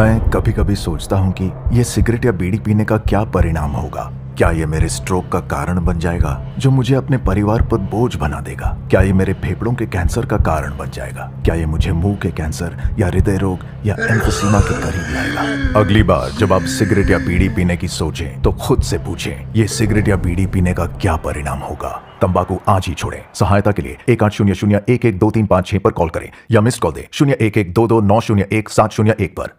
मैं कभी कभी सोचता हूँ कि ये सिगरेट या बीड़ी पीने का क्या परिणाम होगा क्या ये मेरे स्ट्रोक का कारण बन जाएगा जो मुझे अपने परिवार पर बोझ बना देगा क्या ये मेरे फेफड़ों के कैंसर का कारण बन जाएगा क्या ये मुझे मुंह के कैंसर या हृदय रोग या एम्फोसीमा के करीब लाएगा अगली बार जब आप सिगरेट या बीड़ी पीने की सोचें तो खुद से पूछें ये सिगरेट या बीड़ी पीने का क्या परिणाम होगा तंबाकू आज ही छोड़ें सहायता के लिए एक आठ शून्य शून्य एक एक दो तीन पाँच छह पर कॉल करें या मिस कॉल दें शून्य एक एक दो दो नौ शून्य एक सात शून्य एक पर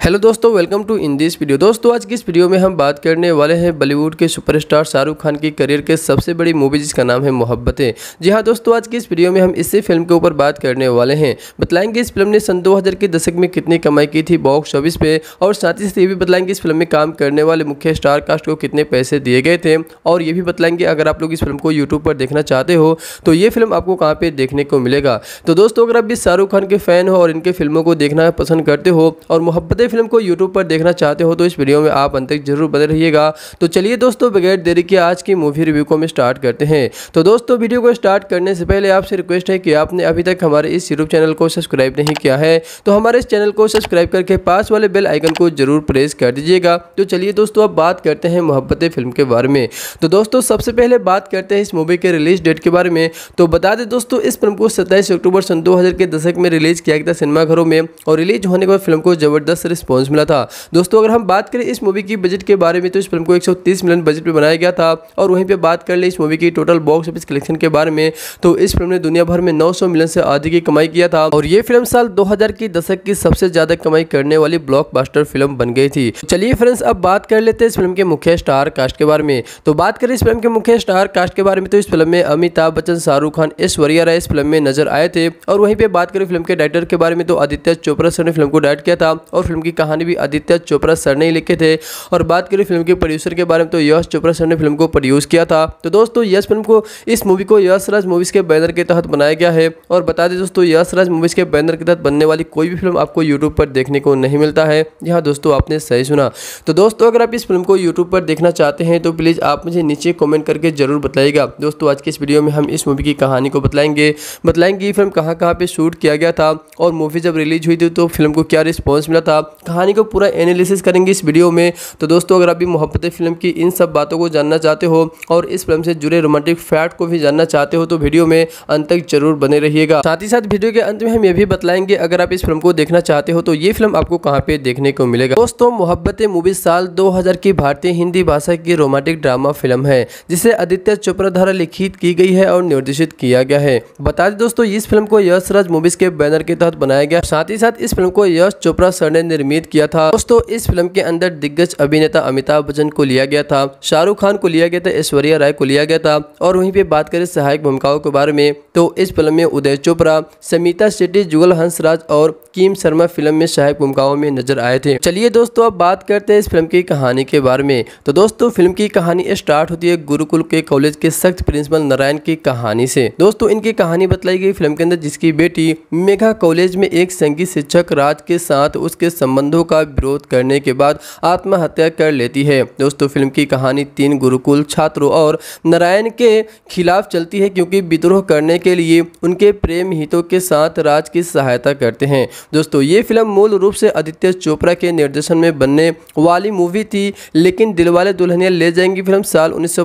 हेलो दोस्तों welcome to in this video दोस्तों आज की इस वीडियो में हम बात करने वाले हैं बॉलीवुड के सुपरस्टार शाहरुख खान की करियर के सबसे बड़ी मूवी जिसका नाम है मोहब्बतें जी हाँ दोस्तों आज की इस वीडियो में हम इसी फिल्म के ऊपर बात करने वाले हैं बताएंगे इस फिल्म ने सन 2000 के दशक में कितनी कमाई की थी बॉक्स ऑफिस पे और साथ ही साथ ये भी बताएंगे इस फिल्म में काम करने वाले मुख्य स्टार कास्ट को कितने पैसे दिए गए थे और ये भी बताएंगे अगर आप लोग इस फिल्म को यूट्यूब पर देखना चाहते हो तो ये फिल्म आपको कहाँ पर देखने को मिलेगा तो दोस्तों अगर आप भी शाहरुख खान के फैन हो और इनके फिल्मों को देखना पसंद करते हो और मोहब्बतें चलते फिल्म को यूट्यूब पर देखना चाहते हो तो इस वीडियो में आप अंत तक जरूर बने रहिएगा तो चलिए दोस्तों बगैर देरी के आज की मूवी रिव्यू को हम स्टार्ट करते हैं तो दोस्तों वीडियो को स्टार्ट करने से पहले आपसे रिक्वेस्ट है कि आपने अभी तक हमारे इस यूट्यूब चैनल को सब्सक्राइब नहीं किया है तो हमारे इस चैनल को सब्सक्राइब करके पास वाले बेल आइकन को जरूर प्रेस कर दीजिएगा तो चलिए दोस्तों अब बात करते हैं मोहब्बत फिल्म के बारे में तो दोस्तों सबसे पहले बात करते हैं इस मूवी के रिलीज डेट के बारे में तो बता दें दोस्तों इस फिल्म को सत्ताईस अक्टूबर सन दो के दशक में रिलीज किया गया था सिनेमाघरों में और रिलीज होने के बाद फिल्म को जबरदस्त रिस्पॉन्स मिला था दोस्तों अगर हम बात करें इस मूवी की बजट के बारे में तो इस फिल्म को एक मिलियन बजट पर बनाया गया था और वहीं पर बात कर ले इस मूवी की टोटल बॉक्स ऑफिस कलेक्शन के बारे में तो इस फिल्म ने दुनिया भर में नौ मिलियन से अधिक की कमाई किया था और ये फिल्म साल दो की दशक की सबसे ज़्यादा कमाई करने वाली ब्लॉक फिल्म बन गई थी चलिए फ्रेंड्स अब बात कर लेते हैं इस फिल्म के मुख्य स्टार कास्ट के बारे में तो बात करें इस फिल्म के मुख्य स्टार कास्ट के बारे में तो इस फिल्म में अमिताभ बच्चन शाहरुख खान ऐश्वर्या राय इस फिल्म में नजर आए थे और वहीं पे बात करें फिल्म के डायरेक्टर के बारे में तो आदित्य चोपड़ा सर ने फिल्म को डायरेक्ट किया था और फिल्म की कहानी भी आदित्य चोपड़ा सर ने लिखे थे और बात करें फिल्म के प्रोड्यूसर के बारे में तो यश चोपड़ा सर ने फिल्म को प्रोड्यूस किया था तो दोस्तों यश फिल्म को इस मूवी को यश राज मूवीज़ के बैनर के तहत बनाया गया है और बता दें दोस्तों यश राज मूवीज़ के बैनर के तहत बनने वाली कोई भी फिल्म आपको यूट्यूब पर देखने को नहीं मिलता है यहाँ दोस्तों आपने सही सुना तो दोस्तों अगर आप इस फिल्म को यूट्यूब पर देखना चाहते हैं तो प्लीज़ आप मुझे नीचे कॉमेंट करके ज़रूर बताइएगा दोस्तों आज के इस वीडियो में हम इस मूवी की कहानी को बताएंगे बताएंगे ये फिल्म कहाँ कहाँ पर शूट किया गया था और मूवी जब रिलीज हुई थी तो फिल्म को क्या रिस्पॉन्स मिला था कहानी को पूरा एनालिसिस करेंगे इस वीडियो में तो दोस्तों अगर आप भी मोहब्बत फिल्म की इन सब बातों को जानना चाहते हो और इस फिल्म से जुड़े रोमांटिक फैक्ट को भी जानना चाहते हो तो वीडियो में अंत तक जरूर बने रहिएगा साथ ही साथ वीडियो के अंत में हम ये भी बताएंगे अगर आप इस फिल्म को देखना चाहते हो तो ये फिल्म आपको कहाँ पे देखने को मिलेगा दोस्तों मोहब्बत मूवी साल दो की भारतीय हिंदी भाषा की रोमांटिक ड्रामा फिल्म है जिसे आदित्य चोपड़ा द्वारा लिखित की गई है और निर्देशित किया गया है बता दें दोस्तों इस फिल्म को यश राज मूवीज के बैनर के तहत बनाया गया साथ ही साथ इस फिल्म को यश चोपड़ा सर ने उम्मीद किया था दोस्तों इस फिल्म के अंदर दिग्गज अभिनेता अमिताभ बच्चन को लिया गया था शाहरुख खान को लिया गया था ऐश्वर्या राय को लिया गया था और वहीं पे बात करें सहायक भूमिकाओं के बारे में तो इस फिल्म में उदय चोपड़ा समीता शेट्टी जुगल हंसराज और कीम शर्मा फिल्म में सहायक भूमिकाओं में नजर आए थे चलिए दोस्तों अब बात करते हैं इस फिल्म की कहानी के बारे में तो दोस्तों फिल्म की कहानी स्टार्ट होती है गुरुकुल के कॉलेज के सख्त प्रिंसिपल नारायण की कहानी से दोस्तों इनकी कहानी बताई गई फिल्म के अंदर जिसकी बेटी मेघा कॉलेज में एक संगीत शिक्षक राज के साथ उसके सम संबंधों का विरोध करने के बाद आत्महत्या कर लेती है दोस्तों फिल्म की कहानी तीन गुरुकुल छात्रों और नारायण के खिलाफ चलती है क्योंकि विद्रोह करने के लिए उनके प्रेम हितों के साथ राज की सहायता करते हैं दोस्तों ये फिल्म मूल रूप से आदित्य चोपड़ा के निर्देशन में बनने वाली मूवी थी लेकिन दिलवाले दुल्हनिया ले जाएंगी फिल्म साल उन्नीस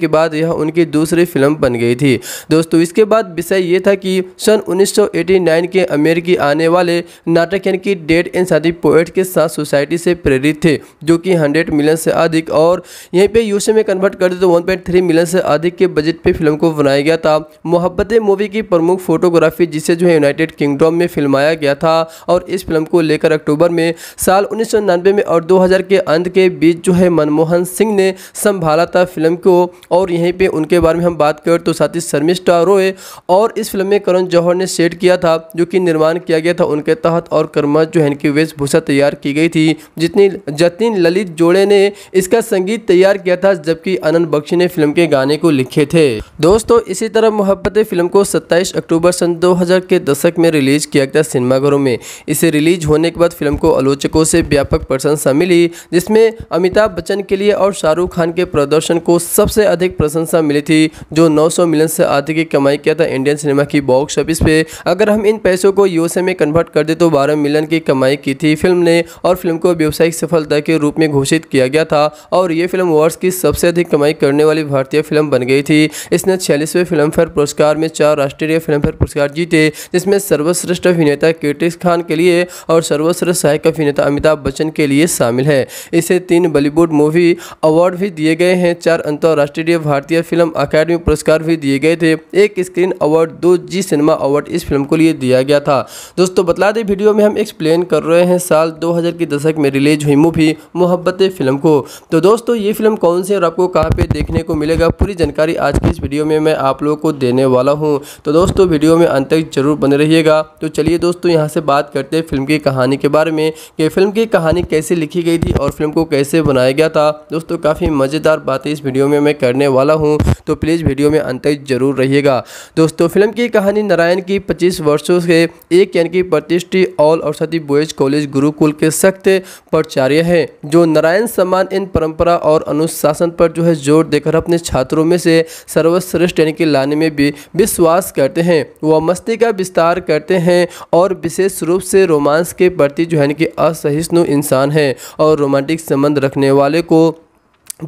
के बाद यह उनकी दूसरी फिल्म बन गई थी दोस्तों इसके बाद विषय ये था कि सन 1989 के अमेरिकी आने वाले नाटक यानी कि डेट एंड शादी पोएट के साथ सोसाइटी से प्रेरित थे जो कि हंड्रेड मिलियन से अधिक और यहीं पे यूसी में कन्वर्ट कर दिया तो वन पॉइंट थ्री मिलियन से अधिक के बजट पे फिल्म को बनाया गया था मोहब्बत मूवी की प्रमुख फोटोग्राफी जिसे जो है यूनाइटेड किंगडम में फिल्माया गया था और इस फिल्म को लेकर अक्टूबर में साल उन्नीस में और दो के अंत के बीच जो है मनमोहन सिंह ने संभाला था फिल्म को और यहीं पर उनके बारे में हम बात करें तो साथ ही शर्मिष्ठा रोय और इस फिल्म में करण जौहर ने सेट किया था जो कि निर्माण किया गया था उनके तहत और कर्मा जो है इनकी वेशभूषा भूषा तैयार की गई थी जितनी जतिन ललित जोड़े ने इसका संगीत तैयार किया था जबकि अनंत बख्शी ने फिल्म के गाने को लिखे थे दोस्तों इसी तरह मोहब्बत फिल्म को 27 अक्टूबर सन 2000 के दशक में रिलीज किया गया सिनेमाघरों में इसे रिलीज होने के बाद फिल्म को आलोचकों से व्यापक प्रशंसा मिली जिसमें अमिताभ बच्चन के लिए और शाहरुख खान के प्रदर्शन को सबसे अधिक प्रशंसा मिली थी जो 900 मिलियन से अधिक की कमाई किया था इंडियन सिनेमा की बॉक्स ऑफिस पे अगर हम इन पैसों को यूएसए में कन्वर्ट कर दे तो बारह मिलियन की कमाई की थी फिल्म ने और फिल्म को व्यावसायिक सफलता के रूप में घोषित किया गया था और ये फिल्म वर्ष की सबसे अधिक कमाई करने वाली भारतीय फिल्म बन गई थी इसने छियालीसवें फिल्म फेयर पुरस्कार में चार राष्ट्रीय फिल्म फेयर पुरस्कार जीते जिसमें सर्वश्रेष्ठ अभिनेता केटिस खान के लिए और सर्वश्रेष्ठ सहायक अभिनेता अमिताभ बच्चन के लिए शामिल है इसे तीन बॉलीवुड मूवी अवार्ड भी दिए गए हैं चार अंतर्राष्ट्रीय भारतीय फिल्म अकादमी पुरस्कार भी दिए गए थे एक स्क्रीन अवार्ड दो जी सिनेमा अवार्ड इस फिल्म को लिए दिया गया था दोस्तों बतला दें वीडियो में हम एक्सप्लेन कर रहे हैं साल 2000 के दशक में रिलीज हुई मूवी मोहब्बत फिल्म को तो दोस्तों ये फिल्म कौन सी और आपको कहाँ पे देखने को मिलेगा पूरी जानकारी आज की इस वीडियो में मैं आप लोगों को देने वाला हूँ तो दोस्तों वीडियो में अंत तक जरूर बने रहिएगा तो चलिए दोस्तों यहाँ से बात करते हैं फिल्म की कहानी के बारे में कि फिल्म की कहानी कैसे लिखी गई थी और फिल्म को कैसे बनाया गया था दोस्तों काफ़ी मज़ेदार बातें इस वीडियो में मैं करने वाला हूँ तो प्लीज़ वीडियो में अंत तक जरूर रहिएगा दोस्तों फिल्म की कहानी नारायण की पच्चीस वर्षों से एक यानी कि प्रतिष्ठित ऑल और सती बॉयज़ कॉलेज गुरुकुल के सख्त प्राचार्य हैं जो नारायण सम्मान इन परंपरा और अनुशासन पर जो है जोर देकर अपने छात्रों में से सर्वश्रेष्ठ यानी कि लाने में भी विश्वास करते हैं वह मस्ती का विस्तार करते हैं और विशेष रूप से रोमांस के प्रति जो है कि असहिष्णु इंसान है और रोमांटिक संबंध रखने वाले को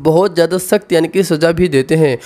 बहुत ज़्यादा सख्त यानी कि सज़ा भी देते हैं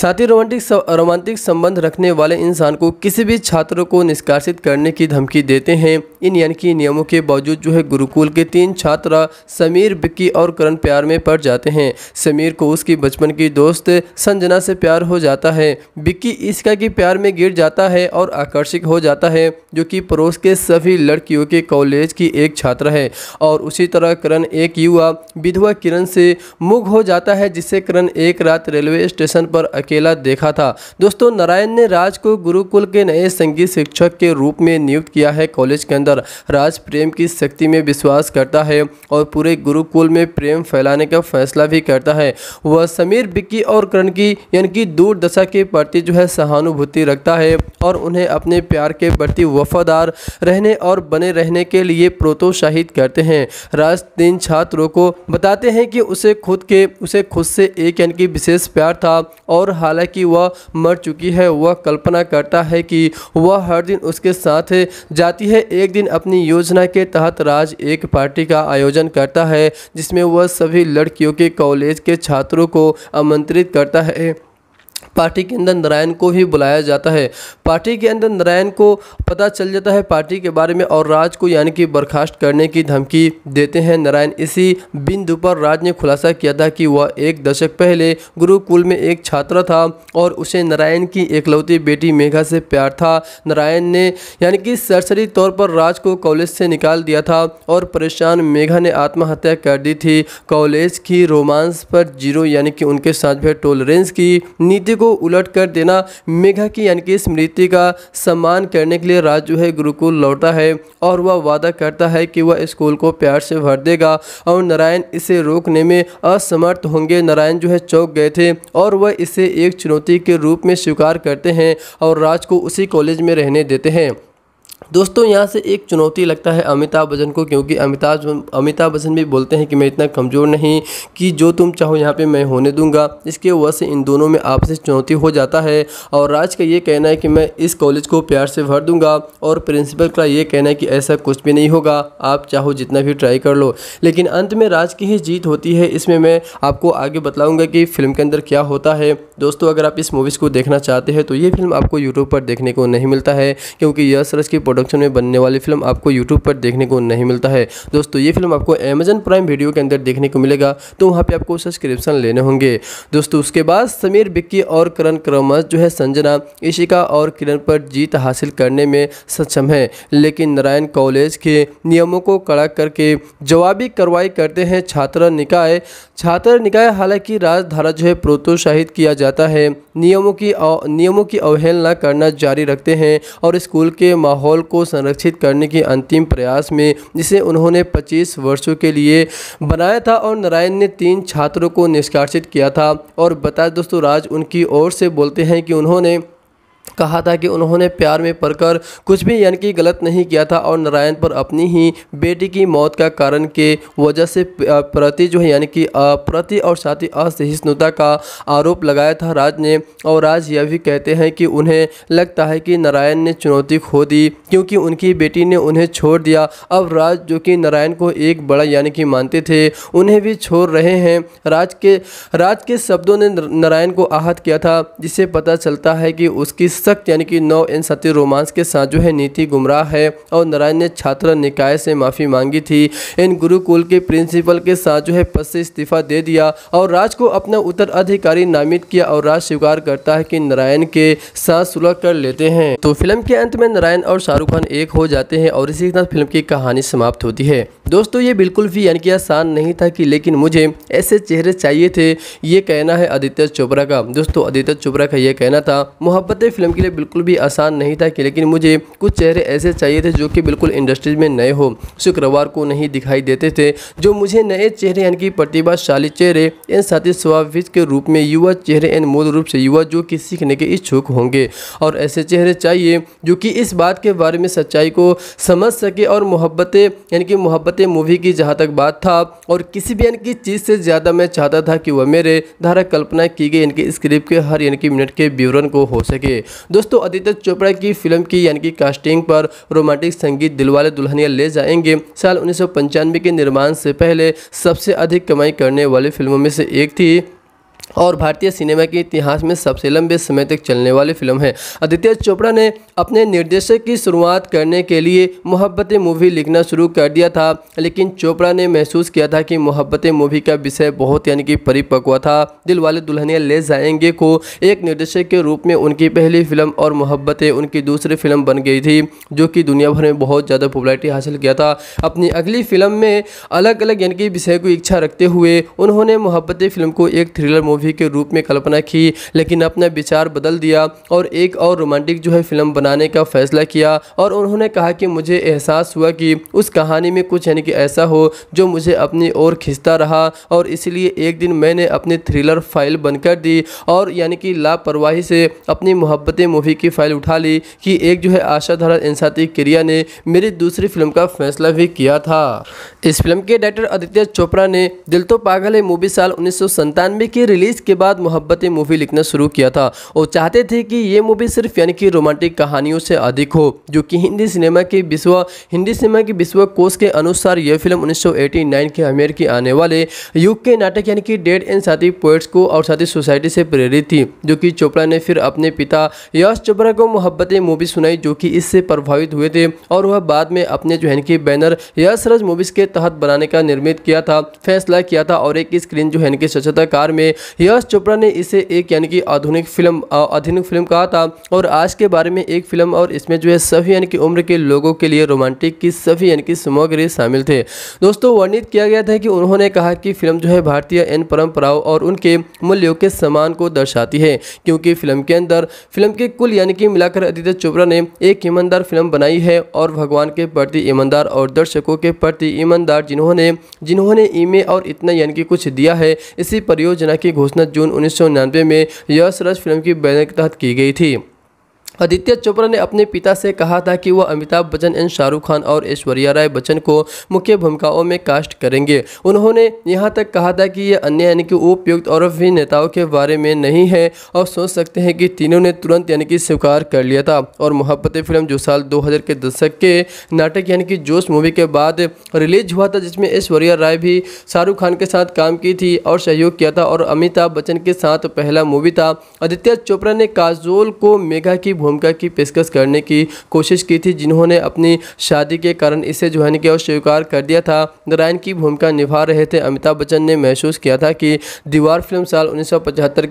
साथ ही रोमांटिक रोमांटिक संबंध रखने वाले इंसान को किसी भी छात्र को निष्कासित करने की धमकी देते हैं इन यानी कि नियमों के बावजूद जो है गुरुकुल के तीन छात्रा समीर बिक्की और करण प्यार में पड़ जाते हैं समीर को उसकी बचपन की दोस्त संजना से प्यार हो जाता है बिक्की इसका कि प्यार में गिर जाता है और आकर्षित हो जाता है जो कि पड़ोस के सभी लड़कियों के कॉलेज की एक छात्रा है और उसी तरह करण एक युवा विधवा किरण से मुग हो जाता है जिसे करण एक रात रेलवे स्टेशन पर अकेला देखा था दोस्तों नारायण ने राज को गुरुकुल के नए संगीत शिक्षक के रूप में नियुक्त किया है कॉलेज के अंदर राज प्रेम की शक्ति में विश्वास करता है और पूरे गुरुकुल में प्रेम फैलाने का फैसला भी करता है वह समीर बिक्की और करण की यानी कि दूरदशा के प्रति जो है सहानुभूति रखता है और उन्हें अपने प्यार के प्रति वफादार रहने और बने रहने के लिए प्रोत्साहित करते हैं राज तीन छात्रों को बताते हैं कि उसे खुद के उसे खुद से एक यानी कि विशेष प्यार था और हालांकि वह मर चुकी है वह कल्पना करता है कि वह हर दिन उसके साथ जाती है एक दिन अपनी योजना के तहत राज एक पार्टी का आयोजन करता है जिसमें वह सभी लड़कियों के कॉलेज के छात्रों को आमंत्रित करता है पार्टी के अंदर नारायण को ही बुलाया जाता है पार्टी के अंदर नारायण को पता चल जाता है पार्टी के बारे में और राज को यानी कि बर्खास्त करने की धमकी देते हैं नारायण इसी बिंदु पर राज ने खुलासा किया था कि वह एक दशक पहले गुरुकुल में एक छात्र था और उसे नारायण की एकलौती बेटी मेघा से प्यार था नारायण ने यानी कि सरसरी तौर पर राज को कॉलेज से निकाल दिया था और परेशान मेघा ने आत्महत्या कर दी थी कॉलेज की रोमांस पर जीरो यानी कि उनके साथ भी टॉलरेंस की नीति को उलट कर देना मेघा की यानी कि स्मृति का सम्मान करने के लिए राज जो है गुरुकुल लौटता है और वह वादा करता है कि वह स्कूल को प्यार से भर देगा और नारायण इसे रोकने में असमर्थ होंगे नारायण जो है चौक गए थे और वह इसे एक चुनौती के रूप में स्वीकार करते हैं और राज को उसी कॉलेज में रहने देते हैं दोस्तों यहाँ से एक चुनौती लगता है अमिताभ बच्चन को क्योंकि अमिताभ अमिताभ बच्चन भी बोलते हैं कि मैं इतना कमज़ोर नहीं कि जो तुम चाहो यहाँ पे मैं होने दूंगा इसके वजह से इन दोनों में आपसी चुनौती हो जाता है और राज का ये कहना है कि मैं इस कॉलेज को प्यार से भर दूंगा और प्रिंसिपल का ये कहना है कि ऐसा कुछ भी नहीं होगा आप चाहो जितना भी ट्राई कर लो लेकिन अंत में राज की ही जीत होती है इसमें मैं आपको आगे बताऊँगा कि फिल्म के अंदर क्या होता है दोस्तों अगर आप इस मूवीज़ को देखना चाहते हैं तो ये फिल्म आपको यूट्यूब पर देखने को नहीं मिलता है क्योंकि यश रज की प्रोडक्ट प्रोडक्शन में बनने वाली फिल्म आपको यूट्यूब पर देखने को नहीं मिलता है दोस्तों ये फिल्म आपको अमेजन प्राइम वीडियो के अंदर देखने को मिलेगा तो वहाँ पर आपको सब्सक्रिप्शन लेने होंगे दोस्तों उसके बाद समीर बिक्की और करण क्रमश जो है संजना ईशिका और किरण पर जीत हासिल करने में सक्षम है लेकिन नारायण कॉलेज के नियमों को कड़ा करके जवाबी कार्रवाई करते हैं छात्र निकाय छात्र निकाय हालांकि राजधारा जो है प्रोत्साहित किया जाता है नियमों की नियमों की अवहेलना करना जारी रखते हैं और स्कूल के माहौल को संरक्षित करने के अंतिम प्रयास में जिसे उन्होंने 25 वर्षों के लिए बनाया था और नारायण ने तीन छात्रों को निष्कासित किया था और बताया दोस्तों राज उनकी ओर से बोलते हैं कि उन्होंने कहा था कि उन्होंने प्यार में पढ़कर कुछ भी यानी कि गलत नहीं किया था और नारायण पर अपनी ही बेटी की मौत का कारण के वजह से प्रति जो है यानी कि प्रति और साथी असहिष्णुता का आरोप लगाया था राज ने और राज यह भी कहते हैं कि उन्हें लगता है कि नारायण ने चुनौती खो दी क्योंकि उनकी बेटी ने उन्हें छोड़ दिया अब राज जो कि नारायण को एक बड़ा यानी कि मानते थे उन्हें भी छोड़ रहे हैं राज के राज के शब्दों ने नारायण को आहत किया था जिससे पता चलता है कि उसकी इस सख्त यानी कि नौ एन सत्य रोमांस के साथ जो है नीति गुमराह है और नारायण ने छात्र निकाय से माफ़ी मांगी थी इन गुरुकुल के प्रिंसिपल के साथ जो है पद से इस्तीफा दे दिया और राज को अपना उत्तराधिकारी नामित किया और राज स्वीकार करता है कि नारायण के साथ सुलह कर लेते हैं तो फिल्म के अंत में नारायण और शाहरुख खान एक हो जाते हैं और इसी के साथ फिल्म की कहानी समाप्त होती है दोस्तों ये बिल्कुल भी यानी कि आसान नहीं था कि लेकिन मुझे ऐसे चेहरे चाहिए थे ये कहना है आदित्य चोपड़ा का दोस्तों आदित्य चोपड़ा का ये कहना था फिल्म फिल्म के लिए बिल्कुल भी आसान नहीं था कि लेकिन मुझे कुछ चेहरे ऐसे चाहिए थे जो कि बिल्कुल इंडस्ट्रीज में नए हो शुक्रवार को नहीं दिखाई देते थे जो मुझे नए चेहरे यानी कि प्रतिभाशाली चेहरे इन साथी स्वाभाविक के रूप में युवा चेहरे इन मूल रूप से युवा जो कि सीखने के इच्छुक होंगे और ऐसे चेहरे चाहिए जो कि इस बात के बारे में सच्चाई को समझ सके और मोहब्बतें यानी कि मोहब्बतें मूवी की जहाँ तक बात था और किसी भी यानी कि चीज़ से ज़्यादा मैं चाहता था कि वह मेरे धारा कल्पना की गई इनकी स्क्रिप्ट के हर यानी कि मिनट के विवरण को हो सके दोस्तों आदित्य चोपड़ा की फिल्म की यानी कि कास्टिंग पर रोमांटिक संगीत दिलवाले दुल्हनिया ले जाएंगे साल उन्नीस के निर्माण से पहले सबसे अधिक कमाई करने वाली फिल्मों में से एक थी और भारतीय सिनेमा के इतिहास में सबसे लंबे समय तक चलने वाली फिल्म है आदित्य चोपड़ा ने अपने निर्देशक की शुरुआत करने के लिए मोहब्बतें मूवी लिखना शुरू कर दिया था लेकिन चोपड़ा ने महसूस किया था कि मोहब्बत मूवी का विषय बहुत यानी कि परिपक्व था दिल वाले दुल्हनिया ले जाएंगे को एक निर्देशक के रूप में उनकी पहली फिल्म और मोहब्बतें उनकी दूसरी फिल्म बन गई थी जो कि दुनिया भर में बहुत ज़्यादा पॉपुलरिटी हासिल किया था अपनी अगली फिल्म में अलग अलग यानी कि विषय को इच्छा रखते हुए उन्होंने मोहब्बत फिल्म को एक थ्रिलर मूवी मूवी के रूप में कल्पना की लेकिन अपना विचार बदल दिया और एक और रोमांटिक जो है फिल्म बनाने का फैसला किया और उन्होंने कहा कि मुझे एहसास हुआ कि उस कहानी में कुछ यानी कि ऐसा हो जो मुझे अपनी ओर खींचता रहा और इसलिए एक दिन मैंने अपनी थ्रिलर फाइल बंद कर दी और यानी कि लापरवाही से अपनी मोहब्बतें मूवी की फाइल उठा ली कि एक जो है आशाधारा इंसाती क्रिया ने मेरी दूसरी फिल्म का फैसला भी किया था इस फिल्म के डायरेक्टर आदित्य चोपड़ा ने दिल तो पागल है मूवी साल उन्नीस की रिलीज रिलीज के बाद मोहब्बत मूवी लिखना शुरू किया था और चाहते थे कि ये मूवी सिर्फ यानी कि रोमांटिक कहानियों से अधिक हो जो कि हिंदी सिनेमा के विश्व हिंदी सिनेमा के विश्व कोष के अनुसार यह फिल्म 1989 के अमेर की आने वाले युग के नाटक यानी कि डेड एंड साथी पोइट्स को और साथी सोसाइटी से प्रेरित थी जो कि चोपड़ा ने फिर अपने पिता यश चोपड़ा को मोहब्बत मूवी सुनाई जो कि इससे प्रभावित हुए थे और वह बाद में अपने जो है बैनर यश राज मूवीज़ के तहत बनाने का निर्मित किया था फैसला किया था और एक स्क्रीन जो है कि कार में यश चोपड़ा ने इसे एक यानी कि आधुनिक फिल्म आधुनिक फिल्म कहा था और आज के बारे में एक फिल्म और इसमें जो है सभी यानी कि उम्र के लोगों के लिए रोमांटिक की सभी यानी कि सामग्री शामिल थे दोस्तों वर्णित किया गया था कि उन्होंने कहा कि फिल्म जो है भारतीय इन परंपराओं और उनके मूल्यों के समान को दर्शाती है क्योंकि फिल्म के अंदर फिल्म के कुल यानी कि मिलाकर आदित्य चोपड़ा ने एक ईमानदार फिल्म बनाई है और भगवान के प्रति ईमानदार और दर्शकों के प्रति ईमानदार जिन्होंने जिन्होंने ईमे और इतना यानी कि कुछ दिया है इसी परियोजना की घोषणा मुस्ंद जून उन्नीस में यश राज फिल्म की बैनर के तहत की गई थी आदित्य चोपड़ा ने अपने पिता से कहा था कि वह अमिताभ बच्चन एंड शाहरुख खान और ऐश्वर्या राय बच्चन को मुख्य भूमिकाओं में कास्ट करेंगे उन्होंने यहां तक कहा था कि यह अन्य यानी कि उपयुक्त और भी नेताओं के बारे में नहीं है और सोच सकते हैं कि तीनों ने तुरंत यानी कि स्वीकार कर लिया था और मोहब्बत फिल्म जो साल दो के दशक के नाटक यानी कि जोश मूवी के बाद रिलीज हुआ था जिसमें ऐश्वर्या राय भी शाहरुख खान के साथ काम की थी और सहयोग किया था और अमिताभ बच्चन के साथ पहला मूवी था आदित्य चोपड़ा ने काजोल को मेघा की भूमिका की पेशकश करने की कोशिश की थी जिन्होंने अपनी शादी के कारण इसे जो है ना कर दिया था नारायण की भूमिका निभा रहे थे अमिताभ बच्चन ने महसूस किया था कि दीवार फिल्म साल उन्नीस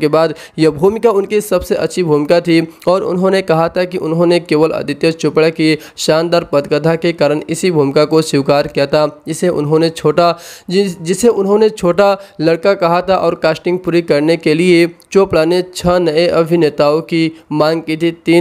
के बाद यह भूमिका उनकी सबसे अच्छी भूमिका थी और उन्होंने कहा था कि उन्होंने केवल आदित्य चोपड़ा की शानदार पदकथा के कारण इसी भूमिका को स्वीकार किया था जिसे उन्होंने छोटा जिसे उन्होंने छोटा लड़का कहा था और कास्टिंग पूरी करने के लिए चोपड़ा ने छह नए अभिनेताओं की मांग की थी तीन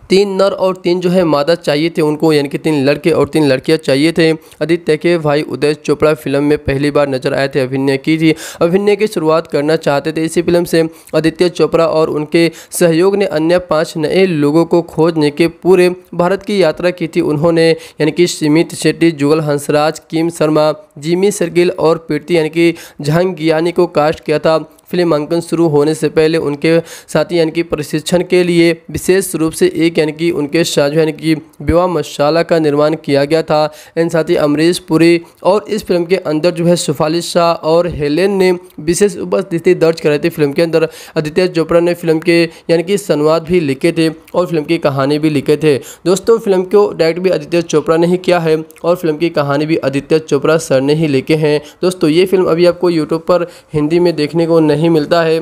तीन नर और तीन जो है मादा चाहिए थे उनको यानी कि तीन लड़के और तीन लड़कियां चाहिए थे आदित्य के भाई उदय चोपड़ा फिल्म में पहली बार नजर आए थे अभिनय की थी अभिनय की शुरुआत करना चाहते थे इसी फिल्म से आदित्य चोपड़ा और उनके सहयोग ने अन्य पाँच नए लोगों को खोजने के पूरे भारत की यात्रा की थी उन्होंने यानी कि सीमित शेट्टी जुगल हंसराज किम शर्मा जिमी सरगिल और पीर्ति यानी कि जहांगियानी को कास्ट किया था फिल्मांकन शुरू होने से पहले उनके साथी यानी कि प्रशिक्षण के लिए विशेष रूप से एक यानी कि उनके शाहजू यानी कि विवाह मशाला का निर्माण किया गया था इन साथ ही अमरीश पुरी और इस फिल्म के अंदर जो है सुफालिश शाह और हेलेन ने विशेष उपस्थिति दर्ज कराई थी फिल्म के अंदर आदित्य चोपड़ा ने फिल्म के यानी कि संवाद भी लिखे थे और फिल्म की कहानी भी लिखे थे दोस्तों फिल्म को डायरेक्ट भी आदित्य चोपड़ा ने ही किया है और फिल्म की कहानी भी आदित्य चोपड़ा सर ने ही लिखे हैं दोस्तों ये फिल्म अभी आपको यूट्यूब पर हिंदी में देखने को नहीं मिलता है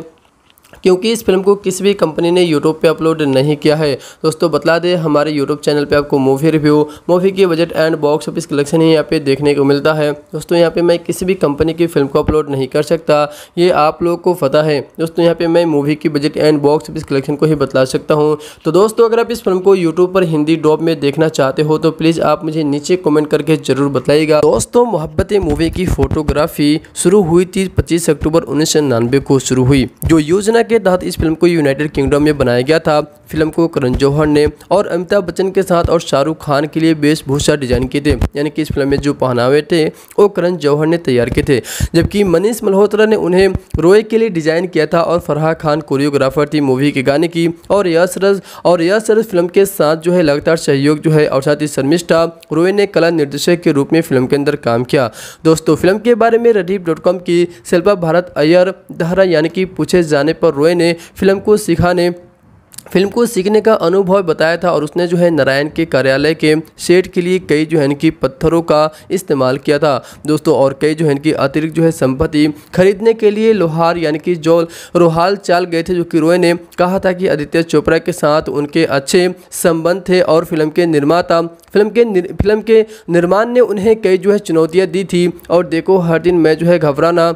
क्योंकि इस फिल्म को किसी भी कंपनी ने यूट्यूब पे अपलोड नहीं किया है दोस्तों बता दें हमारे यूट्यूब चैनल पे आपको मूवी रिव्यू मूवी के budget and box office collection ही यहाँ पे देखने को मिलता है दोस्तों यहाँ पे मैं किसी भी कंपनी की फिल्म को अपलोड नहीं कर सकता ये आप लोग को पता है दोस्तों यहाँ पर मैं मूवी की budget and box office collection को ही बता सकता हूँ तो दोस्तों अगर आप इस फिल्म को यूट्यूब पर हिंदी डॉब में देखना चाहते हो तो प्लीज़ आप मुझे नीचे कॉमेंट करके ज़रूर बताइएगा दोस्तों मोहब्बत मूवी की फोटोग्राफी शुरू हुई थी पच्चीस अक्टूबर उन्नीस को शुरू हुई जो योजना योजना के तहत इस फिल्म को यूनाइटेड किंगडम में बनाया गया था फिल्म को करण जौहर ने और अमिताभ बच्चन के साथ और शाहरुख खान के लिए वेशभूषा डिजाइन किए थे यानी कि इस फिल्म में जो पहनावे थे वो करण जौहर ने तैयार किए थे जबकि मनीष मल्होत्रा ने उन्हें रोए के लिए डिजाइन किया था और फरहा खान कोरियोग्राफर थी मूवी के गाने की और यश रज और यश रज फिल्म के साथ जो है लगातार सहयोग जो है और साथ ही शर्मिष्ठा रोए ने कला निर्देशक के रूप में फिल्म के अंदर काम किया दोस्तों फिल्म के बारे में रडीप की शिल्पा भारत अयर दहरा यानी कि पूछे जाने पर पर रॉय ने फिल्म को सिखाने फिल्म को सीखने का अनुभव बताया था और उसने जो है नारायण के कार्यालय के सेट के लिए कई जो है इनकी पत्थरों का इस्तेमाल किया था दोस्तों और कई जो है इनकी अतिरिक्त जो है संपत्ति खरीदने के लिए लोहार यानी कि जो रोहाल चाल गए थे जो कि रोय ने कहा था कि आदित्य चोपड़ा के साथ उनके अच्छे संबंध थे और फिल्म के निर्माता फिल्म के निर, फिल्म के निर्माण ने उन्हें कई जो है चुनौतियाँ दी थी और देखो हर दिन मैं जो है घबराना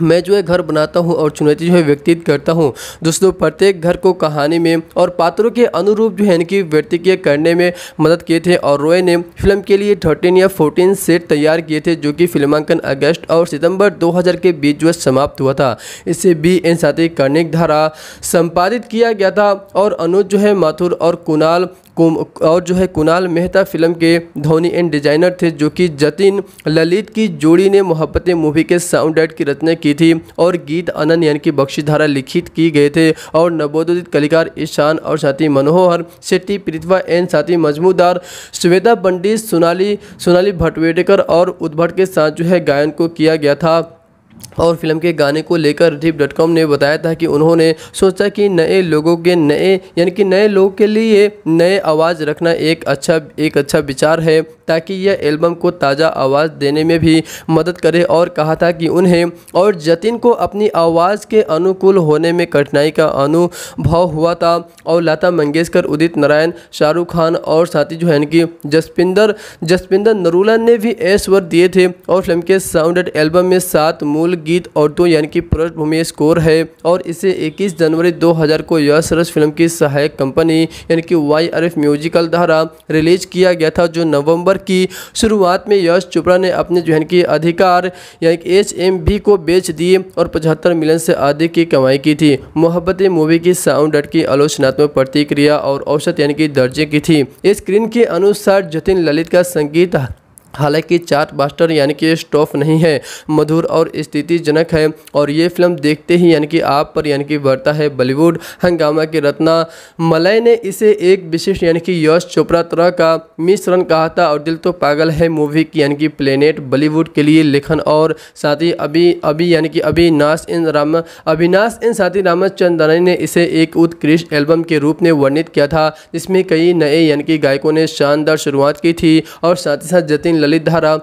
मैं जो है घर बनाता हूँ और चुनौती जो है व्यतीत करता हूँ दोस्तों प्रत्येक घर को कहानी में और पात्रों के अनुरूप जो है इनकी व्यक्तिक्रिया करने में मदद किए थे और रॉय ने फिल्म के लिए थर्टीन या फोर्टीन सेट तैयार किए थे जो कि फिल्मांकन अगस्त और सितंबर 2000 के बीच जो है समाप्त हुआ था इसे बी एन साथी कर्णिक धारा संपादित किया गया था और अनुज जो है माथुर और कुणाल और जो है कुणाल मेहता फिल्म के धोनी एंड डिजाइनर थे जो कि जतिन ललित की जोड़ी ने मोहब्बतें मूवी के साउंड एड की रचना की थी और गीत अनन यानी कि बख्शी धारा लिखित की गए थे और नवोदित कलिकार ईशान और साथी मनोहर शेट्टी प्रतिभा एन साथी मजमूदार श्वेता पंडित सोनाली सोनाली भटवेडेकर और उद्भट के साथ जो है गायन को किया गया था और फिल्म के गाने को लेकर रिप डॉट कॉम ने बताया था कि उन्होंने सोचा कि नए लोगों के नए यानी कि नए लोगों के लिए नए आवाज़ रखना एक अच्छा एक अच्छा विचार है ताकि यह एल्बम को ताज़ा आवाज़ देने में भी मदद करे और कहा था कि उन्हें और जतिन को अपनी आवाज़ के अनुकूल होने में कठिनाई का अनुभव हुआ था और लता मंगेशकर उदित नारायण शाहरुख खान और साथी जो है इनकी जसपिंदर जसपिंदर नरूला ने भी ऐश्वर स्वर दिए थे और फिल्म के साउंडेड एल्बम में सात मूल गीत और दो यानी कि पृष्ठभूमि स्कोर है और इसे 21 जनवरी 2000 को यह रस फिल्म की सहायक कंपनी यानी कि वाई आर एफ म्यूजिकल द्वारा रिलीज किया गया था जो नवंबर संसद की शुरुआत में यश चोपड़ा ने अपने जो है कि अधिकार यानी कि एच को बेच दिए और पचहत्तर मिलियन से अधिक की कमाई की थी मोहब्बत मूवी की साउंड डट की आलोचनात्मक प्रतिक्रिया और औसत यानी कि दर्जे की थी स्क्रीन के अनुसार जतिन ललित का संगीत हालांकि चार्ट बास्टर यानी कि स्टॉफ नहीं है मधुर और स्थितिजनक है और ये फिल्म देखते ही यानी कि आप पर यानी कि बढ़ता है बॉलीवुड हंगामा की रत्ना मलय ने इसे एक विशिष्ट यानी कि यश चोपड़ा तरह का मिश्रण कहा था और दिल तो पागल है मूवी की यानी कि प्लेनेट बॉलीवुड के लिए लेखन और साथ ही अभी अभी यानी कि अभिनाश इन राम अविनाश इन साथी रामचंद्रन ने इसे एक उत्कृष्ट एल्बम के रूप में वर्णित किया था जिसमें कई नए यानी कि गायकों ने शानदार शुरुआत की थी और साथ ही साथ जतिन ललित धारा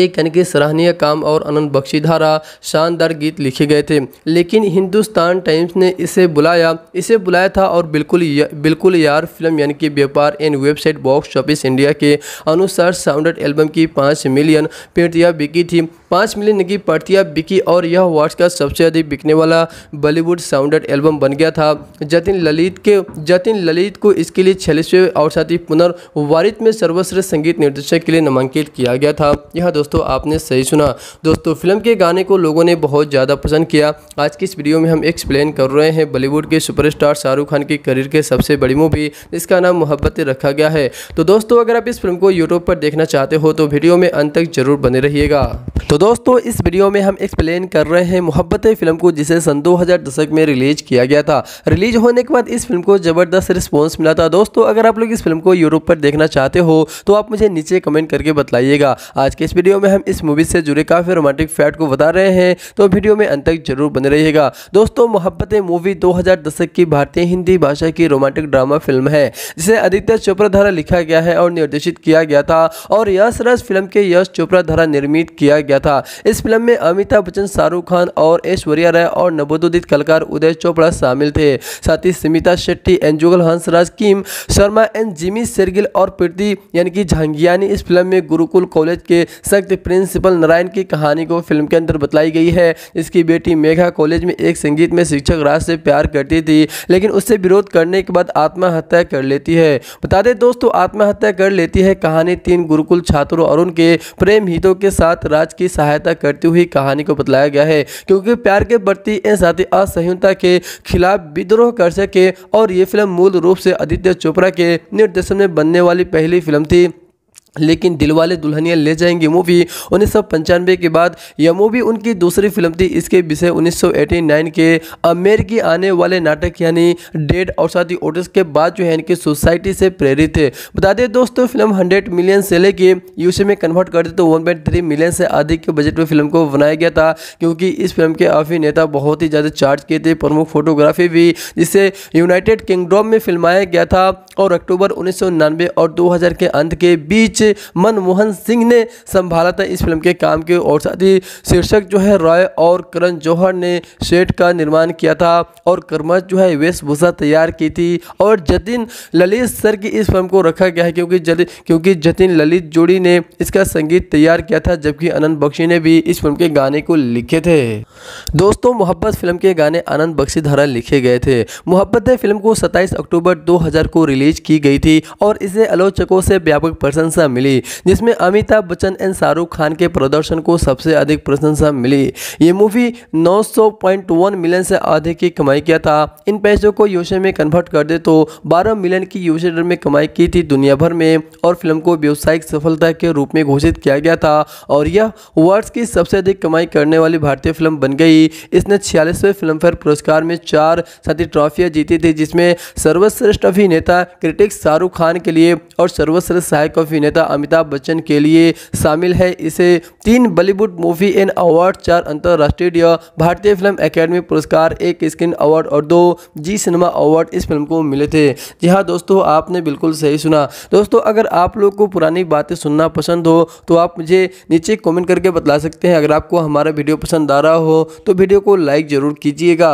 एक यानी कि सराहनीय काम और अनंत बख्शी धारा शानदार गीत लिखे गए थे लेकिन हिंदुस्तान टाइम्स ने इसे बुलाया इसे बुलाया था और बिल्कुल या, बिल्कुल यार फिल्म यानी कि व्यापार and website box office India के अनुसार साउंडेड एल्बम की पाँच मिलियन पेटियाँ बिकी थी पाँच मिलियन की पर्तियाँ बिकी और यह वर्ष का सबसे अधिक बिकने वाला बॉलीवुड साउंडेड एल्बम बन गया था जतिन ललित के जतिन ललित को इसके लिए छियालीसवें और साथ ही पुनर्वारित में सर्वश्रेष्ठ संगीत निर्देशक के लिए नामांकित किया गया था यह दोस्तों आपने सही सुना दोस्तों फिल्म के गाने को लोगों ने बहुत ज़्यादा पसंद किया आज की इस वीडियो में हम एक्सप्लेन कर रहे हैं बॉलीवुड के सुपरस्टार शाहरुख खान के करियर के सबसे बड़ी मूवी जिसका नाम मोहब्बत रखा गया है तो दोस्तों अगर आप इस फिल्म को यूट्यूब पर देखना चाहते हो तो वीडियो में अंत तक जरूर बने रहिएगा तो दोस्तों इस वीडियो में हम एक्सप्लेन कर रहे हैं मोहब्बत फिल्म को जिसे सन हजार दशक में रिलीज किया गया था रिलीज होने के बाद इस फिल्म को ज़बरदस्त रिस्पॉन्स मिला था दोस्तों अगर आप लोग इस फिल्म को यूरोप पर देखना चाहते हो तो आप मुझे नीचे कमेंट करके बताइएगा आज के इस वीडियो में हम इस मूवी से जुड़े काफ़ी रोमांटिक फैक्ट को बता रहे हैं तो वीडियो में अंत तक जरूर बने रहिएगा दोस्तों मोहब्बत मूवी दो दशक की भारतीय हिंदी भाषा की रोमांटिक ड्रामा फिल्म है जिसे आदित्य चोपड़ा द्वारा लिखा गया है और निर्देशित किया गया था और यश रस फिल्म के यश चोपड़ा द्वारा निर्मित किया गया था था इस फिल्म में अमिताभ बच्चन शाहरुख खान और ऐश्वर्या राय और नवोदित कलाकार उदय चोपड़ा शामिल थे साथ ही सीमिता शेट्टी एंजुगल हंसराज किम शर्मा एंड जिमी शेरगिल और प्रीति यानी कि झांगियानी इस फिल्म में गुरुकुल कॉलेज के सख्त प्रिंसिपल नारायण की कहानी को फिल्म के अंदर बतलाई गई है इसकी बेटी मेघा कॉलेज में एक संगीत में शिक्षक राज से प्यार करती थी लेकिन उससे विरोध करने के बाद आत्महत्या कर लेती है बता दें दोस्तों आत्महत्या कर लेती है कहानी तीन गुरुकुल छात्रों और उनके प्रेम हितों के साथ राज की सहायता करते हुए कहानी को बतलाया गया है क्योंकि प्यार के प्रति साथी असहिता के खिलाफ विद्रोह कर सके और ये फिल्म मूल रूप से आदित्य चोपड़ा के निर्देशन में बनने वाली पहली फिल्म थी लेकिन दिलवाले दुल्हनिया ले जाएंगे मूवी उन्नीस सौ पंचानवे के बाद यह मूवी उनकी दूसरी फिल्म थी इसके विषय 1989 के अमेरिकी आने वाले नाटक यानी डेड और साथ ही ओटिस के बाद जो है इनकी सोसाइटी से प्रेरित थे बता दें दोस्तों फिल्म 100 मिलियन से लेके यूसी में कन्वर्ट कर दे तो वन मिलियन से अधिक के बजट में फिल्म को बनाया गया था क्योंकि इस फिल्म के काफ़ी नेता बहुत ही ज़्यादा चार्ज किए थे प्रमुख फोटोग्राफी भी जिसे यूनाइटेड किंगडम में फिल्माया गया था और अक्टूबर उन्नीस और दो के अंत के बीच पीछे मनमोहन सिंह ने संभाला था इस फिल्म के काम के और साथ ही शीर्षक जो है रॉय और करण जौहर ने सेट का निर्माण किया था और कर्मज जो है वेशभूषा तैयार की थी और जतिन ललित सर की इस फिल्म को रखा गया है क्योंकि जति क्योंकि जतिन ललित जोड़ी ने इसका संगीत तैयार किया था जबकि अनंत बख्शी ने भी इस फिल्म के गाने को लिखे थे दोस्तों मोहब्बत फिल्म के गाने आनंद बख्शी द्वारा लिखे गए थे मोहब्बत फिल्म को 27 अक्टूबर 2000 को रिलीज की गई थी और इसे आलोचकों से व्यापक प्रशंसा मिली जिसमें अमिताभ बच्चन एंड शाहरुख खान के प्रदर्शन को सबसे अधिक प्रशंसा मिली ये मूवी 900.1 मिलियन से अधिक की कमाई किया था इन पैसों को यूसे में कन्वर्ट कर दे तो 12 मिलियन की यूसे में कमाई की थी दुनिया भर में और फिल्म को व्यावसायिक सफलता के रूप में घोषित किया गया था और यह वर्ष की सबसे अधिक कमाई करने वाली भारतीय फिल्म बन गई इसने छियालीसवें फिल्मफेयर पुरस्कार में चार साथी ट्रॉफियाँ जीती थी जिसमें सर्वश्रेष्ठ अभिनेता क्रिटिक्स शाहरुख खान के लिए और सर्वश्रेष्ठ सहायक अभिनेता अभिनेता अमिताभ बच्चन के लिए शामिल है इसे तीन बॉलीवुड मूवी एंड अवार्ड चार अंतर्राष्ट्रीय भारतीय फिल्म अकेडमी पुरस्कार एक स्क्रीन अवार्ड और दो जी सिनेमा अवार्ड इस फिल्म को मिले थे जी हाँ दोस्तों आपने बिल्कुल सही सुना दोस्तों अगर आप लोग को पुरानी बातें सुनना पसंद हो तो आप मुझे नीचे कमेंट करके बता सकते हैं अगर आपको हमारा वीडियो पसंद आ रहा हो तो वीडियो को लाइक ज़रूर कीजिएगा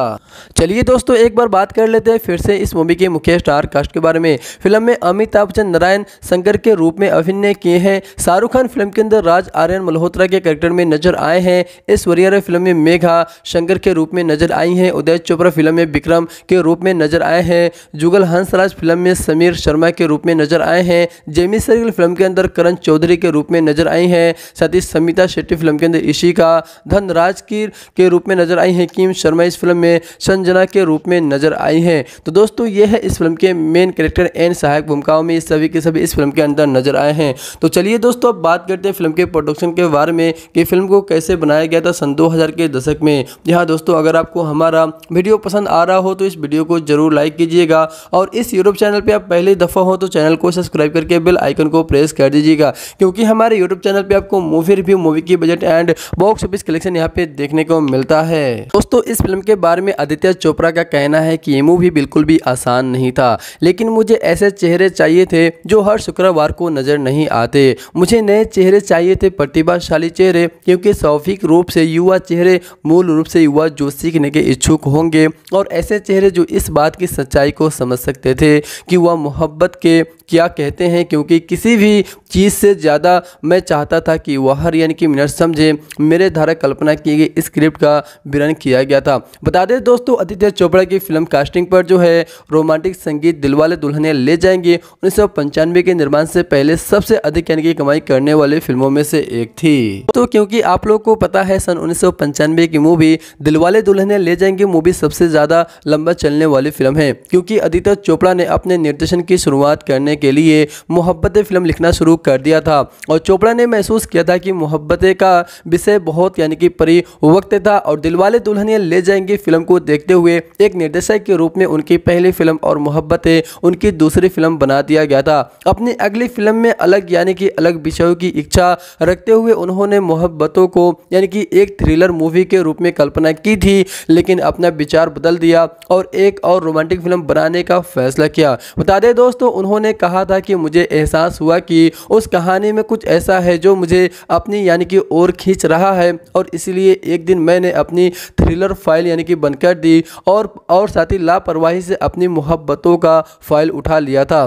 चलिए दोस्तों एक बार बात कर लेते हैं फिर से इस मूवी के मुख्य स्टार कास्ट के बारे में फिल्म में अमिताभ बच्चन नारायण शंकर के रूप में अभिनय मोमिन ने किए हैं शाहरुख खान फिल्म के अंदर राज आर्यन मल्होत्रा के कैरेक्टर में नजर आए हैं इस वरियारा फिल्म में मेघा शंकर के रूप में नजर आई हैं उदय चोपड़ा फिल्म में विक्रम के रूप में नजर आए हैं जुगल हंसराज फिल्म में समीर शर्मा के रूप में नजर आए हैं जेमी सरगिल फिल्म के अंदर करण चौधरी के रूप में नजर आई हैं साथ ही समिता शेट्टी फिल्म के अंदर ईशिका धन राजकीर के रूप में नजर आई हैं किम शर्मा इस फिल्म में संजना के रूप में नजर आई हैं तो दोस्तों ये है इस फिल्म के मेन कैरेक्टर एन सहायक भूमिकाओं में सभी के सभी इस फिल्म के अंदर नजर आए हैं हैं तो चलिए दोस्तों अब बात करते हैं फिल्म के प्रोडक्शन के बारे में कि फिल्म को कैसे बनाया गया था सन 2000 के दशक में यहाँ दोस्तों अगर आपको हमारा वीडियो पसंद आ रहा हो तो इस वीडियो को जरूर लाइक कीजिएगा और इस यूट्यूब चैनल पर आप पहली दफ़ा हो तो चैनल को सब्सक्राइब करके बेल आइकन को प्रेस कर दीजिएगा क्योंकि हमारे यूट्यूब चैनल पर आपको मूवी रिव्यू मूवी की budget and box office collection यहाँ पे देखने को मिलता है दोस्तों इस फिल्म के बारे में आदित्य चोपड़ा का कहना है कि ये मूवी बिल्कुल भी आसान नहीं था लेकिन मुझे ऐसे चेहरे चाहिए थे जो हर शुक्रवार को नजर नहीं नहीं आते मुझे नए चेहरे चाहिए थे प्रतिभाशाली चेहरे क्योंकि स्वाभाविक रूप से युवा चेहरे मूल रूप से युवा जो सीखने के इच्छुक होंगे और ऐसे चेहरे जो इस बात की सच्चाई को समझ सकते थे कि वह मोहब्बत के क्या कहते हैं क्योंकि किसी भी चीज़ से ज़्यादा मैं चाहता था कि वह हर यानी कि मिनट समझे मेरे द्वारा कल्पना की गई स्क्रिप्ट का विरण किया गया था बता दें दोस्तों आदित्य चोपड़ा की फिल्म कास्टिंग पर जो है रोमांटिक संगीत दिलवाले दुल्हने ले जाएंगे उन्नीस के निर्माण से पहले सबसे अधिक यानी कि कमाई करने वाली फिल्मों में से एक थी तो क्योंकि आप लोग को पता है सन उन्नीस की मूवी दिलवाले दुल्हने ले जाएंगे मूवी सबसे ज़्यादा लंबा चलने वाली फिल्म है क्योंकि आदित्य चोपड़ा ने अपने निर्देशन की शुरुआत करने करने के लिए मोहब्बत फिल्म लिखना शुरू कर दिया था और चोपड़ा ने महसूस किया था कि मोहब्बत का विषय बहुत यानी कि परी वक्त था और दिलवाले दुल्हनिया ले जाएंगे फिल्म को देखते हुए एक निर्देशक के रूप में उनकी पहली फिल्म और मोहब्बत उनकी दूसरी फिल्म बना दिया गया था अपनी अगली फिल्म में अलग यानी कि अलग विषयों की इच्छा रखते हुए उन्होंने मोहब्बतों को यानी कि एक थ्रिलर मूवी के रूप में कल्पना की थी लेकिन अपना विचार बदल दिया और एक और रोमांटिक फिल्म बनाने का फैसला किया बता दें दोस्तों उन्होंने कहा था कि मुझे एहसास हुआ कि उस कहानी में कुछ ऐसा है जो मुझे अपनी यानी कि ओर खींच रहा है और इसलिए एक दिन मैंने अपनी थ्रिलर फाइल यानी कि बंद कर दी और और साथ ही लापरवाही से अपनी मोहब्बतों का फाइल उठा लिया था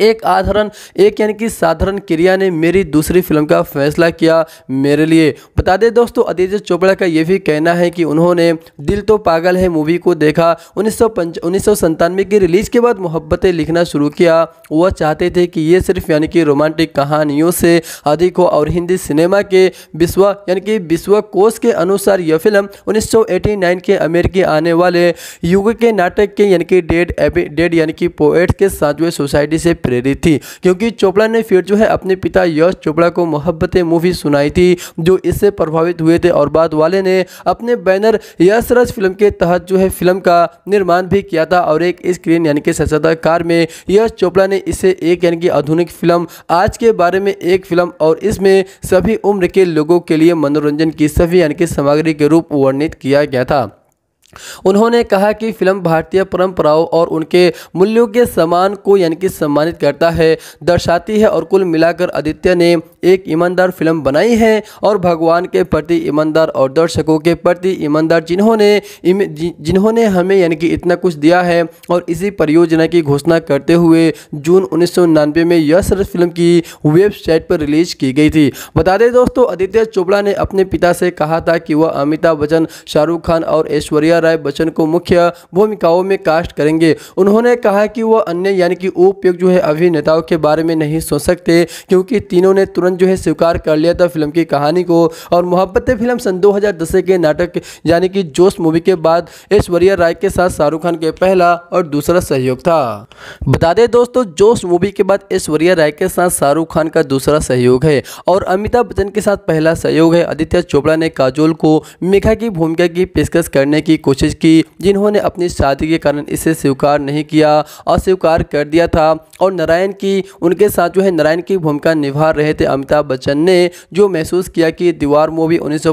एक आधारण एक यानी कि साधारण क्रिया ने मेरी दूसरी फिल्म का फैसला किया मेरे लिए बता दें दोस्तों अदित्य चोपड़ा का ये भी कहना है कि उन्होंने दिल तो पागल है मूवी को देखा उन्नीस सौ की रिलीज़ के बाद मोहब्बतें लिखना शुरू किया वह चाहते थे कि ये सिर्फ यानी कि रोमांटिक कहानियों से अधिक हो और हिंदी सिनेमा के विश्व यानी कि विश्व कोष के अनुसार यह फिल्म उन्नीस के अमेरिकी आने वाले युग के नाटक के यानी कि डेड डेड यानी कि पोएट के सातवें सोसाइटी से से प्रेरित थी क्योंकि चोपड़ा ने फिर जो है अपने पिता यश चोपड़ा को मोहब्बत मूवी सुनाई थी जो इससे प्रभावित हुए थे और बाद वाले ने अपने बैनर यशराज फिल्म के तहत जो है फिल्म का निर्माण भी किया था और एक स्क्रीन यानी कि कार में यश चोपड़ा ने इसे एक यानी कि आधुनिक फिल्म आज के बारे में एक फिल्म और इसमें सभी उम्र के लोगों के लिए मनोरंजन की सभी यानी कि सामग्री के रूप वर्णित किया गया था उन्होंने कहा कि फिल्म भारतीय परंपराओं और उनके मूल्यों के समान को यानी कि सम्मानित करता है दर्शाती है और कुल मिलाकर आदित्य ने एक ईमानदार फिल्म बनाई है और भगवान के प्रति ईमानदार और दर्शकों के प्रति ईमानदार जिन्होंने जिन्होंने हमें यानी कि इतना कुछ दिया है और इसी परियोजना की घोषणा करते हुए जून उन्नीस में यश फिल्म की वेबसाइट पर रिलीज की गई थी बता दें दोस्तों आदित्य चोपड़ा ने अपने पिता से कहा था कि वह अमिताभ बच्चन शाहरुख खान और ऐश्वर्या सुनीता राय बच्चन को मुख्य भूमिकाओं में कास्ट करेंगे उन्होंने कहा कि वह अन्य यानी कि उपयोग जो है अभिनेताओं के बारे में नहीं सोच सकते क्योंकि तीनों ने तुरंत जो है स्वीकार कर लिया था फिल्म की कहानी को और मोहब्बत फिल्म सन दो के नाटक यानी कि जोश मूवी के बाद ऐश्वर्या राय के साथ शाहरुख खान के पहला और दूसरा सहयोग था बता दें दोस्तों जोश मूवी के बाद ऐश्वर्या राय के साथ शाहरुख खान का दूसरा सहयोग है और अमिताभ बच्चन के साथ पहला सहयोग है आदित्य चोपड़ा ने काजोल को मेघा की भूमिका की पेशकश करने की कोशिश की जिन्होंने अपनी शादी के कारण इसे स्वीकार नहीं किया और स्वीकार कर दिया था और नारायण की उनके साथ जो है नारायण की भूमिका निभा रहे थे अमिताभ बच्चन ने जो महसूस किया कि दीवार मूवी उन्नीस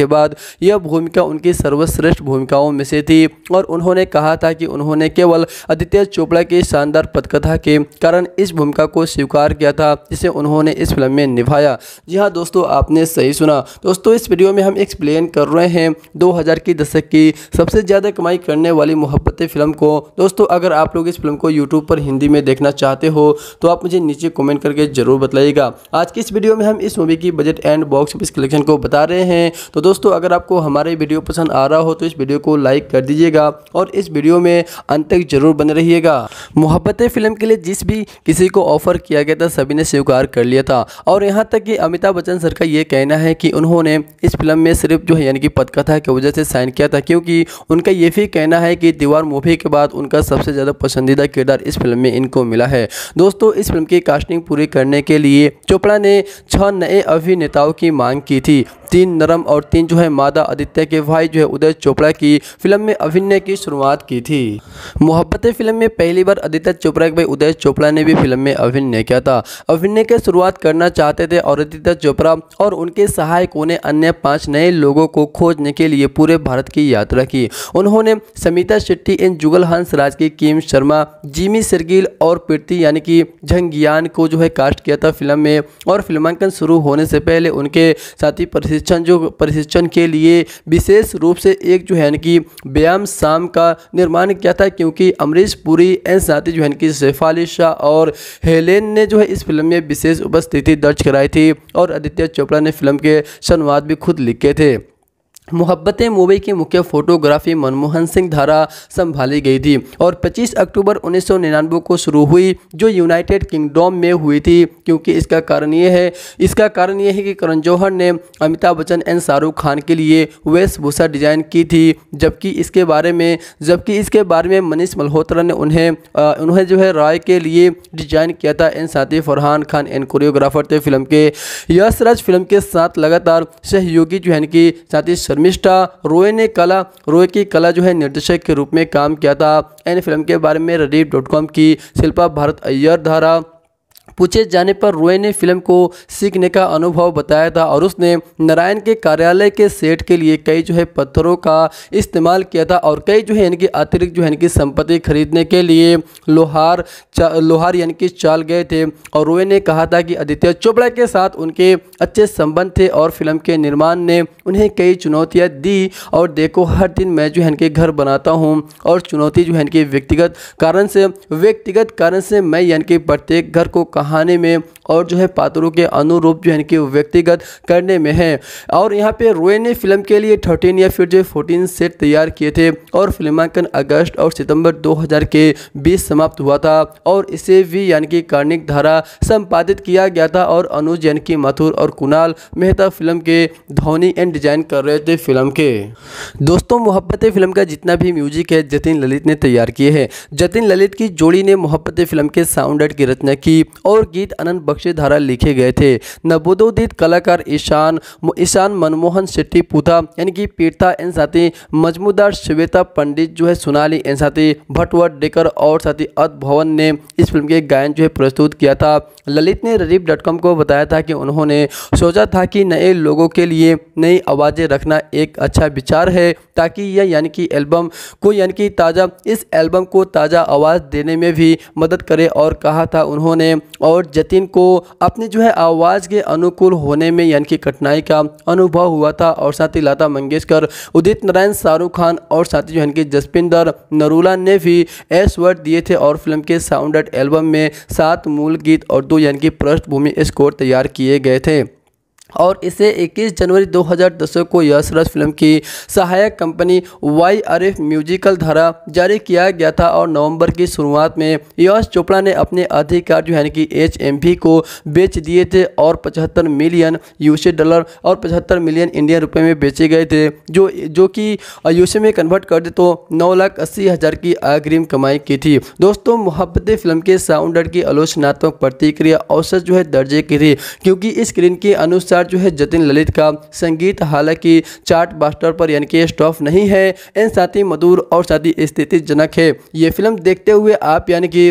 के बाद यह भूमिका उनकी सर्वश्रेष्ठ भूमिकाओं में से थी और उन्होंने कहा था कि उन्होंने केवल आदित्य चोपड़ा की शानदार पदकथा के कारण इस भूमिका को स्वीकार किया था जिसे उन्होंने इस फिल्म में निभाया जी हाँ दोस्तों आपने सही सुना दोस्तों इस वीडियो में हम एक्सप्लेन कर रहे हैं 2000 की दशक की सबसे ज़्यादा कमाई करने वाली मोहब्बत फिल्म को दोस्तों अगर आप लोग इस फिल्म को यूट्यूब पर हिंदी में देखना चाहते हो तो आप मुझे नीचे कॉमेंट करके ज़रूर बताइएगा आज की इस वीडियो में हम इस मूवी की budget and box office collection को बता रहे हैं तो दोस्तों अगर आपको हमारे वीडियो पसंद आ रहा हो तो इस वीडियो को लाइक कर दीजिएगा और इस वीडियो में अंत तक जरूर बने रहिएगा मोहब्बत फिल्म के लिए जिस भी किसी को ऑफर किया गया था सभी ने स्वीकार कर लिया था और यहाँ तक कि अमिताभ बच्चन सर का ये कहना है कि उन्होंने इस फिल्म में सिर्फ जो है यानी कि पदकथा की वजह से साइन किया था क्योंकि थी उनका ये भी कहना है कि दीवार मूवी के बाद उनका सबसे ज़्यादा पसंदीदा किरदार इस फिल्म में इनको मिला है दोस्तों इस फिल्म की कास्टिंग पूरी करने के लिए चोपड़ा ने छः नए अभिनेताओं की मांग की थी तीन नरम और तीन जो है मादा आदित्य के भाई जो है उदय चोपड़ा की फिल्म में अभिनय की शुरुआत की थी मोहब्बत फिल्म में पहली बार आदित्य चोपड़ा के भाई उदय चोपड़ा ने भी फिल्म में अभिनय किया था अभिनय की शुरुआत करना चाहते थे और आदित्य चोपड़ा और उनके सहायकों ने अन्य पाँच नए लोगों को खोजने के लिए पूरे भारत की यात्रा की उन्होंने समिता शेट्टी एन जुगल हंस राज की किम शर्मा जिमी सिरगिल और प्रीति यानी कि झंगियान को जो है कास्ट किया था फिल्म में और फिल्मांकन शुरू होने से पहले उनके साथी प्रसिद्ध प्रशिक्षण जो प्रशिक्षण के लिए विशेष रूप से एक जो है कि व्यायाम शाम का निर्माण किया था क्योंकि अमरीश पुरी एंड साथी जो है कि शेफाली शाह और हेलेन ने जो है इस फिल्म में विशेष उपस्थिति दर्ज कराई थी और आदित्य चोपड़ा ने फिल्म के संवाद भी खुद लिखे थे मोहब्बत मुंबई की मुख्य फोटोग्राफी मनमोहन सिंह द्वारा संभाली गई थी और 25 अक्टूबर 1999 को शुरू हुई जो यूनाइटेड किंगडम में हुई थी क्योंकि इसका कारण ये है इसका कारण यह है कि करण जौहर ने अमिताभ बच्चन एंड शाहरुख खान के लिए वेशभूषा डिजाइन की थी जबकि इसके बारे में जबकि इसके बारे में मनीष मल्होत्रा ने उन्हें आ, उन्हें जो है राय के लिए डिजाइन किया था एन साथ फरहान खान एन कोरियोग्राफर थे फिल्म के यशराज फिल्म के साथ लगातार सहयोगी जो है इनकी साथ ही शर्मिष्ठा रोय ने कला रोय की कला जो है निर्देशक के रूप में काम किया था एन फिल्म के बारे में रदीप की शिल्पा भारत अय्यर धारा पूछे जाने पर रॉय ने फिल्म को सीखने का अनुभव बताया था और उसने नारायण के कार्यालय के सेट के लिए कई जो है पत्थरों का इस्तेमाल किया था और कई जो है इनकी अतिरिक्त जो है इनकी संपत्ति खरीदने के लिए लोहार लोहार यानी कि चाल गए थे और रोए ने कहा था कि आदित्य चोपड़ा के साथ उनके अच्छे संबंध थे और फिल्म के निर्माण ने उन्हें कई चुनौतियाँ दी और देखो हर दिन मैं जो है इनके घर बनाता हूँ और चुनौती जो है इनके व्यक्तिगत कारण से व्यक्तिगत कारण से मैं यानी कि प्रत्येक घर को कहा बढ़ाने में और जो है पात्रों के अनुरूप जो है इनके व्यक्तिगत करने में है और यहाँ पे रोए ने फिल्म के लिए थर्टीन या फिर जो है सेट तैयार किए थे और फिल्मांकन अगस्त और सितंबर 2000 के बीच समाप्त हुआ था और इसे भी यानी कि कार्णिक धारा संपादित किया गया था और अनुज यानी कि मथुर और कुणाल मेहता फिल्म के धोनी एंड डिजाइन कर रहे थे फिल्म के दोस्तों मोहब्बत फिल्म का जितना भी म्यूजिक है जतिन ललित ने तैयार किए हैं जतिन ललित की जोड़ी ने मोहब्बत फिल्म के साउंड की रचना की और और गीत अनंत बख्शी द्वारा लिखे गए थे नवोदोदित कलाकार ईशान ईशान मनमोहन शेट्टी पुथा यानी कि पीड़ता एन साथी मजमूदार श्वेता पंडित जो है सोनाली एन साथी भटवर डेकर और साथी अत भवन ने इस फिल्म के गायन जो है प्रस्तुत किया था ललित ने ररीब डॉट कॉम को बताया था कि उन्होंने सोचा था कि नए लोगों के लिए नई आवाज़ें रखना एक अच्छा विचार है ताकि यह यानी कि एल्बम को यानी कि ताज़ा इस एल्बम को ताज़ा आवाज़ देने में भी मदद करे और कहा था उन्होंने और जतिन को अपनी जो है आवाज़ के अनुकूल होने में यानी कि कठिनाई का अनुभव हुआ था और साथ ही लता मंगेशकर उदित नारायण शाहरुख खान और साथ ही जो है कि जसपिंदर नरूला ने भी एस वर्ड दिए थे और फिल्म के साउंड एल्बम में सात मूल गीत और दो यानी कि पृष्ठभूमि स्कोर तैयार किए गए थे और इसे 21 जनवरी 2010 को यशराज फिल्म की सहायक कंपनी वाई एफ म्यूजिकल धारा जारी किया गया था और नवंबर की शुरुआत में यश चोपड़ा ने अपने अधिकार जो है कि एच को बेच दिए थे और 75 मिलियन यूसी डॉलर और 75 मिलियन इंडियन रुपए में बेचे गए थे जो जो कि यूसी में कन्वर्ट कर दे तो नौ लाख अस्सी हज़ार की अग्रिम कमाई की थी दोस्तों मोहब्बत फिल्म के साउंडर की आलोचनात्मक प्रतिक्रिया औसत जो है दर्जे की थी क्योंकि इस स्क्रीन के अनुसार स्टार जो है जतिन ललित का संगीत हालांकि चार्ट बास्टर पर यानी कि स्टॉफ नहीं है इन साथ ही मधुर और साथी स्थितिजनक है ये फिल्म देखते हुए आप यानी कि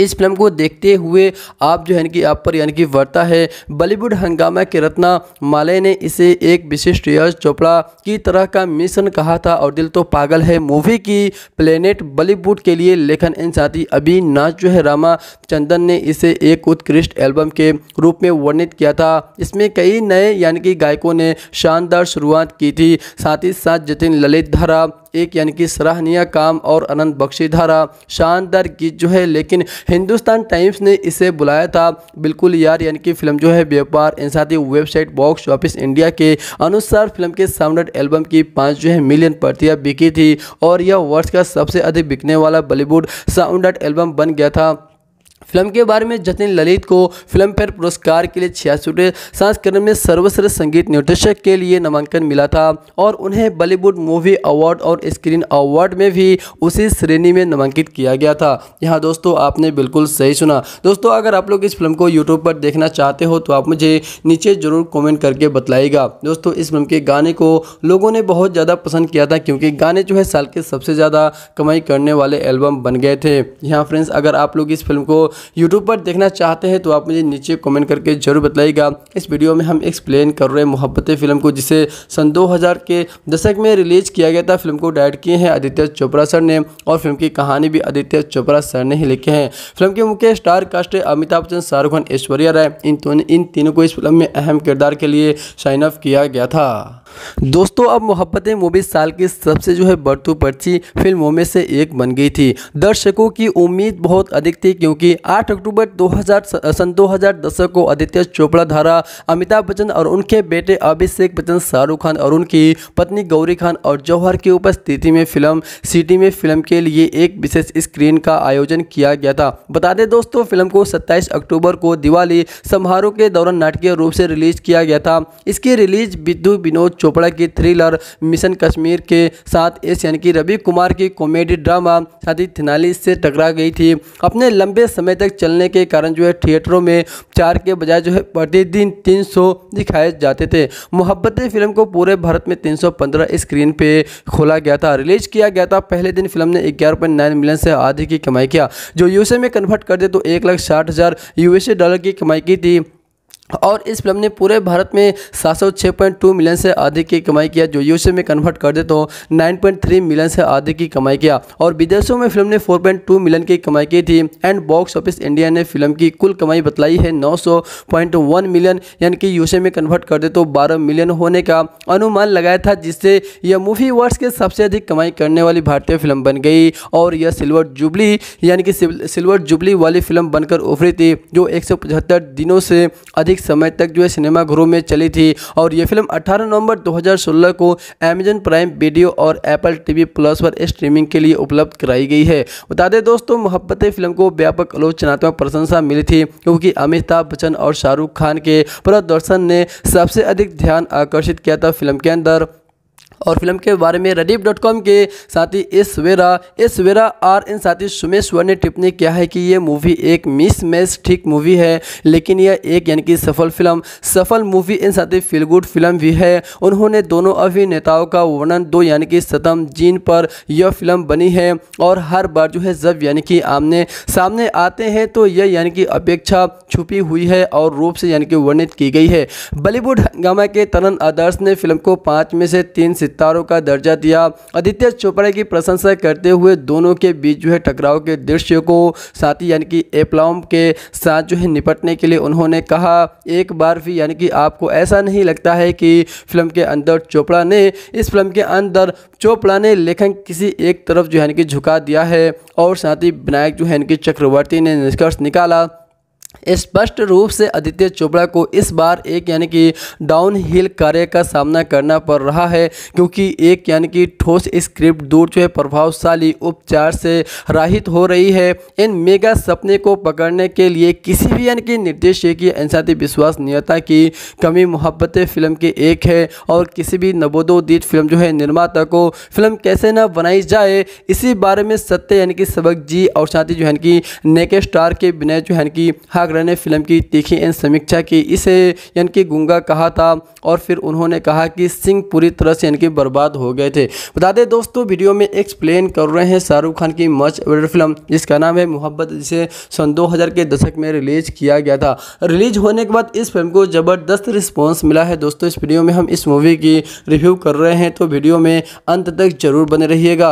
इस फिल्म को देखते हुए आप जो है कि आप पर यानी कि वर्ता है बॉलीवुड हंगामा के रत्ना माले ने इसे एक विशिष्ट यश चोपड़ा की तरह का मिशन कहा था और दिल तो पागल है मूवी की प्लेनेट बॉलीवुड के लिए लेखन इन साथी अभी नाच जो है रामा चंदन ने इसे एक उत्कृष्ट एल्बम के रूप में वर्णित किया था इसमें कई नए यानी कि गायकों ने शानदार शुरुआत की थी साथ ही साथ जतिन ललित धारा एक यानी कि सराहनीय काम और अनंत बख्शी धारा शानदार गीत जो है लेकिन हिंदुस्तान टाइम्स ने इसे बुलाया था बिल्कुल यार यानी कि फिल्म जो है व्यापार इंसानी वेबसाइट बॉक्स ऑफिस इंडिया के अनुसार फिल्म के साउंड एल्बम की पाँच जो है मिलियन प्रतियाँ बिकी थी और यह वर्ष का सबसे अधिक बिकने वाला बॉलीवुड साउंड एल्बम बन गया था फिल्म के बारे में जतिन ललित को फिल्म फेयर पुरस्कार के लिए छियासठवें संस्करण में सर्वश्रेष्ठ संगीत निर्देशक के लिए नामांकन मिला था और उन्हें बॉलीवुड मूवी अवार्ड और स्क्रीन अवार्ड में भी उसी श्रेणी में नामांकित किया गया था यहाँ दोस्तों आपने बिल्कुल सही सुना दोस्तों अगर आप लोग इस फिल्म को यूट्यूब पर देखना चाहते हो तो आप मुझे नीचे ज़रूर कॉमेंट करके बतलाएगा दोस्तों इस फिल्म के गाने को लोगों ने बहुत ज़्यादा पसंद किया था क्योंकि गाने जो है साल के सबसे ज़्यादा कमाई करने वाले एल्बम बन गए थे यहाँ फ्रेंड्स अगर आप लोग इस फिल्म को यूट्यूब पर देखना चाहते हैं तो आप मुझे नीचे कमेंट करके ज़रूर बताइएगा इस वीडियो में हम एक्सप्लेन कर रहे हैं मोहब्बत फिल्म को जिसे सन 2000 के दशक में रिलीज किया गया था फिल्म को डायरेक्ट किए हैं आदित्य चोपड़ा सर ने और फिल्म की कहानी भी आदित्य चोपड़ा सर ने ही लिखी है फिल्म के मुख्य स्टार कास्ट है अमिताभ बच्चन शाहरुख खान ऐश्वर्या राय इन तीनों इन तीनों को इस फिल्म में अहम किरदार के लिए साइन अप किया गया था दोस्तों अब मोहब्बतें मूवी साल की सबसे जो है बढ़तू पर्ची फिल्मों में से एक बन गई थी दर्शकों की उम्मीद बहुत अधिक थी क्योंकि 8 अक्टूबर 2000 सन 2010 को आदित्य चोपड़ा धारा अमिताभ बच्चन और उनके बेटे अभिषेक बच्चन शाहरुख खान और उनकी पत्नी गौरी खान और जौहर की उपस्थिति में फिल्म सिटी में फिल्म के लिए एक विशेष स्क्रीन का आयोजन किया गया था बता दें दोस्तों फिल्म को सत्ताईस अक्टूबर को दिवाली समारोह के दौरान नाटकीय रूप से रिलीज किया गया था इसकी रिलीज विद्यु विनोद चोपड़ा की थ्रिलर मिशन कश्मीर के साथ एस यानी कि रवि कुमार की कॉमेडी ड्रामा शादी थिनाली से टकरा गई थी अपने लंबे समय तक चलने के कारण जो है थिएटरों में चार के बजाय जो है प्रतिदिन तीन सौ दिखाए जाते थे मोहब्बत फिल्म को पूरे भारत में तीन स्क्रीन पर खोला गया था रिलीज किया गया था पहले दिन फिल्म ने ग्यारह मिलियन से आधी की कमाई किया जो यूएसए में कन्वर्ट कर दे तो एक लाख साठ हज़ार यूएसए डॉलर की कमाई की थी और इस फिल्म ने पूरे भारत में सात मिलियन से अधिक की कमाई किया जो यूएसए में कन्वर्ट कर दे तो 9.3 मिलियन से अधिक की कमाई किया और विदेशों में फिल्म ने 4.2 मिलियन की कमाई की थी एंड बॉक्स ऑफिस इंडिया ने फिल्म की कुल कमाई बतलाई है 900.1 मिलियन यानी कि यूएसए में कन्वर्ट कर दे तो 12 मिलियन होने का अनुमान लगाया था जिससे यह मूवी वर्ष के सबसे अधिक कमाई करने वाली भारतीय फिल्म बन गई और यह सिल्वर जुबली यानी कि सिल्वर जुबली वाली फिल्म बनकर उभरी थी जो एक दिनों से अधिक समय तक जो है सिनेमाघरों में चली थी और ये फिल्म 18 नवंबर 2016 को अमेजन प्राइम वीडियो और एप्पल टीवी प्लस पर स्ट्रीमिंग के लिए उपलब्ध कराई गई है बता दें दोस्तों मोहब्बतें फिल्म को व्यापक आलोचनात्मक प्रशंसा मिली थी क्योंकि अमिताभ बच्चन और शाहरुख खान के प्रदर्शन ने सबसे अधिक ध्यान आकर्षित किया था फिल्म के अंदर और फिल्म के बारे में रदीप डॉट कॉम के साथी एस वेरा एस वेरा आर इन साथी सुमेश्वर ने टिप्पणी किया है कि यह मूवी एक मिस मैच ठीक मूवी है लेकिन यह एक यानी कि सफल फिल्म सफल मूवी इन साथी फील गुड फिल्म भी है उन्होंने दोनों अभिनेताओं का वर्णन दो यानी कि सतम जीन पर यह फिल्म बनी है और हर बार जो है जब यानी कि आमने सामने आते हैं तो यह यानी कि अपेक्षा छुपी हुई है और रूप से यानी कि वर्णित की गई है बॉलीवुड हंगामा के तरन आदर्श ने फिल्म को पाँच में से तीन से सितारों का दर्जा दिया आदित्य चोपड़ा की प्रशंसा करते हुए दोनों के बीच जो है टकराव के दृश्य को साथ ही यानी कि एप्लाम के साथ जो है निपटने के लिए उन्होंने कहा एक बार भी यानी कि आपको ऐसा नहीं लगता है कि फिल्म के अंदर चोपड़ा ने इस फिल्म के अंदर चोपड़ा ने लेखन किसी एक तरफ जो है कि झुका दिया है और साथ ही विनायक जो है कि चक्रवर्ती ने निष्कर्ष निकाला स्पष्ट रूप से आदित्य चोपड़ा को इस बार एक यानी कि डाउन हिल कार्य का सामना करना पड़ रहा है क्योंकि एक यानी कि ठोस स्क्रिप्ट दूर जो है प्रभावशाली उपचार से राहित हो रही है इन मेगा सपने को पकड़ने के लिए किसी भी यानी कि निर्देशक की इंसानी विश्वसनीयता की कमी मोहब्बत फिल्म की एक है और किसी भी नवोदोदित फिल्म जो है निर्माता को फिल्म कैसे न बनाई जाए इसी बारे में सत्य यानी कि सबक जी और साथ ही जो है कि नेके स्टार के विनय जो है कि हागरा जागरण ने फिल्म की तीखी एन समीक्षा की इसे यानी कि गुंगा कहा था और फिर उन्होंने कहा कि सिंह पूरी तरह से यानी कि बर्बाद हो गए थे बता दें दोस्तों वीडियो में एक्सप्लेन कर रहे हैं शाहरुख खान की मच वेटेड फिल्म जिसका नाम है मोहब्बत जिसे सन दो के दशक में रिलीज किया गया था रिलीज होने के बाद इस फिल्म को ज़बरदस्त रिस्पॉन्स मिला है दोस्तों इस वीडियो में हम इस मूवी की रिव्यू कर रहे हैं तो वीडियो में अंत तक जरूर बने रहिएगा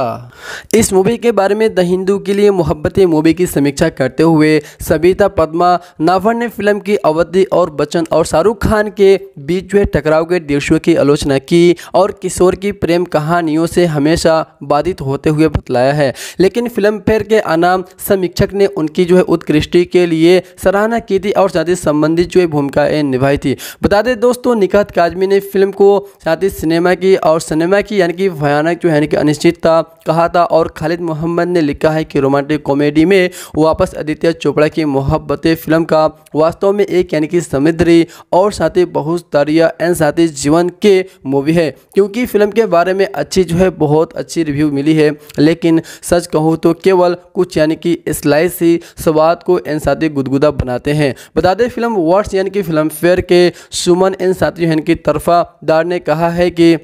इस मूवी के बारे में द हिंदू के लिए मोहब्बत मूवी की समीक्षा करते हुए सबिता पद्मा नाभर ने फिल्म की अवधि और बच्चन और शाहरुख खान के बीच हुए टकराव के दृश्यों की आलोचना की और किशोर की प्रेम कहानियों से हमेशा बाधित होते हुए बतलाया है लेकिन फिल्म फेयर के अनाम समीक्षक ने उनकी जो है उत्कृष्टि के लिए सराहना की थी और शादी संबंधित जो है निभाई थी बता दें दोस्तों निकात काजमी ने फिल्म को शादी सिनेमा की और सिनेमा की यानी कि भयानक जो है कि अनिश्चितता कहा था और खालिद मोहम्मद ने लिखा है कि रोमांटिक कॉमेडी में वापस आदित्य चोपड़ा की मोहब्बतें फिल्म जीवन का वास्तव में एक यानी कि समुद्री और साथ ही बहुस्तरीय एंड साथ ही जीवन के मूवी है क्योंकि फिल्म के बारे में अच्छी जो है बहुत अच्छी रिव्यू मिली है लेकिन सच कहूँ तो केवल कुछ यानी कि स्लाइस ही स्वाद को एंड साथ गुदगुदा बनाते हैं बता दें फिल्म वर्ष यानी कि फिल्म फेयर के सुमन एंड साथियों की तरफा दार ने कहा है कि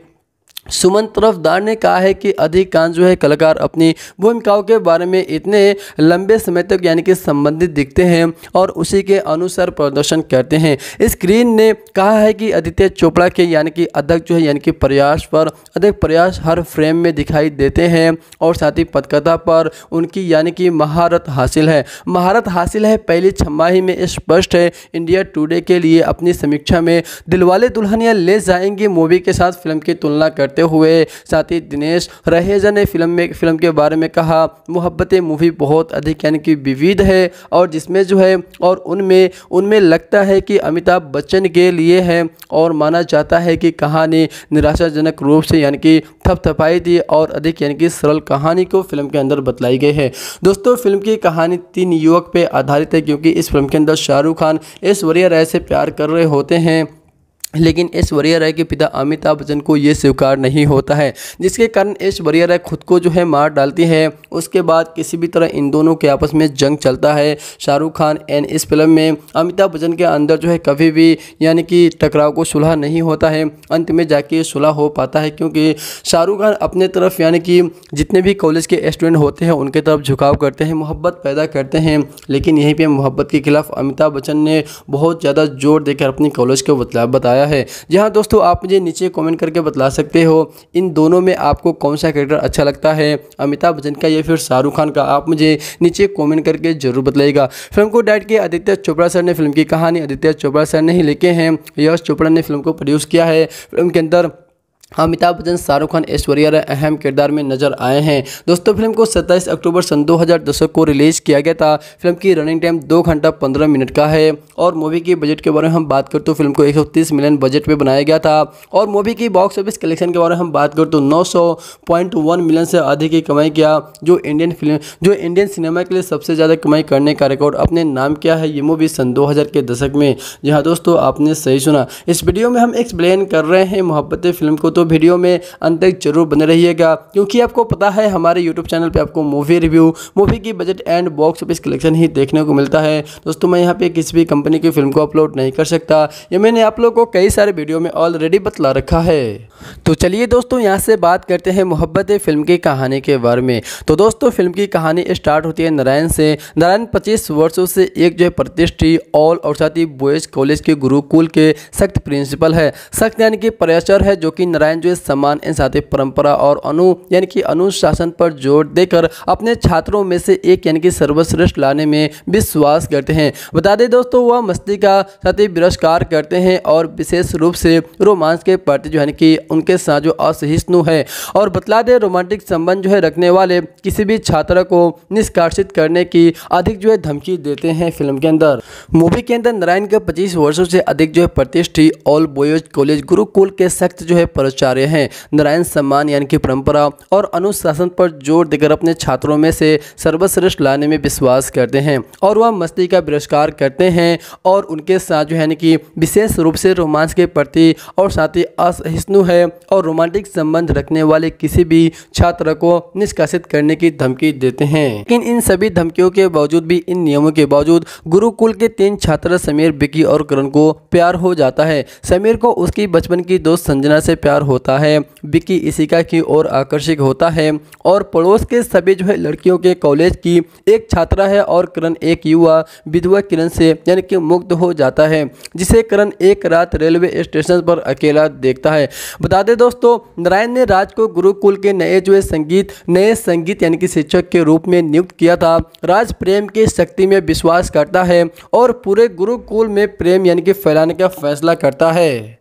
सुमन तरफदार ने कहा है कि अधिकांश जो है कलाकार अपनी भूमिकाओं के बारे में इतने लंबे समय तक यानी कि संबंधित दिखते हैं और उसी के अनुसार प्रदर्शन करते हैं स्क्रीन ने कहा है कि आदित्य चोपड़ा के यानी कि अधिक जो है यानी कि प्रयास पर अधिक प्रयास हर फ्रेम में दिखाई देते हैं और साथ ही पदकथा पर उनकी यानी कि महारत हासिल है महारत हासिल है पहली छमाही में स्पष्ट है इंडिया टूडे के लिए अपनी समीक्षा में दिलवाले दुल्हनिया ले जाएंगे मूवी के साथ फिल्म की तुलना करते करते हुए साथ ही दिनेश रहेजा ने फिल्म में फिल्म के बारे में कहा मोहब्बत मूवी बहुत अधिक यानी कि विविध है और जिसमें जो है और उनमें उनमें लगता है कि अमिताभ बच्चन के लिए है और माना जाता है कि कहानी निराशाजनक रूप से यानी कि थपथपाई दी और अधिक यानी कि सरल कहानी को फिल्म के अंदर बतलाई गई है दोस्तों फिल्म की कहानी तीन युवक पर आधारित है क्योंकि इस फिल्म के अंदर शाहरुख खान ऐश्वर्या राय से प्यार कर रहे होते हैं लेकिन ऐश्वर्या राय के पिता अमिताभ बच्चन को ये स्वीकार नहीं होता है जिसके कारण ऐश्वर्या राय खुद को जो है मार डालती है उसके बाद किसी भी तरह इन दोनों के आपस में जंग चलता है शाहरुख खान एंड इस फिल्म में अमिताभ बच्चन के अंदर जो है कभी भी यानी कि टकराव को सुलह नहीं होता है अंत में जाके सुलह हो पाता है क्योंकि शाहरुख खान अपने तरफ यानी कि जितने भी कॉलेज के स्टूडेंट होते हैं उनके तरफ झुकाव करते हैं मोहब्बत पैदा करते हैं लेकिन यहीं पर मोहब्बत के खिलाफ अमिताभ बच्चन ने बहुत ज़्यादा जोर देकर अपनी कॉलेज को बताया है जहाँ दोस्तों आप मुझे नीचे कॉमेंट करके बतला सकते हो इन दोनों में आपको कौन सा करेक्टर अच्छा लगता है अमिताभ बच्चन का या फिर शाहरुख खान का आप मुझे नीचे कॉमेंट करके जरूर बताइएगा फिल्म को डायरेक्ट किया आदित्य चोपड़ा सर ने फिल्म की कहानी आदित्य चोपड़ा सर ने ही लिखे हैं यश चोपड़ा ने फिल्म को प्रोड्यूस किया है फिल्म के अंदर अमिताभ बच्चन शाहरुख खान ऐश्वर्या राय अहम किरदार में नजर आए हैं दोस्तों फिल्म को 27 अक्टूबर सन 2010 को रिलीज़ किया गया था फिल्म की रनिंग टाइम दो घंटा पंद्रह मिनट का है और मूवी के बजट के बारे में हम बात करते तो फिल्म को 130 मिलियन बजट में बनाया गया था और मूवी की बॉक्स ऑफिस कलेक्शन के बारे में हम बात करते तो नौ मिलियन से अधिक की कमाई किया जो इंडियन फिल्म जो इंडियन सिनेमा के लिए सबसे ज़्यादा कमाई करने का रिकॉर्ड अपने नाम किया है ये मूवी सन दो के दशक में जहाँ दोस्तों आपने सही सुना इस वीडियो में हम एक्सप्लेन कर रहे हैं मोहब्बत फिल्म को तो तो वीडियो में अंत तक जरूर बने रहिएगा क्योंकि आपको पता है हमारे यूट्यूब चैनल पर आपको मूवी रिव्यू मूवी की budget and box office collection ही देखने को मिलता है दोस्तों मैं यहाँ पर किसी भी कंपनी की फिल्म को अपलोड नहीं कर सकता ये मैंने आप लोग को कई सारे वीडियो में ऑलरेडी बतला रखा है तो चलिए दोस्तों यहाँ से बात करते हैं मोहब्बत फिल्म की कहानी के बारे में तो दोस्तों फिल्म की कहानी स्टार्ट होती है नारायण से नारायण 25 वर्षों से एक जो है प्रतिष्ठी ऑल और साथ ही बॉयज कॉलेज के गुरुकुल के सख्त प्रिंसिपल है सख्त यानी कि प्रेशर है जो कि नारायण नारायण जो है सम्मान साथ परंपरा और अनु यानी कि अनुशासन पर जोर देकर अपने छात्रों में से एक यानी कि सर्वश्रेष्ठ लाने में विश्वास करते हैं बता दें दोस्तों वह मस्ती का साथ ही बिरस्कार करते हैं और विशेष रूप से रोमांस के प्रति जो है कि उनके साथ जो असहिष्णु है और बता दें रोमांटिक संबंध जो है रखने वाले किसी भी छात्र को निष्कासित करने की अधिक जो है धमकी देते हैं फिल्म के अंदर मूवी के अंदर नारायण के पच्चीस वर्षों से अधिक जो है प्रतिष्ठित ऑल बॉयज कॉलेज गुरुकुल के सख्त जो है आचार्य हैं नारायण सम्मान यानी कि परंपरा और अनुशासन पर जोर देकर अपने छात्रों में से सर्वश्रेष्ठ लाने में विश्वास करते हैं और वह मस्ती का बहिष्कार करते हैं और उनके साथ जो यानी कि विशेष रूप से रोमांस के प्रति और साथ ही असहिष्णु है और रोमांटिक संबंध रखने वाले किसी भी छात्र को निष्कासित करने की धमकी देते हैं लेकिन इन सभी धमकियों के बावजूद भी इन नियमों के बावजूद गुरुकुल के तीन छात्र समीर बिकी और करण को प्यार हो जाता है समीर को उसकी बचपन की दोस्त संजना से प्यार होता है विकी इसिका की ओर आकर्षित होता है और पड़ोस के सभी जो है लड़कियों के कॉलेज की एक छात्रा है और करण एक युवा विधवा किरण से यानी कि मुक्त हो जाता है जिसे करण एक रात रेलवे स्टेशन पर अकेला देखता है बता दें दोस्तों नारायण ने राज को गुरुकुल के नए जो है संगीत नए संगीत यानी कि शिक्षक के रूप में नियुक्त किया था राज प्रेम की शक्ति में विश्वास करता है और पूरे गुरुकुल में प्रेम यानी कि फैलाने का फैसला करता है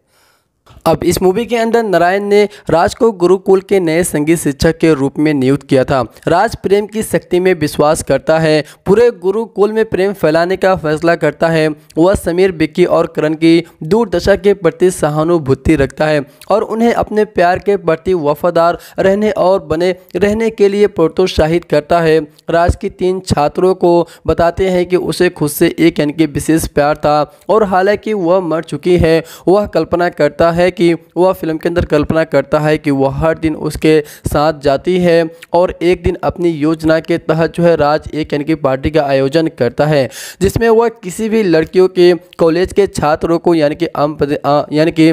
अब इस मूवी के अंदर नारायण ने राज को गुरुकुल के नए संगीत शिक्षक के रूप में नियुक्त किया था राज प्रेम की शक्ति में विश्वास करता है पूरे गुरुकुल में प्रेम फैलाने का फैसला करता है वह समीर बिक्की और करण की दूरदशा के प्रति सहानुभूति रखता है और उन्हें अपने प्यार के प्रति वफादार रहने और बने रहने के लिए प्रोत्साहित करता है राज की तीन छात्रों को बताते हैं कि उसे खुद से एक यानी कि विशेष प्यार था और हालांकि वह मर चुकी है वह कल्पना करता है कि वह फिल्म के अंदर कल्पना करता है कि वह हर दिन उसके साथ जाती है और एक दिन अपनी योजना के तहत जो है राज एक यानी कि पार्टी का आयोजन करता है जिसमें वह किसी भी लड़कियों के कॉलेज के छात्रों को यानी कि आम यानी कि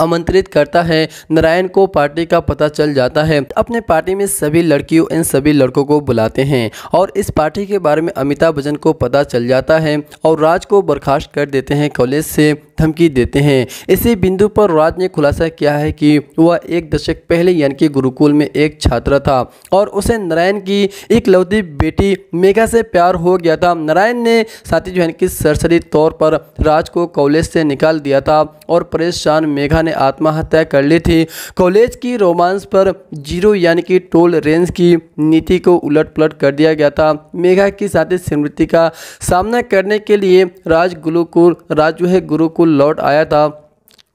आमंत्रित करता है नारायण को पार्टी का पता चल जाता है अपने पार्टी में सभी लड़कियों इन सभी लड़कों को बुलाते हैं और इस पार्टी के बारे में अमिताभ बच्चन को पता चल जाता है और राज को बर्खास्त कर देते हैं कॉलेज से धमकी देते हैं इसी बिंदु पर राज ने खुलासा किया है कि वह एक दशक पहले यानी कि गुरुकुल में एक छात्र था और उसे नारायण की एक इकलौती बेटी मेघा से प्यार हो गया था नारायण ने साथी जो है कि सरसरी तौर पर राज को कॉलेज से निकाल दिया था और परेशान मेघा ने आत्महत्या कर ली थी कॉलेज की रोमांस पर जीरो यानी कि टोल रेंज की नीति को उलट पलट कर दिया गया था मेघा की साथी स्मृति का सामना करने के लिए राज गुरुकुल राज जो है गुरुकुल लौट आया था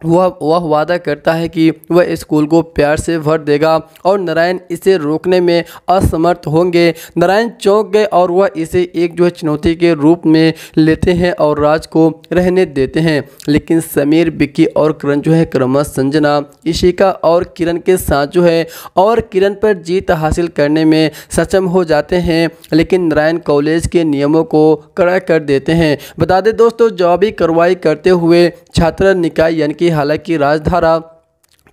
वह वह वादा करता है कि वह स्कूल को प्यार से भर देगा और नारायण इसे रोकने में असमर्थ होंगे नारायण चौंक गए और वह इसे एक जो है चुनौती के रूप में लेते हैं और राज को रहने देते हैं लेकिन समीर बिक्की और किरण जो है क्रमश संजना ईशिका और किरण के साथ जो है और किरण पर जीत हासिल करने में सक्षम हो जाते हैं लेकिन नारायण कॉलेज के नियमों को कड़ा कर देते हैं बता दें दोस्तों जवाबी कार्रवाई करते हुए छात्र निकाय यानी कि हालांकि राजधारा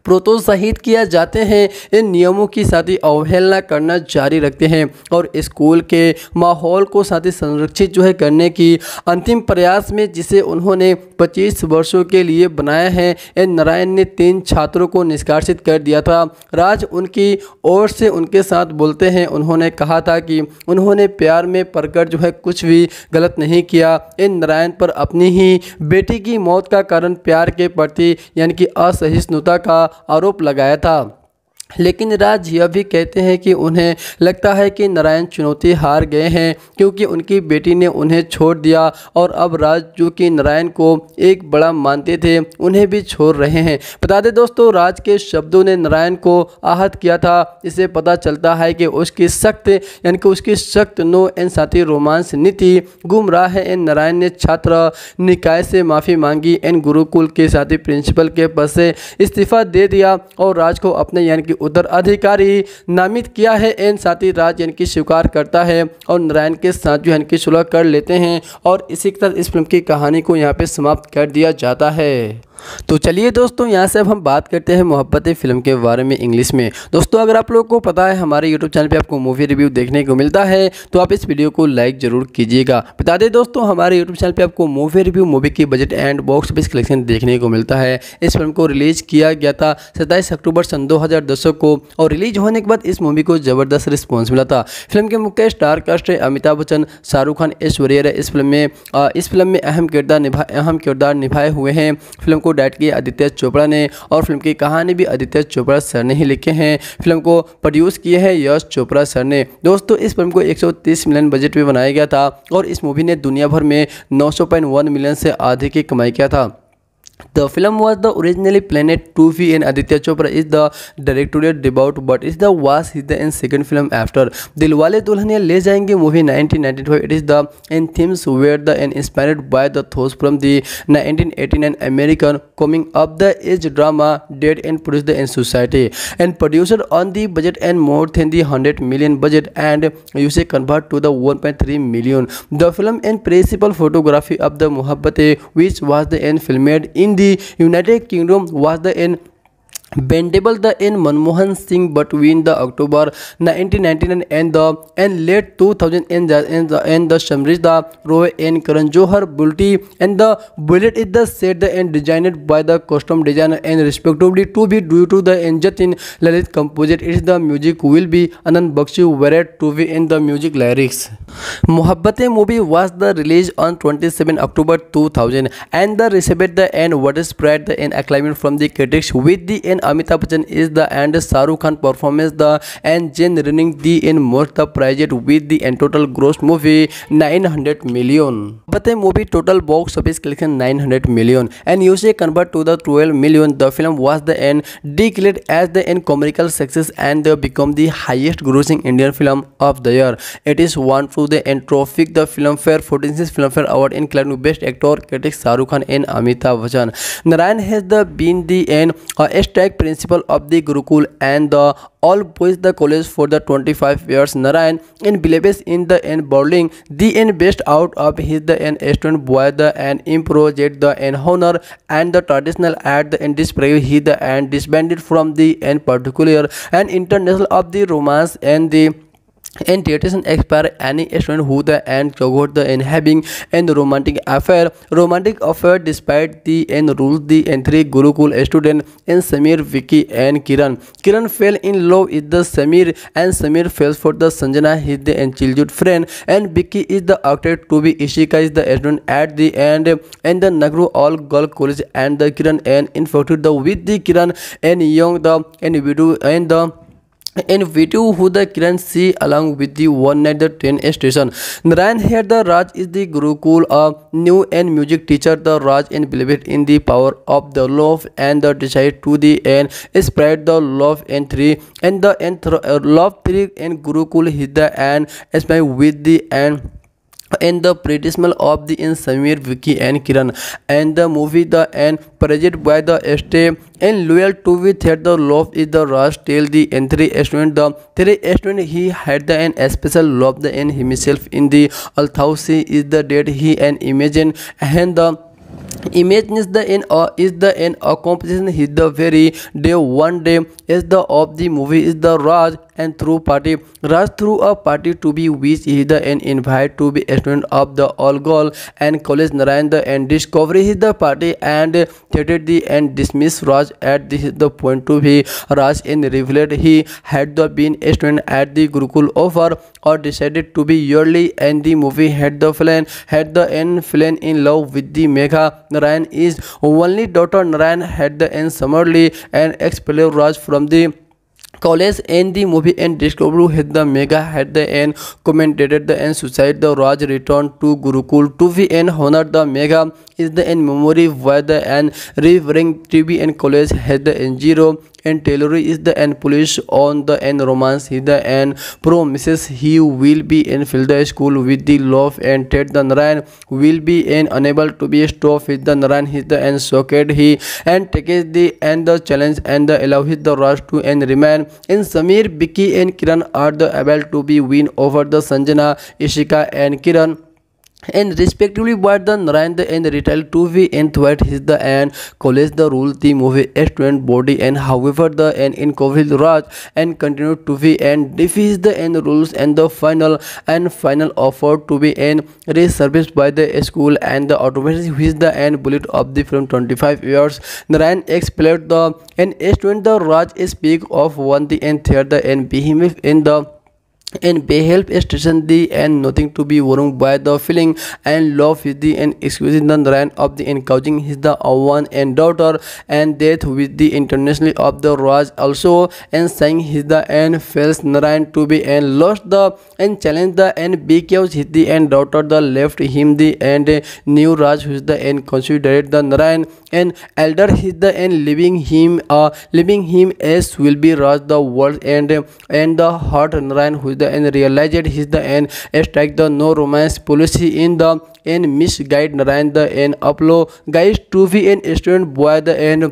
प्रोत्साहित किया जाते हैं इन नियमों की साथ ही अवहेलना करना जारी रखते हैं और स्कूल के माहौल को साथ ही संरक्षित जो है करने की अंतिम प्रयास में जिसे उन्होंने 25 वर्षों के लिए बनाया है एन नारायण ने तीन छात्रों को निष्कासित कर दिया था राज उनकी ओर से उनके साथ बोलते हैं उन्होंने कहा था कि उन्होंने प्यार में पढ़कर जो है कुछ भी गलत नहीं किया एन नारायण पर अपनी ही बेटी की मौत का कारण प्यार के प्रति यानी कि असहिष्णुता का आरोप लगाया था लेकिन राज यह भी कहते हैं कि उन्हें लगता है कि नारायण चुनौती हार गए हैं क्योंकि उनकी बेटी ने उन्हें छोड़ दिया और अब राज जो कि नारायण को एक बड़ा मानते थे उन्हें भी छोड़ रहे हैं बता दें दोस्तों राज के शब्दों ने नारायण को आहत किया था इसे पता चलता है कि उसकी सख्त यानी कि उसकी सख्त नो एन साथी रोमांस नीति रहा है एन नारायण ने छात्र निकाय से माफ़ी मांगी एन गुरुकुल के साथी प्रिंसिपल के पद से इस्तीफा दे दिया और राज को अपने यानी कि उधर अधिकारी नामित किया है एन साथी राज इनकी स्वीकार करता है और नारायण के साथ जो है इनकी सुलह कर लेते हैं और इसी के इस फिल्म की कहानी को यहाँ पे समाप्त कर दिया जाता है तो चलिए दोस्तों यहाँ से अब हम बात करते हैं मोहब्बत फिल्म के बारे में इंग्लिश में दोस्तों अगर आप लोगों को पता है हमारे यूट्यूब चैनल पे आपको मूवी रिव्यू देखने को मिलता है तो आप इस वीडियो को लाइक जरूर कीजिएगा बता दें दोस्तों हमारे यूट्यूब चैनल पे आपको मूवी रिव्यू मूवी की budget and box office collection देखने को मिलता है इस फिल्म को रिलीज किया गया था सत्ताईस अक्टूबर सन दो को और रिलीज होने के बाद इस मूवी को जबरदस्त रिस्पॉन्स मिला था फिल्म के मुख्य स्टार कास्ट है अमिताभ बच्चन शाहरुख खान ऐश्वर्या इस फिल्म में इस फिल्म में अहम किरदार निभा अहम किरदार निभाए हुए हैं फिल्म को को डायरेक्ट किया आदित्य चोपड़ा ने और फिल्म की कहानी भी आदित्य चोपड़ा सर ने ही लिखे हैं फिल्म को प्रोड्यूस किए हैं यश चोपड़ा सर ने दोस्तों इस फिल्म को 130 मिलियन बजट में बनाया गया था और इस मूवी ने दुनिया भर में नौ मिलियन से आधे की कमाई किया था The film was the originally planned to be and Aditya Chopra is the directorial debut but it's the was his in second film after Dilwale Dulhania Le Jayenge movie 1995 it is the and themes were the and inspired by the thoughts from the 1989 American coming up the age drama Dead and Produced the Society and produced on the budget and more than the 100 million budget and you say convert to the 1.3 million the film and principal photography of the mohabbate which was the film filmed in in the United Kingdom was the end Bendable the in Manmohan Singh between the October 1999 and the and late 2000 and the and the, and the Roy and Karan Johar Bulti and the bullet is the set and designed by the costume designer and respectively to be due to the Anjat in Lalit composite is the music will be Anand Bakshi Varat to be in the music lyrics. Mohabbate movie was the release on 27 October 2000 and the received the and what is spread the in acclaim from the critics with the in when Amitabh Bachchan is the and Shahrukh Khan performs the and Jane running the in most the project with the and total gross movie 900 million. But the movie total box office collection 900 million and USA convert to the 12 million. The film was the end declared as the end commercial success and they become the highest grossing Indian film of the year. It is won through the and trophy the Filmfare 46th Filmfare Award in Clan Best Actor category Shahrukh Khan and Amitabh Bachchan. Narayan has the been the end a uh, academic principal of the Gurukul and the all boys the college for the 25 years Narayan in believes in the end bowling the end best out of his the end student boy the end improvised the end honor and the traditional at the end display he the end disbanded from the end particular and international of the romance and the and date is an expire any student who the end, got the and having romantic affair romantic affair despite the and rules the entry, three gurukul student and samir vicky and kiran kiran fell in love with the samir and samir falls for the sanjana his the and childhood friend and vicky is the actor to be ishika is the student at the end and the nagru all girl college and the kiran and infected the with the kiran and young the and widow and the in video who the Kiran see along with the one night the train station. Narayan here the Raj is the Gurukul a new and music teacher the Raj and believe in the power of the love and the desire to the end spread the love and three and the and th love three and Gurukul Hida and as my with the and and the predicament of the in Samir Vicky and Kiran and the movie the end produced by the stay and loyal to that the love is the rush till the entry student the three student he had the an special love the and himself in the although is the date he and imagine and the imagine is the end or is the end a composition is the very day one day is the of the movie is the raj and through party rush through a party to be which is the end invite to be a student of the all goal and college narayan the and discovery is the party and theater the and dismiss raj at this is the point to be raj in revealed he had the been a student at the gurukul offer or decided to be yearly and the movie had the plan had the end plan in love with the mega Narayan is only daughter Narayan had the end summarily and expelled Raj from the College and the movie and Discovery hit the mega at the end, commented the end suicide the Raj returned to Gurukul. To the end honor the mega is the end memory where the end referring TV and college had the end zero and Taylor is the end polish on the end romance he the end promises he will be in fill the school with the love and Ted the Narayan will be in unable to be stopped with the Narayan he the end socket he and takes the end the challenge and the allow his the rush to and remain in Samir, Vicky and Kiran are the able to be win over the Sanjana, Ishika and Kiran and respectively what the Narendra and retail 2 and threat the and college the rule the movie a student body and however the and in Kovil Raj and continue to be and defeats the end rules and the final and final offer to be and reserviced by the school and the automatic with the end bullet of the from 25 years Narayan explained the and student the Raj speak of one the and third the and behemoth in the and they help station the and nothing to be worn by the feeling and love with the and excusing the Narayan of the encouraging his the one and daughter and death with the internationally of the Raj also and saying his the and fails Narayan to be and lost the and challenge the and because his the and daughter the left him the and new Raj who is the and considered the Narayan and elder his the and leaving him uh leaving him as will be Raj the world and and the heart Narayan who is the end realized his the end strike the no romance policy in the end misguide Narayan the end upload guys to be an student boy the end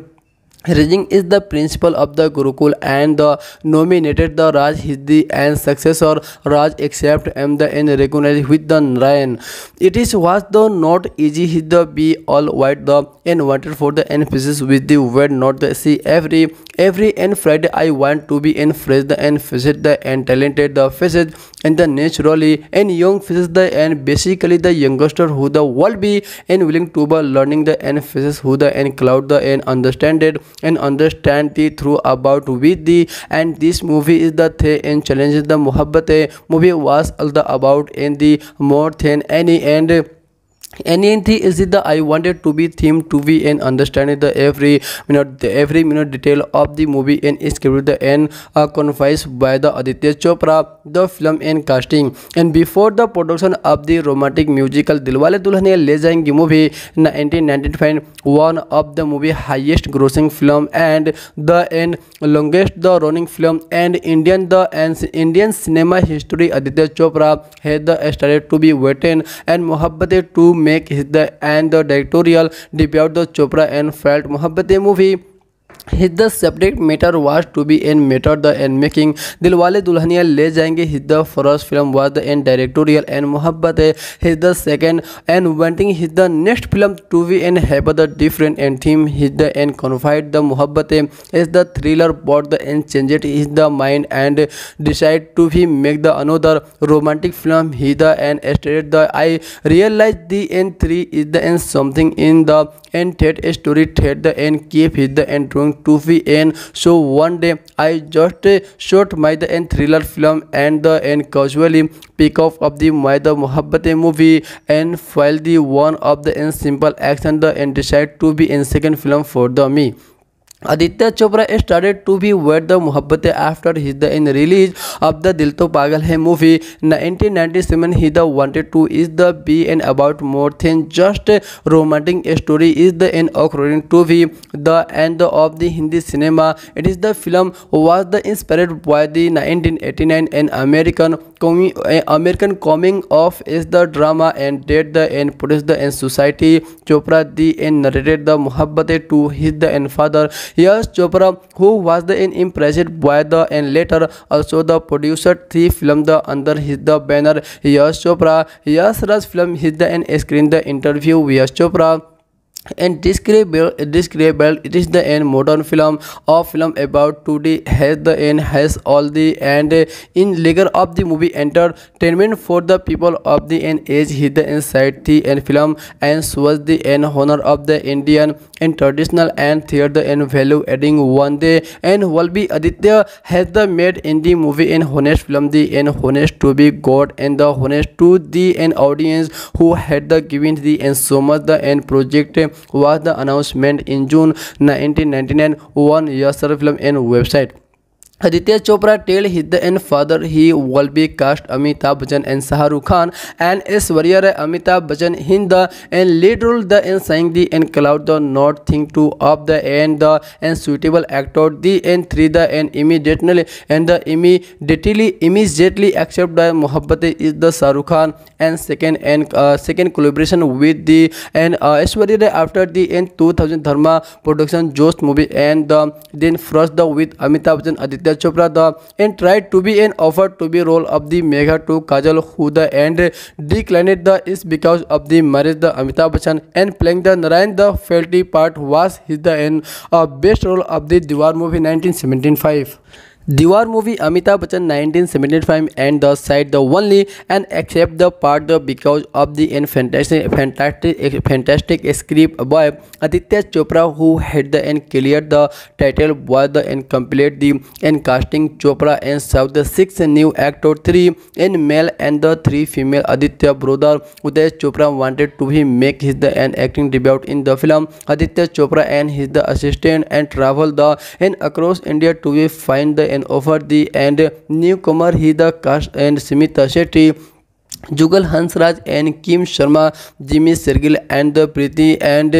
Rajing is the principal of the Gurukul and the nominated the Raj Hiddi and successor Raj except M the N recognized with the Narayan. It is was the not easy hit the be all white the and wanted for the and faces with the word not the see every every and Friday I want to be in fresh the N facet the and talented the faces and the naturally and young faces the and basically the youngster who the world be and willing to be learning the and faces who the and cloud the and understand it and understand the through about with the and this movie is the thing and challenges the muhabbat movie was all the about in the more than any and anything is it the i wanted to be theme to be and understand the every minute the every minute detail of the movie and script the end uh, convised by the aditya chopra the film and casting and before the production of the romantic musical dilwale dulhaniya le jayenge movie in 1995 one of the movie highest grossing film and the end longest the running film and indian the and indian cinema history aditya chopra had the started to be written and Mohabbate to make his the and the directorial debut the Chopra and felt Mohabbatein movie his the subject matter was to be an matter the an making Dilwale Dulhania Le Jayenge his the first film was the and directorial and Mohabbatein his the second and venting his the next film to be and have the different and theme his the and confide the Mohabbatein is the thriller but the and change it is the mind and decide to भी make the another romantic film he the and state the I realize the an three is the and something in the and that story that the and keep his the and drawing to be an so one day i just shot my the end thriller film and the end casually pick off of the my the mohabbat movie and file the one of the end simple action the end decide to be in second film for the me Aditya Chopra started to be with the Muhabbat after his the in release of the Dil To Pagal Hai movie. In 1997, he the wanted to is the be and about more than just romantic story is the an occurring to be the end of the Hindi cinema. It is the film was the inspired by the 1989 and American coming American coming of is the drama and did the and produced the and society. Chopra the and narrated the Muhabbat to his the and father. Yash Chopra, who was then impressed by the and later also the producer three films the under his the banner Yash Chopra. Yash Raj film his the and screened the interview Yash Chopra and describable describable it is the end modern film or film about 2d has the end has all the and in leader of the movie entertainment for the people of the end age hit the inside the end film and was the end honor of the indian and traditional and theater and value adding one day and will be Aditya has the made in the movie and honest film the end honest to be God and the honest to the end audience who had the given the and so much the end project Tuesday was the announcement in June 1999 on your film and website. Aditya Chopra tell his and father he will be cast Amitabh Bachchan and Shahrukh Khan and Aishwarya Rai Amitabh Bachchan in the and lead role the and sang the and cloud the not thing to up the and the and suitable actor the and three the and immediately and the immediately immediately accept the Mohabbat is the Shahrukh Khan and second and uh, second collaboration with the and uh, Aishwarya Rai after the and 2000 Dharma production Jost movie and the, then first the with Amitabh Bachchan Aditya Aditya Chopra the and tried to be an offer to be role of the Megha to Kajol who the and declined the is because of the marriage the Amitabh Bachchan and playing the Narayan the faulty part was his the and best role of the Deewaar movie nineteen seventy five Diwar movie Amitabh Bachchan 1975 and the side the only and accept the part the because of the fantastic fantastic fantastic script by Aditya Chopra who had the and cleared the title by the and complete the and casting Chopra and served the six new actor three and male and the three female Aditya brother Uday Chopra wanted to be make his the and acting debut in the film Aditya Chopra and his the assistant and travel the and across India to be find the and over the end newcomer Hida Kash and Smita Shetty Jugal Hansraj and Kim Sharma Jimmy Shergill and the Preeti and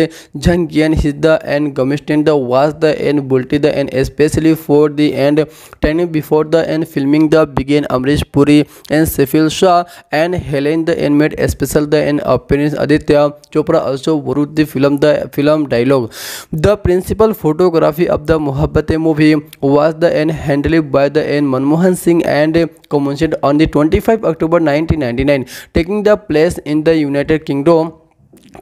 his the and गमिस्टिन the was the and बुल्टी the and specially for the and training before the and filming the began Amrish Puri and Safil Shah and Helen the and made special the and appearance Aditya Chopra also wrote the film the film dialogue the principal photography of the Mohabbatein movie was the and हैंडली by the and Manmohan Singh and commenced on the twenty five October nineteen ninety nine taking the place in the United Kingdom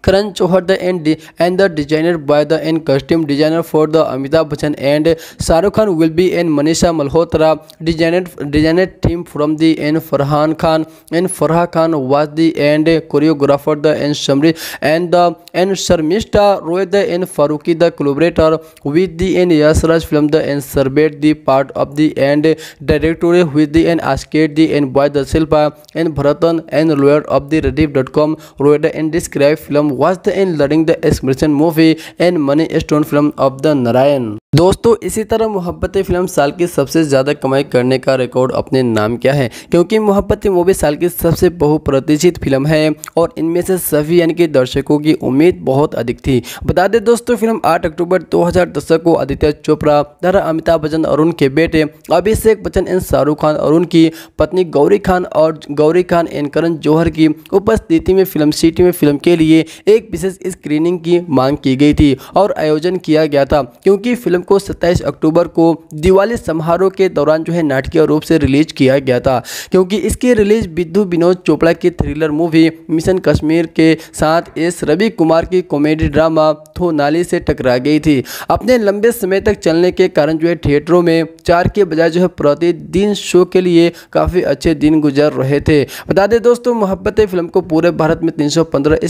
crunch over the end and the designer by the end costume designer for the Amitabh Bachchan and Shahrukh Khan will be and Manisha Malhotra designed designed team from the end Farhan Khan and Farha Khan was the end choreographer the end Shamri and the and Sharmista Roy the end Faruqi the collaborator with the end Yasraj film the end surveyed the part of the end director with the end Asket the end by the Silpa and Bharatan and lawyer of the Rediff.com Roy the end described film was the in learning the expression movie and Money Stone film of the Narayan. दोस्तों इसी तरह मोहब्बत film साल की सबसे ज़्यादा कमाई करने का रिकॉर्ड अपने नाम क्या है क्योंकि मोहब्बत मूवी साल की सबसे बहुप्रतिष्ठित फिल्म है और इनमें से सभी यानी कि दर्शकों की उम्मीद बहुत अधिक थी बता दें दोस्तों फिल्म 8 अक्टूबर 2010 को आदित्य चोपड़ा धरा अमिताभ बच्चन अरुण के बेटे अभिषेक बच्चन एन शाहरुख खान अरुण की पत्नी गौरी खान और गौरी खान एन करण जौहर की उपस्थिति में फिल्म सिटी में फिल्म के लिए एक विशेष स्क्रीनिंग की मांग की गई थी और आयोजन किया गया था क्योंकि फिल्म को 27 अक्टूबर को दिवाली समारोह के दौरान जो है नाटकीय रूप से रिलीज किया गया था क्योंकि इसकी रिलीज विद्यु विनोद चोपड़ा की थ्रिलर मूवी मिशन कश्मीर के साथ एस रवि कुमार की कॉमेडी ड्रामा थो नाली से टकरा गई थी अपने लंबे समय तक चलने के कारण जो है थिएटरों में चार के बजाय जो है प्रतिदिन शो के लिए काफ़ी अच्छे दिन गुजर रहे थे बता दें दोस्तों मोहब्बत फिल्म को पूरे भारत में तीन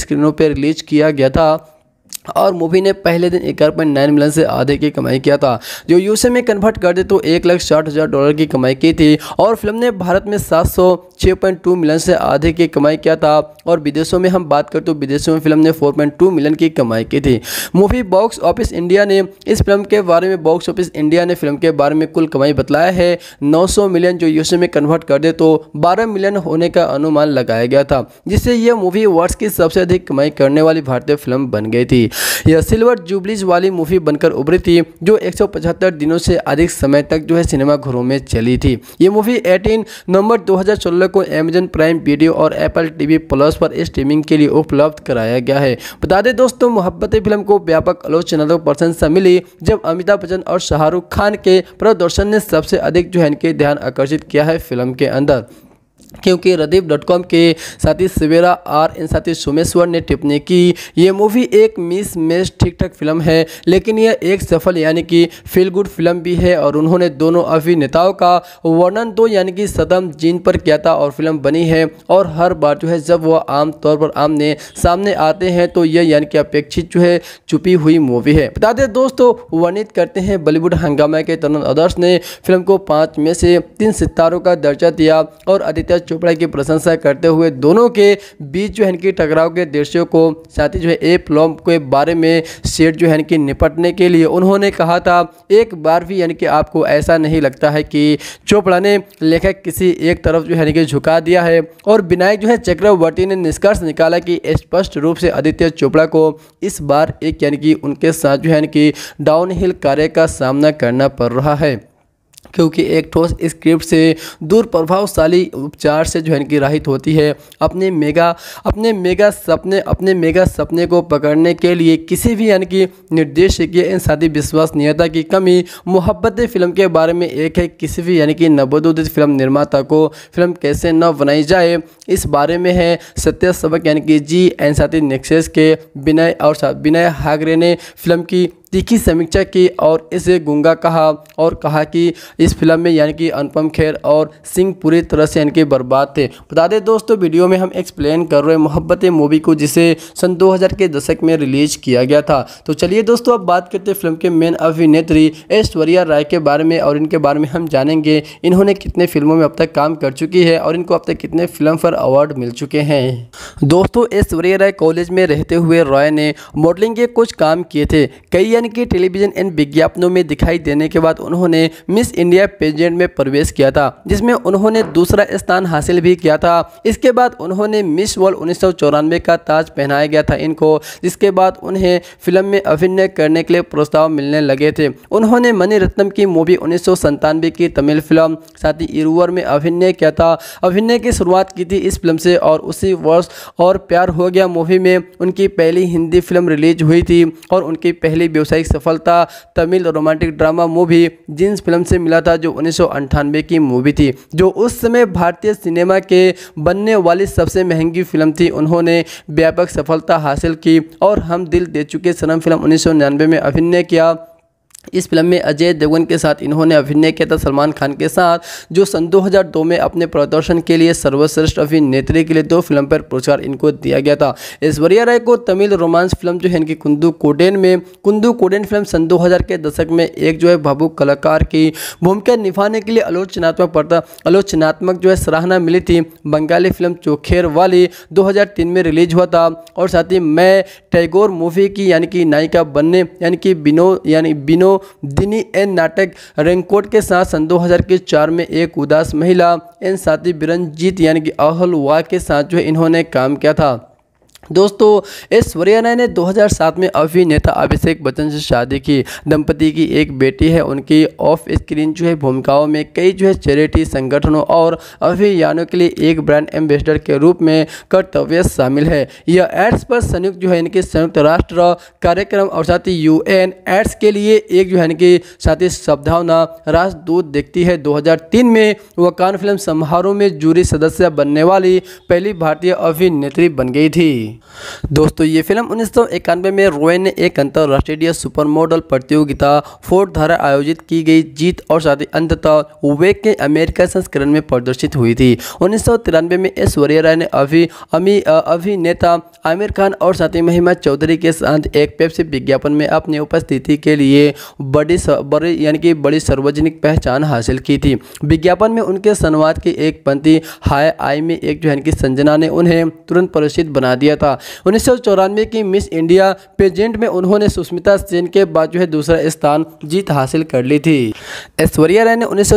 स्क्रीनों पर रिलीज किया गया था और मूवी ने पहले दिन ग्यारह पॉइंट नाइन मिलियन से आधे की कमाई किया था जो यूएसए में कन्वर्ट कर दे तो एक लाख साठ हज़ार डॉलर की कमाई की थी और फिल्म ने भारत में सात सौ छः पॉइंट टू मिलियन से आधे की कमाई किया था और विदेशों में हम बात करें तो विदेशों में फिल्म ने फोर पॉइंट टू मिलियन की कमाई की थी मूवी बॉक्स ऑफिस इंडिया ने इस फिल्म के बारे में बॉक्स ऑफिस इंडिया ने फिल्म के बारे में कुल कमाई बताया है नौ सौ मिलियन जो यूएसए में कन्वर्ट कर दे तो बारह मिलियन होने का अनुमान लगाया गया था जिससे यह मूवी वर्ष की सबसे अधिक कमाई करने वाली भारतीय फिल्म बन गई थी यह सिल्वर जुबलीज वाली मूवी बनकर उभरी थी जो एक दिनों से अधिक समय तक जो है सिनेमाघरों में चली थी ये मूवी 18 नवंबर 2016 को अमेजन प्राइम वीडियो और एप्पल टीवी प्लस पर स्ट्रीमिंग के लिए उपलब्ध कराया गया है बता दें दोस्तों मोहब्बत फिल्म को व्यापक आलोचना तो प्रशंसा मिली जब अमिताभ बच्चन और शाहरुख खान के प्रदर्शन ने सबसे अधिक जो है इनके ध्यान आकर्षित किया है फिल्म के अंदर क्योंकि रदीप डॉट कॉम के साथी सवेरा आर इन साथी सोमेश्वर ने टिप्पणी की ये मूवी एक मिस मैच ठीक ठाक फिल्म है लेकिन यह एक सफल यानी कि फील गुड फिल्म भी है और उन्होंने दोनों अभिनेताओं का वर्णन दो तो यानी कि सदम जीन पर किया था और फिल्म बनी है और हर बार जो है जब वह आम तौर पर आमने सामने आते हैं तो यह यानी कि अपेक्षित जो है छुपी हुई मूवी है बता दें दोस्तों वर्णित करते हैं बॉलीवुड हंगामा के तरुण आदर्श ने फिल्म को पाँच में से तीन सितारों का दर्जा दिया और आदित्य नीरज चोपड़ा की प्रशंसा करते हुए दोनों के बीच जो है इनकी टकराव के दृश्यों को साथ ही जो है ए प्लॉम के बारे में सेट जो है इनकी निपटने के लिए उन्होंने कहा था एक बार भी यानी कि आपको ऐसा नहीं लगता है कि चोपड़ा ने लेखक किसी एक तरफ जो है कि झुका दिया है और विनायक जो है चक्रवर्ती ने निष्कर्ष निकाला कि स्पष्ट रूप से आदित्य चोपड़ा को इस बार एक यानी कि उनके साथ जो है कि डाउनहिल कार्य का सामना करना पड़ रहा है क्योंकि एक ठोस स्क्रिप्ट से दूर प्रभावशाली उपचार से जो है इनकी राहत होती है अपने मेगा अपने मेगा सपने अपने मेगा सपने को पकड़ने के लिए किसी भी यानी कि इन इंसानी विश्वसनीयता की कमी मोहब्बत फिल्म के बारे में एक है किसी भी यानी कि नवोदित फिल्म निर्माता को फिल्म कैसे न बनाई जाए इस बारे में है सत्य सबक यानी कि जी एन साथी नेक्सेस के विनय और विनय हागरे ने फिल्म की तीखी समीक्षा की और इसे गुंगा कहा और कहा कि इस फिल्म में यानी कि अनुपम खेर और सिंह पूरी तरह से यानी कि बर्बाद थे बता दें दोस्तों वीडियो में हम एक्सप्लेन कर रहे हैं मोहब्बत मूवी को जिसे सन 2000 के दशक में रिलीज किया गया था तो चलिए दोस्तों अब बात करते हैं फिल्म के मेन अभिनेत्री ऐश्वर्या राय के बारे में और इनके बारे में हम जानेंगे इन्होंने कितने फिल्मों में अब तक काम कर चुकी है और इनको अब तक कितने फिल्म फेयर अवार्ड मिल चुके हैं दोस्तों ऐश्वर्या राय कॉलेज में रहते हुए रॉय ने मॉडलिंग के कुछ काम किए थे कई इंडियन के टेलीविजन एंड विज्ञापनों में दिखाई देने के बाद उन्होंने मिस इंडिया पेजेंट में प्रवेश किया था जिसमें उन्होंने दूसरा स्थान हासिल भी किया था इसके बाद उन्होंने मिस वर्ल्ड उन्नीस का ताज पहनाया गया था इनको जिसके बाद उन्हें फिल्म में अभिनय करने के लिए प्रस्ताव मिलने लगे थे उन्होंने मणिरत्नम की मूवी उन्नीस की तमिल फिल्म साथ ही इरुवर में अभिनय किया था अभिनय की शुरुआत की थी इस फिल्म से और उसी वर्ष और प्यार हो गया मूवी में उनकी पहली हिंदी फिल्म रिलीज हुई थी और उनकी पहली व्यावसायिक सफलता Tamil romantic drama movie Jeans film से मिला था जो उन्नीस की मूवी थी जो उस समय भारतीय सिनेमा के बनने वाली सबसे महंगी फिल्म थी उन्होंने व्यापक सफलता हासिल की और हम दिल दे चुके सनम फिल्म उन्नीस में अभिनय किया इस फिल्म में अजय देवगन के साथ इन्होंने अभिनय किया था सलमान खान के साथ जो सन 2002 में अपने प्रदर्शन के लिए सर्वश्रेष्ठ अभिनेत्री के लिए दो फिल्म पर पुरस्कार इनको दिया गया था ऐश्वर्या राय को तमिल रोमांस फिल्म जो है इनकी कुंदू कोडेन में कुंदू कोडेन फिल्म सन 2000 के दशक में एक जो है भावुक कलाकार की भूमिका निभाने के लिए आलोचनात्मक पर्दा आलोचनात्मक जो है सराहना मिली थी बंगाली फिल्म चोखेर वाली दो में रिलीज हुआ था और साथ ही मैं टैगोर मूवी की यानी कि नायिका बनने यानी कि बिनो यानी बिनो दिनी एन नाटक रेनकोट के साथ सन 2004 में एक उदास महिला एन साथी बिरनजीत यानी कि अहल के साथ जो इन्होंने काम किया था दोस्तों ऐश्वर्या राय ने 2007 में अभिनेता अभिषेक बच्चन से शादी की दंपति की एक बेटी है उनकी ऑफ स्क्रीन जो है भूमिकाओं में कई जो है चैरिटी संगठनों और अभियानों के लिए एक ब्रांड एम्बेसडर के रूप में कर्तव्य शामिल है यह एड्स पर संयुक्त जो है इनके संयुक्त राष्ट्र कार्यक्रम और साथ ही यू एड्स के लिए एक जो है इनकी साथ ही सद्भावना राजदूत देखती है दो में वह कान फिल्म समारोह में जूरी सदस्य बनने वाली पहली भारतीय अभिनेत्री बन गई थी दोस्तों ये फिल्म उन्नीस में रोयन ने एक अंतर्राष्ट्रीय सुपर मॉडल प्रतियोगिता फोर्ट द्वारा आयोजित की गई जीत और साथ ही अंततः के अमेरिका संस्करण में प्रदर्शित हुई थी उन्नीस में ऐश्वर्या राय ने अभी अमी अभिनेता आमिर खान और साथ ही महिमा चौधरी के साथ एक पेप्सी विज्ञापन में अपनी उपस्थिति के लिए बड़ी बड़ी यानी कि बड़ी सार्वजनिक पहचान हासिल की थी विज्ञापन में उनके संवाद की एक पंक्ति हाय आई में एक जो है कि संजना ने उन्हें तुरंत प्रदर्शित बना दिया था था उन्नीस की मिस इंडिया पेजेंट में उन्होंने सुष्मिता सेन के बाद जो है दूसरा स्थान जीत हासिल कर ली थी ऐश्वर्या राय ने उन्नीस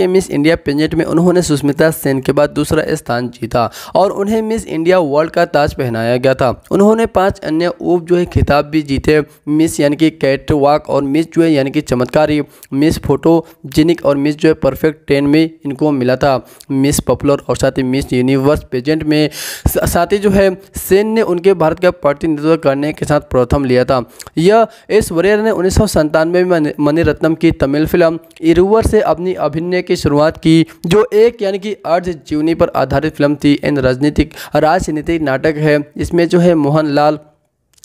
के मिस इंडिया पेजेंट में उन्होंने सुष्मिता सेन के बाद दूसरा स्थान जीता और उन्हें मिस इंडिया वर्ल्ड का ताज पहनाया गया था उन्होंने पांच अन्य उप जो है खिताब भी जीते मिस यानी कि कैट वॉक और मिस जो है यानी कि चमत्कारी मिस फोटो जिनिक और मिस जो है परफेक्ट टेन में इनको मिला था मिस पॉपुलर और साथ ही मिस यूनिवर्स पेजेंट में साथ ही जो है सेन सेन ने उनके भारत का प्रतिनिधित्व करने के साथ प्रथम लिया था यह एस वरियर ने उन्नीस में मणिरत्नम की तमिल फिल्म इरुवर से अपनी अभिनय की शुरुआत की जो एक यानी कि अर्ध जीवनी पर आधारित फिल्म थी एन राजनीतिक राजनीतिक नाटक है इसमें जो है मोहनलाल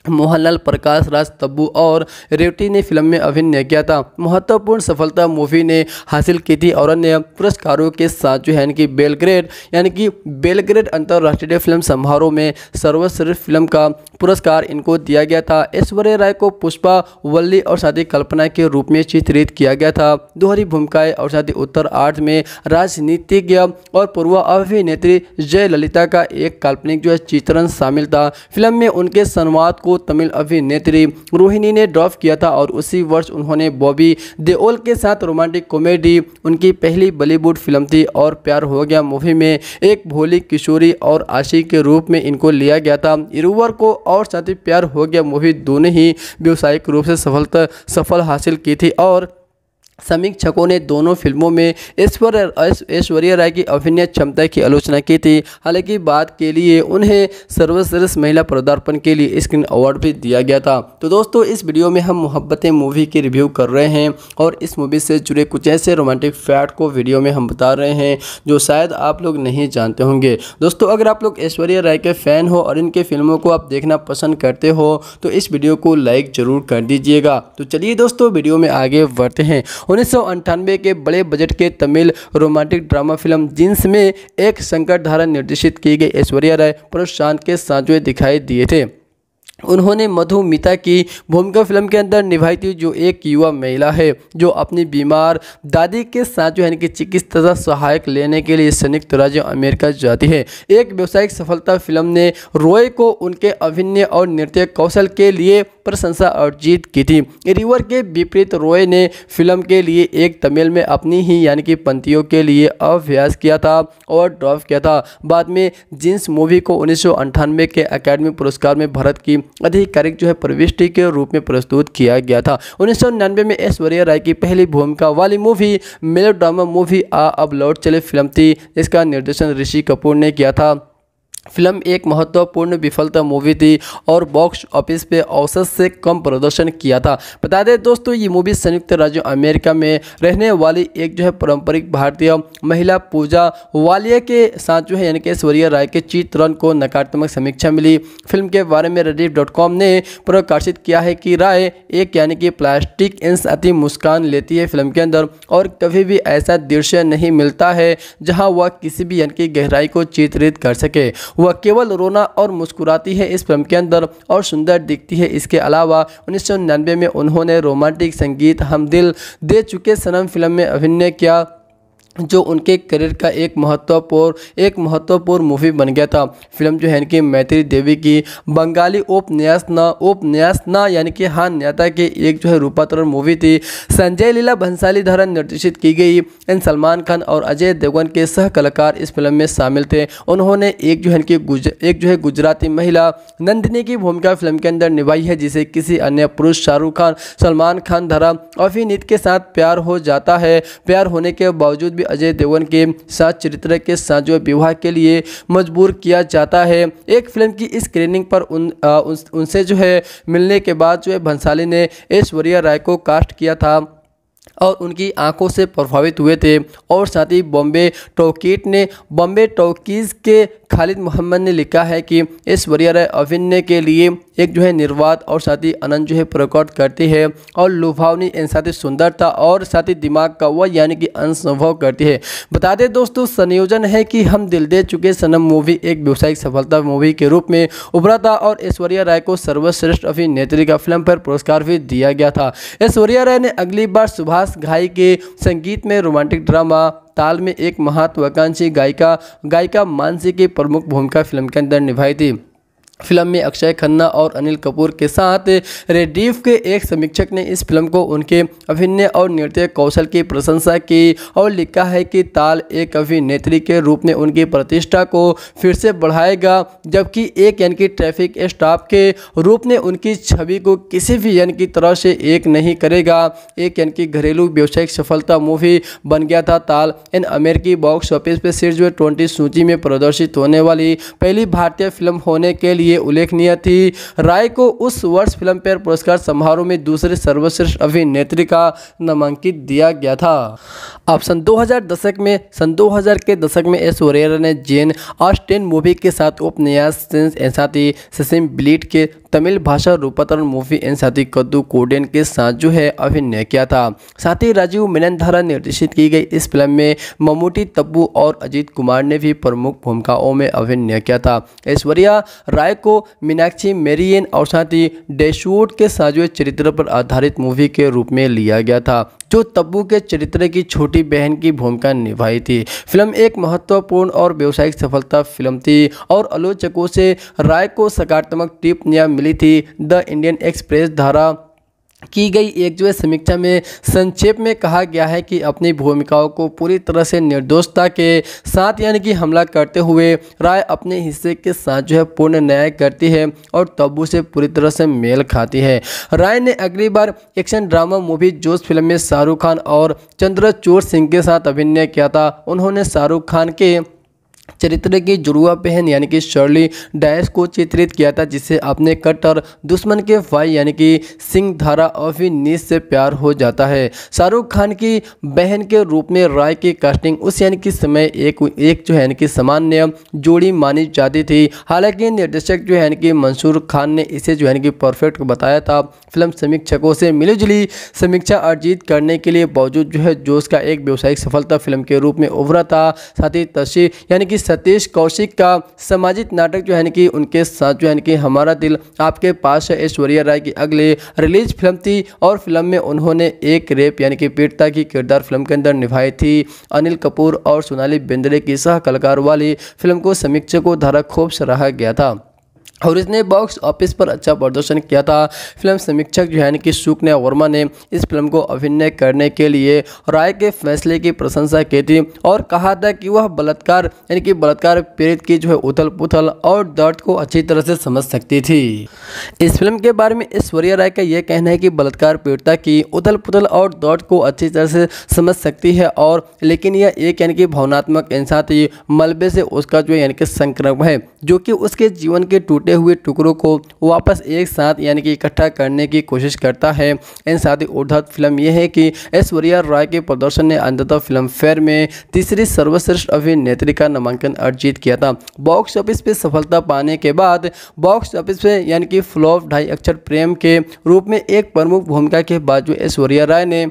मोहनलाल प्रकाश राज तब्बू और रेवटी ने फिल्म में अभिनय किया था महत्वपूर्ण सफलता मूवी ने हासिल की थी और अन्य पुरस्कारों के साथ जो है इनकी बेलग्रेड यानी कि बेलग्रेड अंतर्राष्ट्रीय फिल्म समारोह में सर्वश्रेष्ठ फिल्म का पुरस्कार इनको दिया गया था ऐश्वर्य राय को पुष्पा वल्ली और शादी कल्पना के रूप में चित्रित किया गया था दोहरी भूमिकाएं और शादी उत्तर आठ में राजनीतिज्ञ और पूर्व अभिनेत्री जयललिता का एक काल्पनिक जो है चित्रण शामिल था फिल्म में उनके संवाद को को तमिल अभिनेत्री रोहिणी ने ड्रॉप किया था और उसी वर्ष उन्होंने बॉबी देओल के साथ रोमांटिक कॉमेडी उनकी पहली बॉलीवुड फिल्म थी और प्यार हो गया मूवी में एक भोली किशोरी और आशी के रूप में इनको लिया गया था इरुवर को और साथ ही प्यार हो गया मूवी दोनों ही व्यावसायिक रूप से सफलता सफल हासिल की थी और समीक्षकों ने दोनों फिल्मों में ऐश्वर्या ऐश्वर्या राय की अभिनय क्षमता की आलोचना की थी हालांकि बाद के लिए उन्हें सर्वश्रेष्ठ महिला पदार्पण के लिए स्क्रीन अवार्ड भी दिया गया था तो दोस्तों इस वीडियो में हम मोहब्बतें मूवी की रिव्यू कर रहे हैं और इस मूवी से जुड़े कुछ ऐसे रोमांटिक फैक्ट को वीडियो में हम बता रहे हैं जो शायद आप लोग नहीं जानते होंगे दोस्तों अगर आप लोग ऐश्वर्या राय के फ़ैन हो और इनके फिल्मों को आप देखना पसंद करते हो तो इस वीडियो को लाइक ज़रूर कर दीजिएगा तो चलिए दोस्तों वीडियो में आगे बढ़ते हैं उन्नीस के बड़े बजट के Tamil romantic drama film Jeans में एक संकट धारा निर्देशित की गई ऐश्वर्या राय प्रशांत के सांचवे दिखाई दिए थे उन्होंने मधुमिता की भूमिका फिल्म के अंदर निभाई थी जो एक युवा महिला है जो अपनी बीमार दादी के साथ जो है कि चिकित्सा तथा सहायक लेने के लिए संयुक्त राज्य अमेरिका जाती है एक व्यावसायिक सफलता फिल्म ने रॉय को उनके अभिनय और नृत्य कौशल के लिए प्रशंसा अर्जित की थी रिवर के विपरीत रॉय ने फिल्म के लिए एक तमिल में अपनी ही यानी कि पंक्तियों के लिए अभ्यास किया था और ड्राफ्ट किया था बाद में जिन्स मूवी को उन्नीस के अकेडमी पुरस्कार में भारत की आधिकारिक जो है प्रविष्टि के रूप में प्रस्तुत किया गया था उन्नीस में ऐश्वर्या राय की पहली भूमिका वाली मूवी मेलोड्रामा मूवी आ अब लौट चले फिल्म थी जिसका निर्देशन ऋषि कपूर ने किया था फिल्म एक महत्वपूर्ण विफलता मूवी थी और बॉक्स ऑफिस पे औसत से कम प्रदर्शन किया था बता दें दोस्तों ये मूवी संयुक्त राज्य अमेरिका में रहने वाली एक जो है पारंपरिक भारतीय महिला पूजा वालिया के साथ जो है यानी कि ऐश्वर्या राय के चित्रण को नकारात्मक समीक्षा मिली फिल्म के बारे में डॉट कॉम ने प्रकाशित किया है कि राय एक यानी कि प्लास्टिक इंस अति मुस्कान लेती है फिल्म के अंदर और कभी भी ऐसा दृश्य नहीं मिलता है जहाँ वह किसी भी यानी कि गहराई को चित्रित कर सके वह केवल रोना और मुस्कुराती है इस फिल्म के अंदर और सुंदर दिखती है इसके अलावा उन्नीस में उन्होंने रोमांटिक संगीत हम दिल दे चुके सनम फिल्म में अभिनय किया जो उनके करियर का एक महत्वपूर्ण एक महत्वपूर्ण मूवी बन गया था फिल्म जो है इनकी मैत्री देवी की बंगाली उपन्यासना उपन्यासना यानी कि हाँ न्याता की एक जो है रूपांतरण मूवी थी संजय लीला भंसाली द्वारा निर्देशित की गई इन सलमान खान और अजय देवगन के सह कलाकार इस फिल्म में शामिल थे उन्होंने एक जो है इनकी गुज एक जो है गुजराती महिला नंदिनी की भूमिका फिल्म के अंदर निभाई है जिसे किसी अन्य पुरुष शाहरुख खान सलमान खान द्वारा अभिनीत के साथ प्यार हो जाता है प्यार होने के बावजूद भी अजय देवगन के साथ चरित्र के साथ जो विवाह के लिए मजबूर किया जाता है एक फिल्म की स्क्रीनिंग पर उन आ, उन उनसे जो है मिलने के बाद जो है भंसाली ने ऐश्वर्या राय को कास्ट किया था और उनकी आंखों से प्रभावित हुए थे और साथ ही बॉम्बे टॉकीट ने बॉम्बे टॉकीज़ के खालिद मोहम्मद ने लिखा है कि इस वरियर अभिनय के लिए एक जो है निर्वात और साथ ही अनंत जो है प्रकट करती है और लुभावनी इन साथ ही सुंदरता और साथ ही दिमाग का वह यानी कि अंश अनुभव करती है बता दें दोस्तों संयोजन है कि हम दिल दे चुके सनम मूवी एक व्यावसायिक सफलता मूवी के रूप में उभरा था और ऐश्वर्या राय को सर्वश्रेष्ठ अभिनेत्री का फिल्म पर पुरस्कार भी दिया गया था ऐश्वर्या राय ने अगली बार सुभाष घाई के संगीत में रोमांटिक ड्रामा ताल में एक महत्वाकांक्षी गायिका गायिका मानसी की प्रमुख भूमिका फिल्म के अंदर निभाई थी फिल्म में अक्षय खन्ना और अनिल कपूर के साथ रेडीफ के एक समीक्षक ने इस फिल्म को उनके अभिनय और नृत्य कौशल की प्रशंसा की और लिखा है कि ताल एक अभिनेत्री के रूप में उनकी प्रतिष्ठा को फिर से बढ़ाएगा जबकि एक यानी कि ट्रैफिक स्टाफ के रूप में उनकी छवि को किसी भी यन की तरह से एक नहीं करेगा एक यानी कि घरेलू व्यावसायिक सफलता मूवी बन गया था ताल इन अमेरिकी बॉक्स ऑफिस पर सिर्ज ट्वेंटी सूची में प्रदर्शित होने वाली पहली भारतीय फिल्म होने के लिए लिए उल्लेखनीय थी राय को उस वर्ष फिल्म फेयर पुरस्कार समारोह में दूसरे सर्वश्रेष्ठ अभिनेत्री का नामांकित दिया गया था अब सन 2000 दशक में सन 2000 के दशक में ऐश्वर्या ने जेन ऑस्टेन मूवी के साथ उपन्यास ससिम ब्लीट के तमिल भाषा रूपांतरण मूवी एन साथी कद्दू कोडेन के साथ जो है अभिनय किया था साथ ही राजीव मेनन द्वारा निर्देशित की गई इस फिल्म में ममूटी तब्बू और अजीत कुमार ने भी प्रमुख भूमिकाओं में अभिनय किया था ऐश्वर्या राय को मीनाक्षी मेरियन और साथ ही डेशवुड के साजुए चरित्र पर आधारित मूवी के रूप में लिया गया था जो तब्बू के चरित्र की छोटी बहन की भूमिका निभाई थी फिल्म एक महत्वपूर्ण और व्यावसायिक सफलता फिल्म थी और आलोचकों से राय को सकारात्मक टिप्पणियाँ मिली थी द इंडियन एक्सप्रेस धारा की गई एक जो है समीक्षा में संक्षेप में कहा गया है कि अपनी भूमिकाओं को पूरी तरह से निर्दोषता के साथ यानी कि हमला करते हुए राय अपने हिस्से के साथ जो है पूर्ण न्याय करती है और तब्बू से पूरी तरह से मेल खाती है राय ने अगली बार action drama movie Josh film में शाहरुख खान और चंद्रचूर सिंह के साथ अभिनय किया था उन्होंने शाहरुख खान के चरित्र की जुड़ुआ पहन यानी कि शर्ली डायस को चित्रित किया था जिससे अपने कट्टर दुश्मन के भाई यानी कि सिंह धारा नीस से प्यार हो जाता है शाहरुख खान की बहन के रूप में राय की कास्टिंग उस यानी कि समय एक एक जो है यानी कि सामान्य जोड़ी मानी जाती थी हालांकि निर्देशक जो है कि मंसूर खान ने इसे जो है कि परफेक्ट बताया था फिल्म समीक्षकों से मिलीजुली समीक्षा अर्जित करने के लिए बावजूद जो है जोश का एक व्यावसायिक सफलता फिल्म के रूप में उभरा था साथ ही तस्वीर यानी कि सतीश कौशिक का सामाजिक नाटक जो है ना कि उनके साथ जो है ना कि हमारा दिल आपके पास है ऐश्वर्या राय की अगली रिलीज फिल्म थी और फिल्म में उन्होंने एक रेप यानी कि पीड़ता की किरदार फिल्म के अंदर निभाई थी अनिल कपूर और सोनाली बेंद्रे की सह कलाकार वाली फिल्म को समीक्षकों द्वारा खूब सराहा गया था और इसने बॉक्स ऑफिस पर अच्छा प्रदर्शन किया था फिल्म समीक्षक जो है कि सुकन्या वर्मा ने इस फिल्म को अभिनय करने के लिए राय के फैसले की प्रशंसा की थी और कहा था कि वह बलात्कार यानी कि बलात्कार पीड़ित की जो है उथल पुथल और दर्द को अच्छी तरह से समझ सकती थी इस फिल्म के बारे में ऐश्वर्या राय का यह कहना है कि बलात्कार पीड़िता की उथल पुथल और दर्द को अच्छी तरह से समझ सकती है और लेकिन यह एक यानी कि भावनात्मक इंसान थी मलबे से उसका जो यानी कि संक्रमण है जो कि उसके जीवन के टूटे टूटे हुए टुकड़ों को वापस एक साथ यानी कि इकट्ठा करने की कोशिश करता है इन साथ ही उद्धत फिल्म यह है कि ऐश्वर्या राय के प्रदर्शन ने अंततः फिल्म फेयर में तीसरी सर्वश्रेष्ठ अभिनेत्री का नामांकन अर्जित किया था बॉक्स ऑफिस पर सफलता पाने के बाद बॉक्स ऑफिस में यानी कि फ्लॉप ढाई अक्षर प्रेम के रूप में एक प्रमुख भूमिका के बाद जो ऐश्वर्या राय ने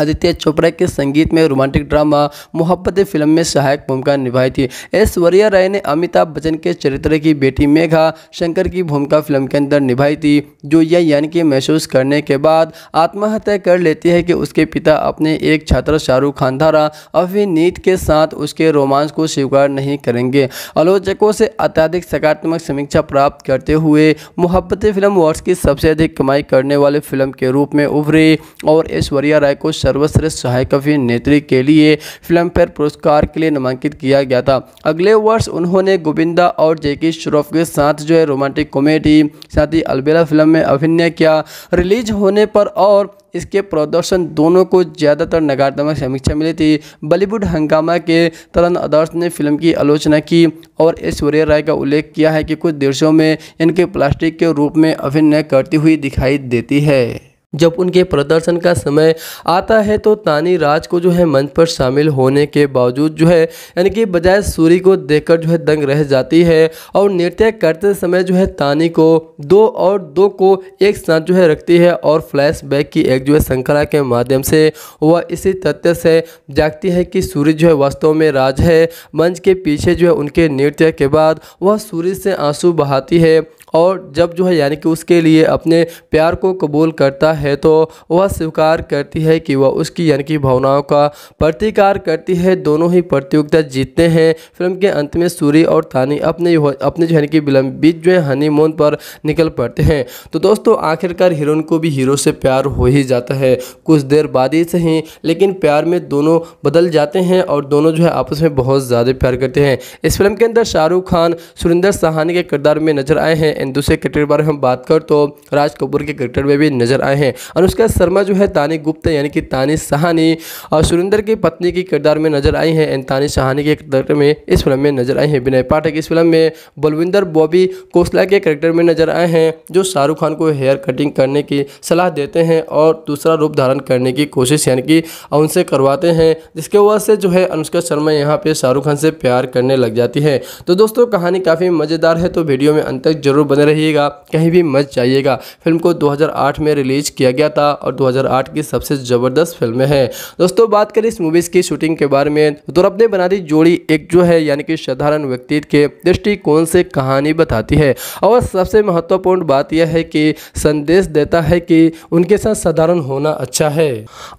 आदित्य चोपड़ा के संगीत में रोमांटिक ड्रामा मोहब्बत फिल्म में सहायक भूमिका निभाई थी ऐश्वर्या राय ने अमिताभ बच्चन के चरित्र की बेटी मेघा शंकर की भूमिका फिल्म के अंदर निभाई थी जो यह यानी कि महसूस करने के बाद आत्महत्या कर लेती है कि उसके पिता अपने एक छात्र शाहरुख खान द्वारा अभिनीत के साथ उसके रोमांस को स्वीकार नहीं करेंगे आलोचकों से अत्याधिक सकारात्मक समीक्षा प्राप्त करते हुए मोहब्बत फिल्म वर्ष की सबसे अधिक कमाई करने वाले फिल्म के रूप में उभरी और ऐश्वर्या राय को सर्वश्रेष्ठ सहायक नेत्री के लिए फिल्म फेयर पुरस्कार के लिए नामांकित किया गया था अगले वर्ष उन्होंने गोविंदा और जेकी श्रॉफ के साथ जो है रोमांटिक कॉमेडी साथ ही अलबेला फिल्म में अभिनय किया रिलीज होने पर और इसके प्रदर्शन दोनों को ज़्यादातर नकारात्मक समीक्षा मिली थी बॉलीवुड हंगामा के तरन आदर्श ने फिल्म की आलोचना की और ऐश्वर्या राय का उल्लेख किया है कि कुछ देशों में इनके प्लास्टिक के रूप में अभिनय करती हुई दिखाई देती है जब उनके प्रदर्शन का समय आता है तो तानी राज को जो है मंच पर शामिल होने के बावजूद जो है यानी कि बजाय सूरी को देखकर जो है दंग रह जाती है और नृत्य करते समय जो है तानी को दो और दो को एक साथ जो है रखती है और फ्लैशबैक की एक जो है श्रृंखला के माध्यम से वह इसी तथ्य से जागती है कि सूर्य जो है वास्तव में राज है मंच के पीछे जो है उनके नृत्य के बाद वह सूर्य से आंसू बहाती है और जब जो है यानी कि उसके लिए अपने प्यार को कबूल करता है तो वह स्वीकार करती है कि वह उसकी यानी कि भावनाओं का प्रतिकार करती है दोनों ही प्रतियोगिता जीतते हैं फिल्म के अंत में सूरी और तानी अपने अपने जो है कि विलंबित जो है हनीमून पर निकल पड़ते हैं तो दोस्तों आखिरकार हीरोइन को भी हीरो से प्यार हो ही जाता है कुछ देर बाद ही से ही लेकिन प्यार में दोनों बदल जाते हैं और दोनों जो है आपस में बहुत ज़्यादा प्यार करते हैं इस फिल्म के अंदर शाहरुख खान सुरेंद्र सहानी के किरदार में नजर आए हैं एंड दूसरे क्रिकेटर बारे में हम बात करें तो राज कपूर के क्रिकेटर में भी नजर आए हैं अनुष्का शर्मा जो है तानी गुप्ता यानी कि तानी सहानी और सुरेंद्र की पत्नी के किरदार में नजर आई हैं एंड तानी सहानी के किरदार में इस फिल्म में नजर आई हैं विनय पाठक इस फिल्म में बलविंदर बॉबी कोसला के करेक्टर में नजर आए हैं जो शाहरुख खान को हेयर कटिंग करने की सलाह देते हैं और दूसरा रूप धारण करने की कोशिश यानी कि उनसे करवाते हैं जिसके वजह से जो है अनुष्का शर्मा यहाँ पे शाहरुख खान से प्यार करने लग जाती है तो दोस्तों कहानी काफ़ी मज़ेदार है तो वीडियो में अंत तक जरूर ज़रूर बने रहिएगा कहीं भी मत जाइएगा फिल्म को 2008 में रिलीज किया गया था और 2008 की सबसे ज़बरदस्त फिल्म है दोस्तों बात करें इस मूवीज़ की शूटिंग के बारे में तो रब ने बना दी जोड़ी एक जो है यानी कि साधारण व्यक्ति के दृष्टिकोण से कहानी बताती है और सबसे महत्वपूर्ण बात यह है कि संदेश देता है कि उनके साथ साधारण होना अच्छा है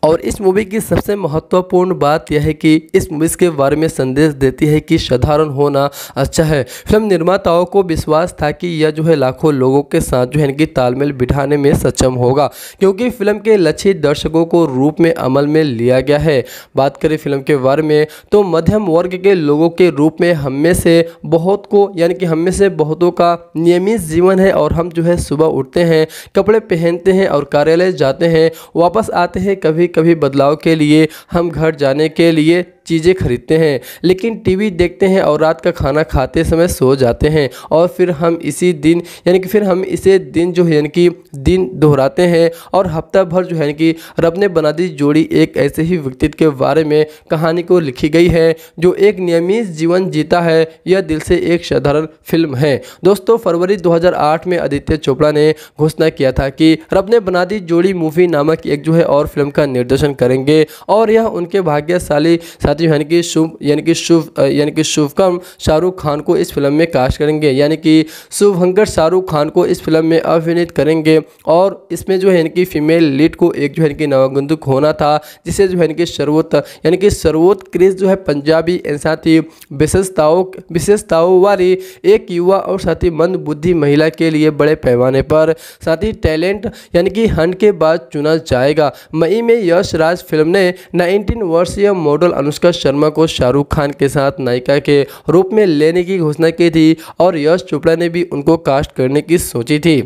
और इस मूवी की सबसे महत्वपूर्ण बात यह है कि इस मूवीज के बारे में संदेश देती है कि साधारण होना अच्छा है फिल्म निर्माताओं को विश्वास था कि यह जो है लाखों लोगों के साथ जो है इनकी तालमेल बिठाने में सक्षम होगा क्योंकि फिल्म के लक्ष्य दर्शकों को रूप में अमल में लिया गया है बात करें फिल्म के बारे में तो मध्यम वर्ग के लोगों के रूप में हम में से बहुत को यानी कि हम में से बहुतों का नियमित जीवन है और हम जो है सुबह उठते हैं कपड़े पहनते हैं और कार्यालय जाते हैं वापस आते हैं कभी कभी बदलाव के लिए हम घर जाने के लिए चीज़ें खरीदते हैं लेकिन टीवी देखते हैं और रात का खाना खाते समय सो जाते हैं और फिर हम इसी दिन यानी कि फिर हम इसे दिन जो है यानी कि दिन दोहराते हैं और हफ्ता भर जो है कि रब ने बना दी जोड़ी एक ऐसे ही व्यक्तित्व के बारे में कहानी को लिखी गई है जो एक नियमित जीवन जीता है यह दिल से एक साधारण फिल्म है दोस्तों फरवरी 2008 में आदित्य चोपड़ा ने घोषणा किया था कि रब ने बना दी जोड़ी मूवी नामक एक जो है और फिल्म का निर्देशन करेंगे और यह उनके भाग्यशाली राजू यानी कि शुभ यानी कि शुभ यानी कि शुभकम शाहरुख खान को इस फिल्म में कास्ट करेंगे यानी कि शुभंकर शाहरुख खान को इस फिल्म में अभिनय करेंगे और इसमें जो है इनकी फीमेल लीड को एक जो है इनकी नवागंतुक होना था जिसे जो है इनकी सर्वोत्त यानी कि सर्वोत्कृष्ट जो है पंजाबी एंड साथ ही विशेषताओं विशेषताओं वाली एक युवा और साथ ही मंद बुद्धि महिला के लिए बड़े पैमाने पर साथ ही टैलेंट यानी कि हंड के बाद चुना जाएगा मई में यश राज फिल्म ने नाइनटीन वर्षीय मॉडल अनुष्का अनुष्का शर्मा को शाहरुख खान के साथ नायिका के रूप में लेने की घोषणा की थी और यश चोपड़ा ने भी उनको कास्ट करने की सोची थी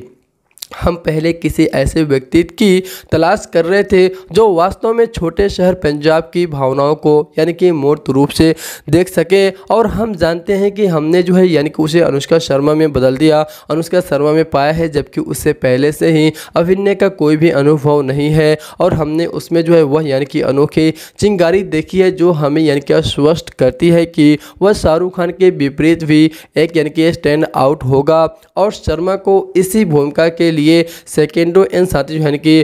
हम पहले किसी ऐसे व्यक्ति की तलाश कर रहे थे जो वास्तव में छोटे शहर पंजाब की भावनाओं को यानी कि मूर्त रूप से देख सके और हम जानते हैं कि हमने जो है यानी कि उसे अनुष्का शर्मा में बदल दिया अनुष्का शर्मा में पाया है जबकि उससे पहले से ही अभिनय का कोई भी अनुभव नहीं है और हमने उसमें जो है वह यानी कि अनोखी चिंगारी देखी है जो हमें यानी कि स्पष्ट करती है कि वह शाहरुख खान के विपरीत भी एक यानी कि स्टैंड आउट होगा और शर्मा को इसी भूमिका के लिए लिए सेकेंडो इन साथी जो है कि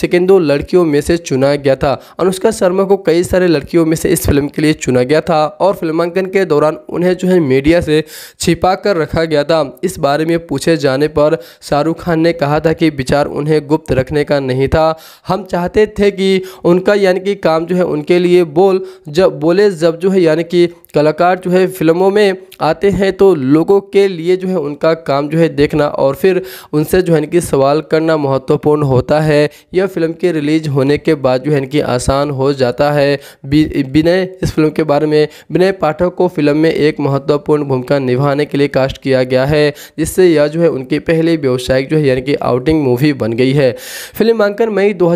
सेकेंडो लड़कियों में से चुना गया था अनुष्का शर्मा को कई सारे लड़कियों में से इस फिल्म के लिए चुना गया था और फिल्मांकन के दौरान उन्हें जो है मीडिया से छिपा कर रखा गया था इस बारे में पूछे जाने पर शाहरुख खान ने कहा था कि विचार उन्हें गुप्त रखने का नहीं था हम चाहते थे कि उनका यानी कि काम जो है उनके लिए बोल जब बोले जब जो है यानी कि कलाकार जो है फिल्मों में आते हैं तो लोगों के लिए जो है उनका काम जो है देखना और फिर उनसे जो है इनकी सवाल करना महत्वपूर्ण होता है यह फिल्म के रिलीज होने के बाद जो है इनकी आसान हो जाता है विनय इस फिल्म के बारे में विनय पाठक को फिल्म में एक महत्वपूर्ण भूमिका निभाने के लिए कास्ट किया गया है जिससे यह जो है उनकी पहली व्यावसायिक जो है यानी कि आउटिंग मूवी बन गई है फिल्मांकन मई दो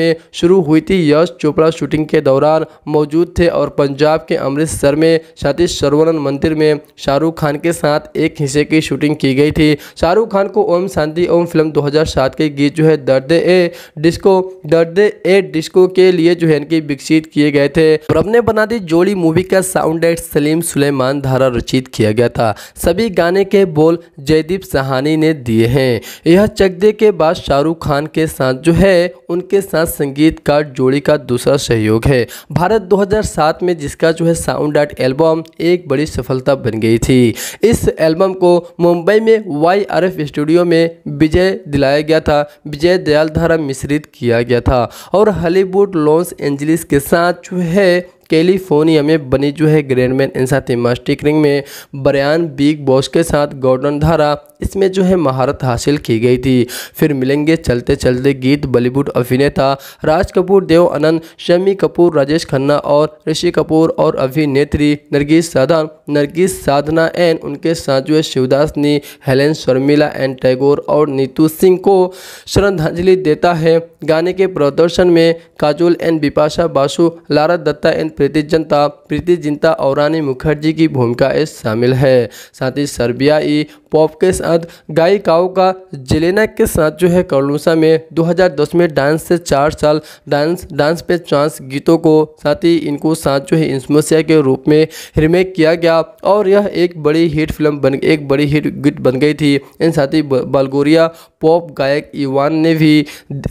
में शुरू हुई थी यश चोपड़ा शूटिंग के दौरान मौजूद थे और पंजाब के अमृतसर में में सतीश सरवरन मंदिर में शाहरुख खान के साथ एक हिस्से की शूटिंग की गई थी शाहरुख खान को ओम शांति ओम फिल्म 2007 के गीत जो है दर्द ए डिस्को दर्द ए डिस्को के लिए जो है इनकी विकसित किए गए थे और अपने बना दी जोड़ी मूवी का साउंड एड सलीम सुलेमान धारा रचित किया गया था सभी गाने के बोल जयदीप सहानी ने दिए हैं यह चकदे के बाद शाहरुख खान के साथ जो है उनके साथ संगीतकार जोड़ी का दूसरा सहयोग है भारत 2007 में जिसका जो है साउंड आर्ट डेट एल्बम एक बड़ी सफलता बन गई थी इस एल्बम को मुंबई में वाई आर एफ स्टूडियो में विजय दिलाया गया था विजय दयाल द्वारा मिश्रित किया गया था और हॉलीवुड लॉन्स एंजलिस के साथ जो है कैलिफोर्निया में बनी जो है ग्रैंडमैन इंसाती मास्टिक रिंग में बरयान बिग बॉस के साथ गॉर्डन धारा इसमें जो है महारत हासिल की गई थी फिर मिलेंगे चलते चलते गीत बॉलीवुड अभिनेता राज कपूर देव अनंत शमी कपूर राजेश खन्ना और ऋषि कपूर और अभिनेत्री नरगिस साधा नरगिस साधना एन उनके साथ जो है शिवदास ने हेलेन शर्मिला एन टैगोर और नीतू सिंह को श्रद्धांजलि देता है गाने के प्रदर्शन में काजुल एन बिपाशा बासु लारा दत्ता एन प्रीति जनता प्रीति जिंता और रानी मुखर्जी की भूमिका इस शामिल है साथ ही सर्बियाई पॉप के साथ गायिकाओं का जेलेना के साथ जो है कर्लूसा में 2010 में डांस से चार साल डांस डांस पे चांस गीतों को साथ ही इनको साथ जो है इंसमोसिया के रूप में रिमेक किया गया और यह एक बड़ी हिट फिल्म बन एक बड़ी हिट गीत बन गई थी इन साथ ही बल्गोरिया पॉप गायक इवान ने भी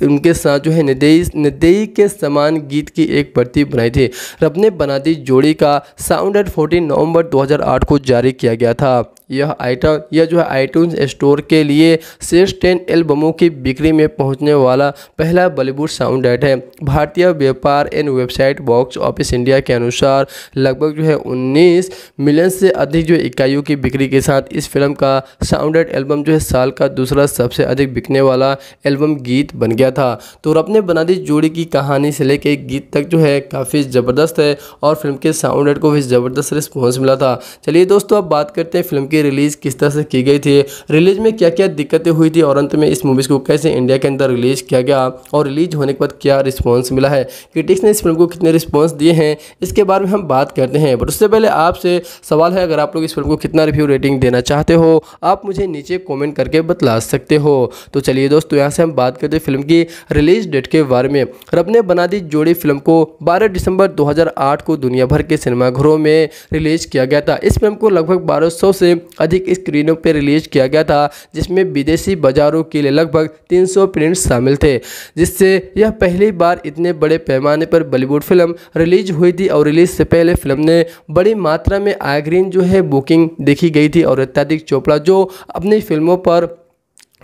उनके साथ जो है निदेई निदेई के समान गीत की एक प्रति बनाई थी क्लब ने बना दी जोड़ी का साउंड एट फोर्टीन नवंबर 2008 को जारी किया गया था यह आइटम यह जो है आईट्यून्स स्टोर के लिए शेष टेन एल्बमों की बिक्री में पहुंचने वाला पहला बॉलीवुड साउंड एड है भारतीय व्यापार and website box office India के अनुसार लगभग जो है 19 मिलियन से अधिक जो इकाइयों की बिक्री के साथ इस फिल्म का साउंड एड एल्बम जो है साल का दूसरा सबसे अधिक बिकने वाला एल्बम गीत बन गया था तो रब ने बना दी जोड़ी की कहानी से लेकर गीत तक जो है काफ़ी ज़बरदस्त है और फिल्म के साउंड एड को भी ज़बरदस्त रिस्पॉन्स मिला था चलिए दोस्तों अब बात करते हैं फिल्म के की रिलीज़ किस तरह से की गई थी रिलीज़ में क्या क्या दिक्कतें हुई थी और अंत में इस मूवीज़ को कैसे इंडिया के अंदर रिलीज़ किया गया और रिलीज़ होने के बाद क्या रिस्पॉन्स मिला है क्रिटिक्स ने इस फिल्म को कितने रिस्पॉन्स दिए हैं इसके बारे में हम बात करते हैं बट उससे पहले आपसे सवाल है अगर आप लोग इस फिल्म को कितना रिव्यू रेटिंग देना चाहते हो आप मुझे नीचे कॉमेंट करके बतला सकते हो तो चलिए दोस्तों यहाँ से हम बात करते हैं फिल्म की रिलीज डेट के बारे में रब ने बना दी जोड़ी फिल्म को 12 दिसंबर 2008 को दुनिया भर के सिनेमाघरों में रिलीज किया गया था इस फिल्म को लगभग 1200 से अधिक स्क्रीनों पर रिलीज किया गया था जिसमें विदेशी बाज़ारों के लिए लगभग 300 प्रिंट्स शामिल थे जिससे यह पहली बार इतने बड़े पैमाने पर बॉलीवुड फिल्म रिलीज हुई थी और रिलीज से पहले फिल्म ने बड़ी मात्रा में आयग्रीन जो है बुकिंग देखी गई थी और अत्याधिक चोपड़ा जो अपनी फिल्मों पर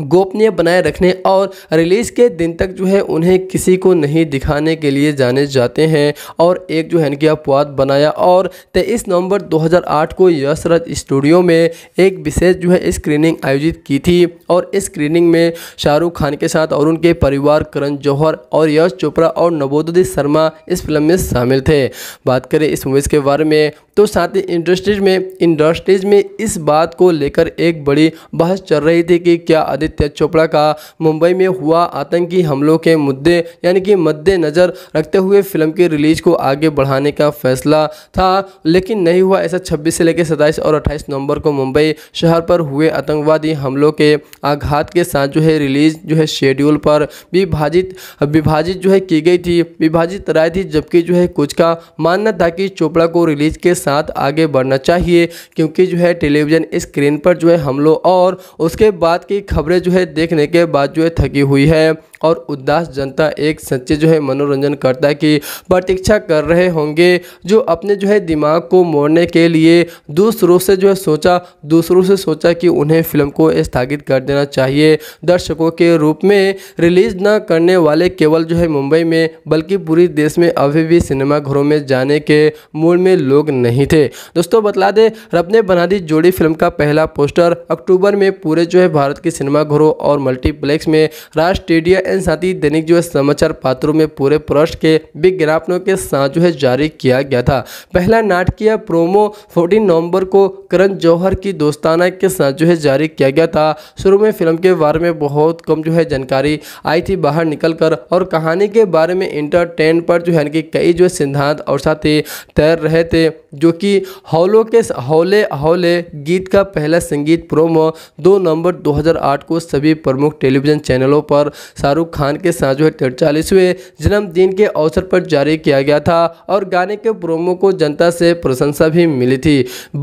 गोपनीय बनाए रखने और रिलीज़ के दिन तक जो है उन्हें किसी को नहीं दिखाने के लिए जाने जाते हैं और एक जो है इनकी अपवाद बनाया और तेईस नवंबर 2008 को यशराज स्टूडियो में एक विशेष जो है स्क्रीनिंग आयोजित की थी और इस स्क्रीनिंग में शाहरुख खान के साथ और उनके परिवार करण जौहर और यश चोपड़ा और नवोदय शर्मा इस फिल्म में शामिल थे बात करें इस मूवीज़ के बारे में तो साथ ही इंडस्ट्रीज में इंडस्ट्रीज में इस बात को लेकर एक बड़ी बहस चल रही थी कि क्या आदित्य चोपड़ा का मुंबई में हुआ आतंकी हमलों के मुद्दे यानी कि मद्देनज़र रखते हुए फिल्म की रिलीज को आगे बढ़ाने का फैसला था लेकिन नहीं हुआ ऐसा छब्बीस से लेकर सत्ताईस और अट्ठाईस नवंबर को मुंबई शहर पर हुए आतंकवादी हमलों के आघात के साथ जो है रिलीज जो है शेड्यूल पर विभाजित विभाजित जो है की गई थी विभाजित राय थी जबकि जो है कुछ का मानना था कि चोपड़ा को रिलीज के साथ आगे बढ़ना चाहिए क्योंकि जो है टेलीविज़न स्क्रीन पर जो है हम लोग और उसके बाद की खबरें जो है देखने के बाद जो है थकी हुई है और उदास जनता एक सच्चे जो है मनोरंजन करता की प्रतीक्षा कर रहे होंगे जो अपने जो है दिमाग को मोड़ने के लिए दूसरों से जो है सोचा दूसरों से सोचा कि उन्हें फिल्म को स्थगित कर देना चाहिए दर्शकों के रूप में रिलीज न करने वाले केवल जो है मुंबई में बल्कि पूरी देश में अभी भी सिनेमाघरों में जाने के मूड में लोग नहीं नहीं थे दोस्तों बतला दें रब ने बना दी जोड़ी फिल्म का पहला पोस्टर अक्टूबर में पूरे जो है भारत के सिनेमाघरों और मल्टीप्लेक्स में राज स्टेडियम एंड साथ ही दैनिक जो है समाचार पात्रों में पूरे प्रश्न के विज्ञापनों के साथ जो है जारी किया गया था पहला नाटकीय प्रोमो फोर्टीन नवम्बर को करण जौहर की दोस्ताना के साथ जो है जारी किया गया था शुरू में फिल्म के बारे में बहुत कम जो है जानकारी आई थी बाहर निकल और कहानी के बारे में इंटरटेन पर जो है इनके कई जो सिद्धांत और साथ ही तैर रहे थे जो जो कि हौलों के हौले हौले गीत का पहला संगीत प्रोमो 2 नवंबर 2008 को सभी प्रमुख टेलीविजन चैनलों पर शाहरुख खान के साथ जो तिरचालीसवें जन्मदिन के अवसर पर जारी किया गया था और गाने के प्रोमो को जनता से प्रशंसा भी मिली थी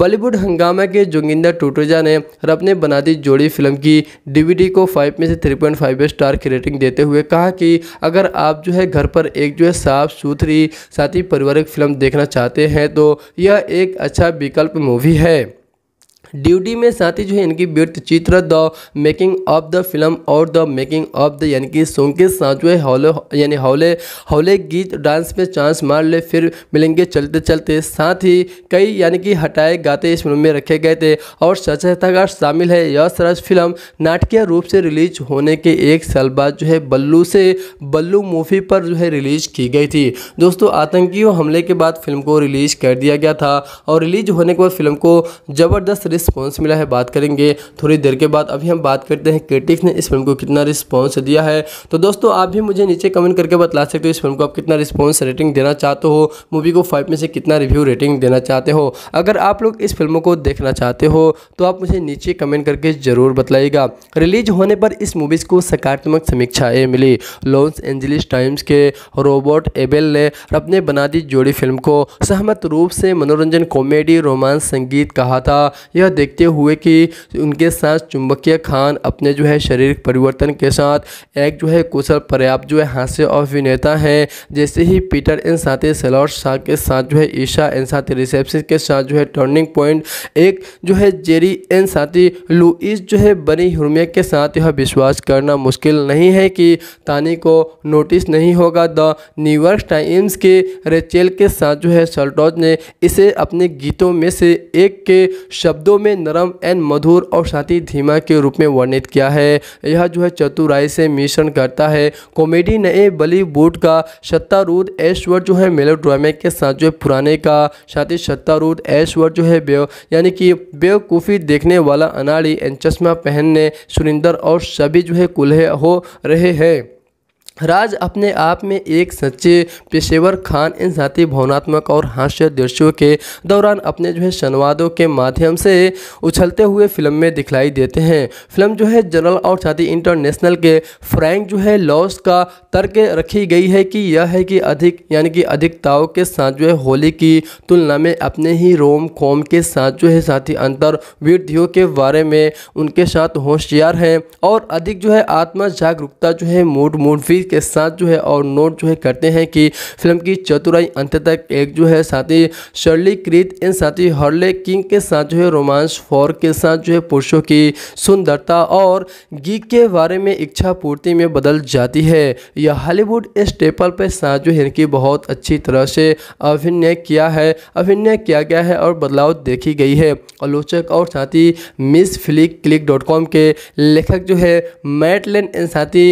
बॉलीवुड हंगामा के जोगिंदर टुटेजा ने रपने बना दी जोड़ी फिल्म की डीवीडी को फाइव में से थ्री पॉइंट फाइव स्टार की रेटिंग देते हुए कहा कि अगर आप जो है घर पर एक जो है साफ सुथरी साथी ही पारिवारिक फिल्म देखना चाहते हैं तो यह एक अच्छा विकल्प मूवी है ड्यूटी में साथ ही जो है इनकी व्यर्थ चित्र the making of the film और द मेकिंग ऑफ द यानी कि सॉन्ग के साथ जो है हौले यानी हौले हौले गीत डांस में चांस मार ले फिर मिलेंगे चलते चलते साथ ही कई यानी कि हटाए गाते इस फिल्म में रखे गए थे और सचहताकार शामिल है यह सरस फिल्म नाटकीय रूप से रिलीज होने के एक साल बाद जो है बल्लू से बल्लू मूवी पर जो है रिलीज की गई थी दोस्तों आतंकियों हमले के बाद फिल्म को रिलीज कर दिया गया था और रिलीज होने के बाद फिल्म को ज़बरदस्त रिस्पॉन्स मिला है बात करेंगे थोड़ी देर के बाद अभी हम बात करते हैं क्रिटिक्स ने इस फिल्म को कितना रिस्पॉन्स दिया है तो दोस्तों आप भी मुझे नीचे कमेंट करके बता सकते हो इस फिल्म को आप कितना रिस्पॉन्स रेटिंग देना चाहते हो मूवी को फाइव में से कितना रिव्यू रेटिंग देना चाहते हो अगर आप लोग इस फिल्म को देखना चाहते हो तो आप मुझे नीचे कमेंट करके ज़रूर बताइएगा रिलीज होने पर इस मूवीज़ को सकारात्मक समीक्षाएँ मिली लॉन्स एंजलिस टाइम्स के रोबोट एबेल ने अपने बना दी जोड़ी फिल्म को सहमत रूप से मनोरंजन कॉमेडी रोमांस संगीत कहा था यह देखते हुए कि उनके साथ चुंबकीय खान अपने जो है शारीरिक परिवर्तन के साथ एक जो है कुशल पर्याप्त जो है हास्य अभिनेता है जैसे ही पीटर इन साथ सलौर शाह के साथ जो है ईशा इन साथ रिसेप्शन के साथ जो है टर्निंग पॉइंट एक जो है जेरी इन साथी लुइस जो है बनी हुरमिया के साथ यह विश्वास करना मुश्किल नहीं है कि तानी को नोटिस नहीं होगा द न्यूयॉर्क टाइम्स के रेचेल के साथ जो है सल्टॉज ने इसे अपने गीतों में से एक के शब्दों में नरम एंड मधुर और साथ ही धीमा के रूप में वर्णित किया है यह जो है चतुराई से मिश्रण करता है कॉमेडी नए बॉलीवुड का सत्तारूढ़ ऐश्वर जो है मेलो ड्रामे के साथ जो है पुराने का साथ ही सत्तारूढ़ ऐश्वर जो है बेव यानी कि बेवकूफ़ी देखने वाला अनाड़ी एंड चश्मा पहनने सुरिंदर और सभी जो है कुल्हे हो रहे हैं राज अपने आप में एक सच्चे पेशेवर खान इन जाती भावनात्मक और हास्य दृश्यों के दौरान अपने जो है संवादों के माध्यम से उछलते हुए फिल्म में दिखलाई देते हैं फिल्म जो है जनरल और साथी इंटरनेशनल के फ्रैंक जो है लॉस का तर्क रखी गई है कि यह है कि अधिक यानी कि अधिकताओं के साथ जो है होली की तुलना में अपने ही रोम कॉम के साथ जो है साथी अंतर वृद्धियों के बारे में उनके साथ होशियार हैं और अधिक जो है आत्मा जागरूकता जो है मूड मूड भी तस्वीर के साथ जो है और नोट जो है करते हैं कि फिल्म की चतुराई अंत तक एक जो है साथ ही शर्ली क्रीत इन साथ ही हर्ले किंग के साथ जो है रोमांस फॉर के साथ जो है पुरुषों की सुंदरता और गीत के बारे में इच्छा पूर्ति में बदल जाती है यह हॉलीवुड स्टेपल पर साथ जो है इनकी बहुत अच्छी तरह से अभिनय किया है अभिनय किया गया है और बदलाव देखी गई है आलोचक और साथ ही miss flick click dot com के लेखक जो है मैटलिन साथी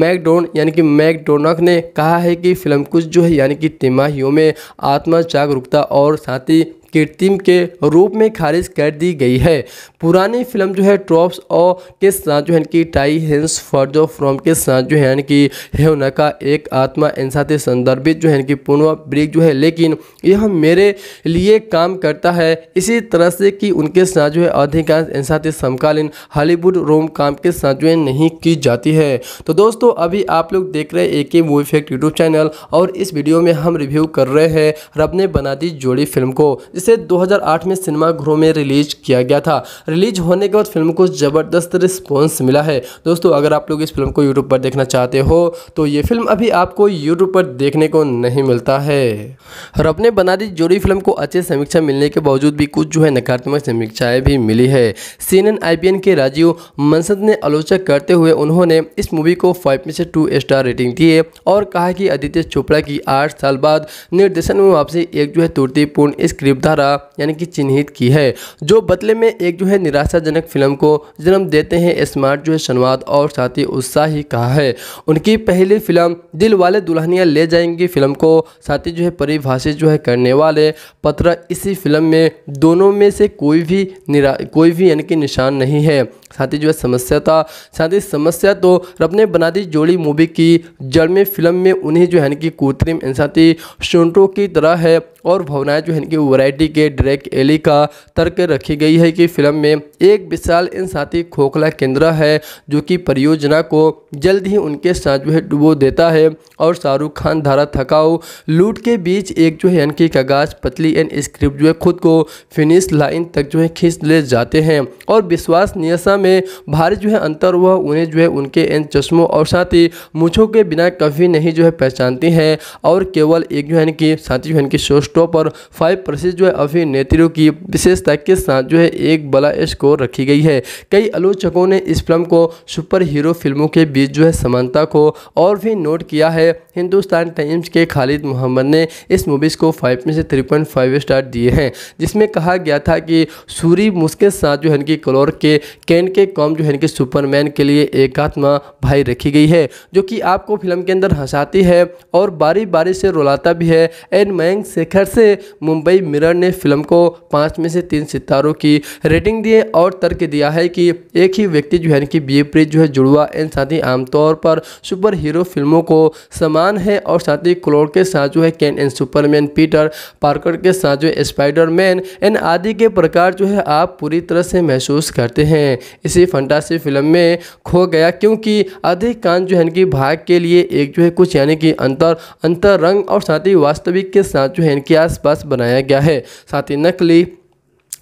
मैकडोन यानी कि मैकडोनाक ने कहा है कि फिल्म कुछ जो है यानी कि तिमाहियों में आत्मा जागरूकता और साथ ही कृत्रिम के रूप में खारिज कर दी गई है पुरानी फिल्म जो है ट्रॉप्स और के साथ जो है कि टाई हेंस फॉर जो फ्रॉम के साथ जो है कि हेवना का एक आत्मा इंसाते संदर्भित जो है कि पुनर्ब्रिक जो है लेकिन यह मेरे लिए काम करता है इसी तरह से कि उनके साथ जो है अधिकांश इंसाते समकालीन हॉलीवुड रोम काम के साथ जो है नहीं की जाती है तो दोस्तों अभी आप लोग देख रहे हैं ए K movie fact YouTube channel और इस वीडियो में हम रिव्यू कर रहे हैं रब ने बना दी जोड़ी फिल्म को इस जिसे 2008 में सिनेमा घरों में रिलीज किया गया था रिलीज होने के बाद फिल्म को ज़बरदस्त रिस्पॉन्स मिला है दोस्तों अगर आप लोग इस फिल्म को यूट्यूब पर देखना चाहते हो तो ये फिल्म अभी आपको यूट्यूब पर देखने को नहीं मिलता है रब ने बना दी जोड़ी फिल्म को अच्छी समीक्षा मिलने के बावजूद भी कुछ जो है नकारात्मक समीक्षाएं भी मिली है सीन एन के राजीव मनसद ने आलोचना करते हुए उन्होंने इस मूवी को फाइव में से टू स्टार रेटिंग दी है और कहा कि आदित्य चोपड़ा की आठ साल बाद निर्देशन में वापसी एक जो है तुर्तीपूर्ण स्क्रिप्ट सहारा यानी कि चिन्हित की है जो बदले में एक जो है निराशाजनक फिल्म को जन्म देते हैं स्मार्ट जो है शनवाद और साथ ही उत्साह ही कहा है उनकी पहली फिल्म दिल वाले दुल्हनिया ले जाएंगी फिल्म को साथ ही जो है परिभाषित जो है करने वाले पत्र इसी फिल्म में दोनों में से कोई भी कोई भी यानी कि निशान नहीं है साथ ही जो है समस्या था साथ ही समस्या तो रब ने बना दी जोड़ी मूवी की जड़ में फिल्म में उन्हें जो है कि कृत्रिम इंसाती शूटों की तरह है और भावनाएं जो है इनकी वराइटी बेटी के ड्रैक एली का तर्क रखी गई है कि फिल्म में एक विशाल इंसाती खोखला केंद्रा है जो कि परियोजना को जल्द ही उनके साथ में डुबो देता है और शाहरुख खान धारा थकाओ लूट के बीच एक जो है इनकी कागज़ पतली एंड स्क्रिप्ट जो है खुद को फिनिश लाइन तक जो है खींच ले जाते हैं और विश्वासनीयता में भारी जो है अंतर हुआ उन्हें जो है उनके इन चश्मों और साथ ही मूछों के बिना कभी नहीं जो है पहचानती हैं और केवल एक जो है इनकी साथ ही जो है इनकी शो स्टॉप और फाइव परसेंट जो है अभिनेत्रियों की विशेषता के साथ जो है एक बला स्कोर रखी गई है कई आलोचकों ने इस फिल्म को सुपर हीरो फिल्मों के बीच जो है समानता को और भी नोट किया है हिंदुस्तान टाइम्स के खालिद मोहम्मद ने इस मूवीज़ को फाइव में से थ्री पॉइंट फाइव स्टार दिए हैं जिसमें कहा गया था कि सूरी मुस्के साथ जो है इनकी कलोर के कैन के कॉम जो है इनके सुपरमैन के लिए एकात्मा भाई रखी गई है जो कि आपको फिल्म के अंदर हंसाती है और बारी बारी से रुलाता भी है एंड मयंक शेखर से मुंबई मिरर कुमार ने फिल्म को पाँच में से तीन सितारों की रेटिंग दी है और तर्क दिया है कि एक ही व्यक्ति जो है कि विपरीत जो है जुड़वा एंड साथ ही आमतौर पर सुपर हीरो फिल्मों को समान है और साथ ही क्लोर के साथ जो है कैन एन सुपरमैन पीटर पार्कर के साथ जो स्पाइडरमैन एंड आदि के प्रकार जो है आप पूरी तरह से महसूस करते हैं इसी फंटासी फिल्म में खो गया क्योंकि अधिकांश जो है इनकी भाग के लिए एक जो है कुछ यानी कि अंतर अंतर रंग और साथ ही वास्तविक के साथ जो है इनके आसपास बनाया गया है ساتھ ہی نقلی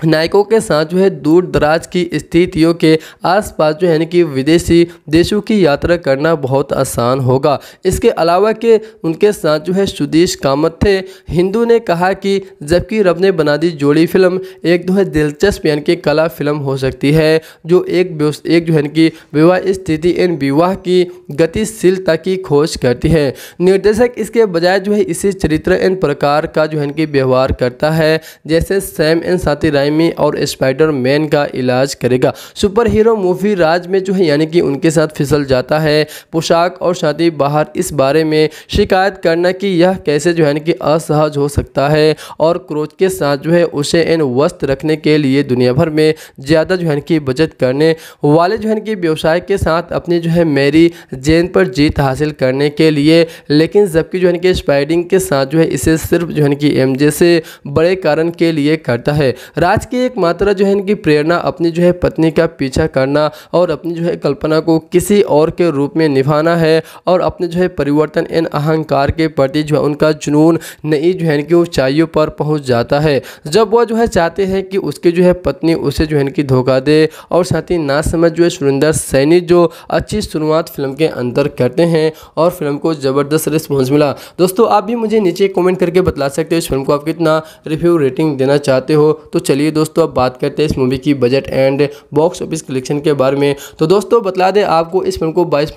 नायकों के साथ जो है दूर दराज की स्थितियों के आसपास जो है ना कि विदेशी देशों की यात्रा करना बहुत आसान होगा इसके अलावा के उनके साथ जो है सुदेश कामत थे हिंदू ने कहा कि जबकि रब ने बना दी जोड़ी फिल्म एक जो है दिलचस्प यानी कि कला फिल्म हो सकती है जो एक एक जो है कि विवाह स्थिति एवं विवाह की गतिशीलता की खोज करती है निर्देशक इसके बजाय जो है इसी चरित्र एवं प्रकार का जो है कि व्यवहार करता है जैसे सैम एंड साथी जायमी और स्पाइडर मैन का इलाज करेगा सुपर हीरो मूवी राज में जो है यानी कि उनके साथ फिसल जाता है पोशाक और शादी बाहर इस बारे में शिकायत करना कि यह कैसे जो है कि असहज हो सकता है और क्रोच के साथ जो है उसे इन वस्त रखने के लिए दुनिया भर में ज़्यादा जो है कि बचत करने वाले जो है कि व्यवसाय के साथ अपनी जो है मेरी जैन पर जीत हासिल करने के लिए लेकिन जबकि जो है कि स्पाइडिंग के साथ जो है इसे सिर्फ जो है कि एम से बड़े कारण के लिए करता है राज आज की एक मात्रा जो है इनकी प्रेरणा अपनी जो है पत्नी का पीछा करना और अपनी जो है कल्पना को किसी और के रूप में निभाना है और अपने जो है परिवर्तन इन अहंकार के प्रति जो है उनका जुनून नई जो है इनकी ऊंचाइयों पर पहुंच जाता है जब वह जो है चाहते हैं कि उसकी जो है पत्नी उसे जो है इनकी धोखा दे और साथ ही ना समझ जो है सुरेंद्र सैनी जो अच्छी शुरुआत फिल्म के अंदर करते हैं और फिल्म को ज़बरदस्त रिस्पॉन्स मिला दोस्तों आप भी मुझे नीचे कॉमेंट करके बतला सकते हो इस फिल्म को आप कितना रिव्यू रेटिंग देना चाहते हो तो चलिए चलिए दोस्तों अब बात करते हैं इस मूवी की budget and box office collection के बारे में तो दोस्तों बता दें आपको इस फिल्म को बाईस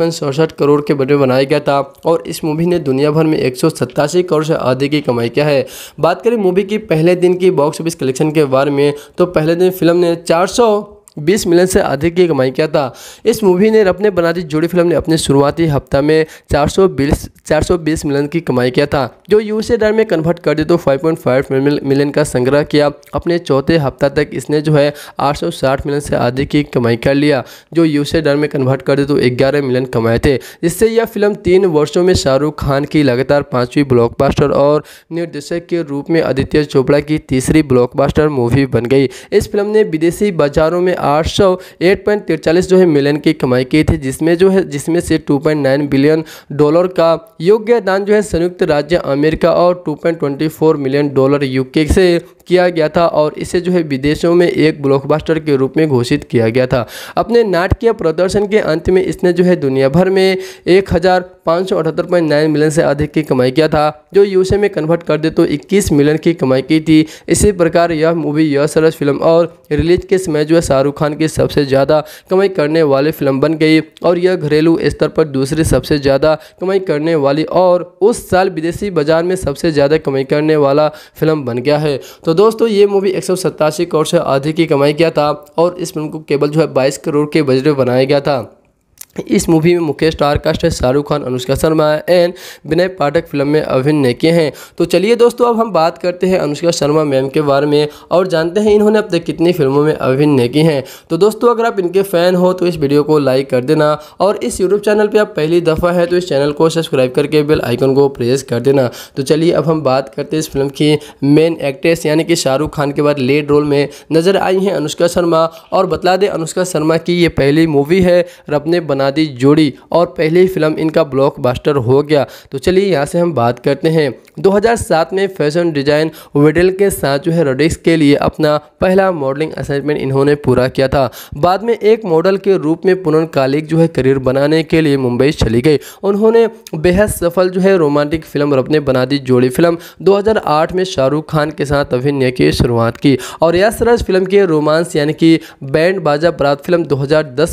करोड़ के बजट में बनाया गया था और इस मूवी ने दुनिया भर में एक करोड़ से आधे की कमाई किया है बात करें मूवी की पहले दिन की बॉक्स ऑफिस कलेक्शन के बारे में तो पहले दिन फिल्म ने चार बीस मिलियन से अधिक की कमाई किया था इस मूवी ने अपने बना दी जोड़ी फिल्म ने अपने शुरुआती हफ्ता में चार सौ मिलियन की कमाई किया था जो यूएसए डर में कन्वर्ट कर दे तो 5.5 मिलियन का संग्रह किया अपने चौथे हफ्ता तक इसने जो है 860 मिलियन से अधिक की कमाई कर लिया जो यूएसए डर में कन्वर्ट कर दे तो ग्यारह मिलियन कमाए थे जिससे यह फिल्म तीन वर्षों में शाहरुख खान की लगातार पाँचवीं ब्लॉकबास्टर और निर्देशक के रूप में आदित्य चोपड़ा की तीसरी ब्लॉकबास्टर मूवी बन गई इस फिल्म ने विदेशी बाजारों में आठ सौ एट पॉइंट तिरचालीस जो है मिलियन की कमाई की थी जिसमें जो है जिसमें से two point nine billion dollar का योगदान जो है संयुक्त राज्य अमेरिका और two point twenty four million dollar UK से किया गया था और इसे जो है विदेशों में एक ब्लॉकबस्टर के रूप में घोषित किया गया था अपने नाटकीय प्रदर्शन के अंत में इसने जो है दुनिया भर में एक मिलियन से अधिक की कमाई किया था जो यूएसए में कन्वर्ट कर दे तो 21 मिलियन की कमाई की थी इसी प्रकार यह मूवी यह सरस फिल्म और रिलीज के समय जो है शाहरुख खान की सबसे ज़्यादा कमाई करने वाली फिल्म बन गई और यह घरेलू स्तर पर दूसरी सबसे ज़्यादा कमाई करने वाली और उस साल विदेशी बाजार में सबसे ज़्यादा कमाई करने वाला फिल्म बन गया है तो दोस्तों ये मूवी एक करोड़ से अधिक की कमाई किया था और इस फिल्म को केवल जो है बाईस करोड़ के बजट में बनाया गया था इस मूवी में मुख्य स्टार कास्ट है Shahrukh Khan Anushka Sharma and and Vinay Pathak film में अभिनय किए हैं तो चलिए दोस्तों अब हम बात करते हैं अनुष्का शर्मा मैम के बारे में और जानते हैं इन्होंने अब तक कितनी फिल्मों में अभिनय की हैं तो दोस्तों अगर आप इनके फ़ैन हो तो इस वीडियो को लाइक कर देना और इस यूट्यूब चैनल पर आप पहली दफ़ा है तो इस चैनल को सब्सक्राइब करके बेल आइकन को प्रेस कर देना तो चलिए अब हम बात करते हैं इस फिल्म की मेन एक्ट्रेस यानी कि शाहरुख खान के बाद लेड रोल में नज़र आई हैं अनुष्का शर्मा और बता दें अनुष्का शर्मा की ये पहली मूवी है रब ने बना दी जोड़ी और पहली फिल्म इनका ब्लॉकबस्टर हो गया तो चलिए यहाँ से हम बात करते हैं 2007 में फैशन डिजाइन वेडल के साथ जो है रडिक्स के लिए अपना पहला मॉडलिंग असाइनमेंट इन्होंने पूरा किया था बाद में एक मॉडल के रूप में पुनर्कालिक जो है करियर बनाने के लिए मुंबई चली गई उन्होंने बेहद सफल जो है रोमांटिक फिल्म रबने बना दी जोड़ी फिल्म 2008 में शाहरुख खान के साथ अभिनय की शुरुआत की और यशराज फिल्म के रोमांस यानी कि बैंड बाजा बरात फिल्म दो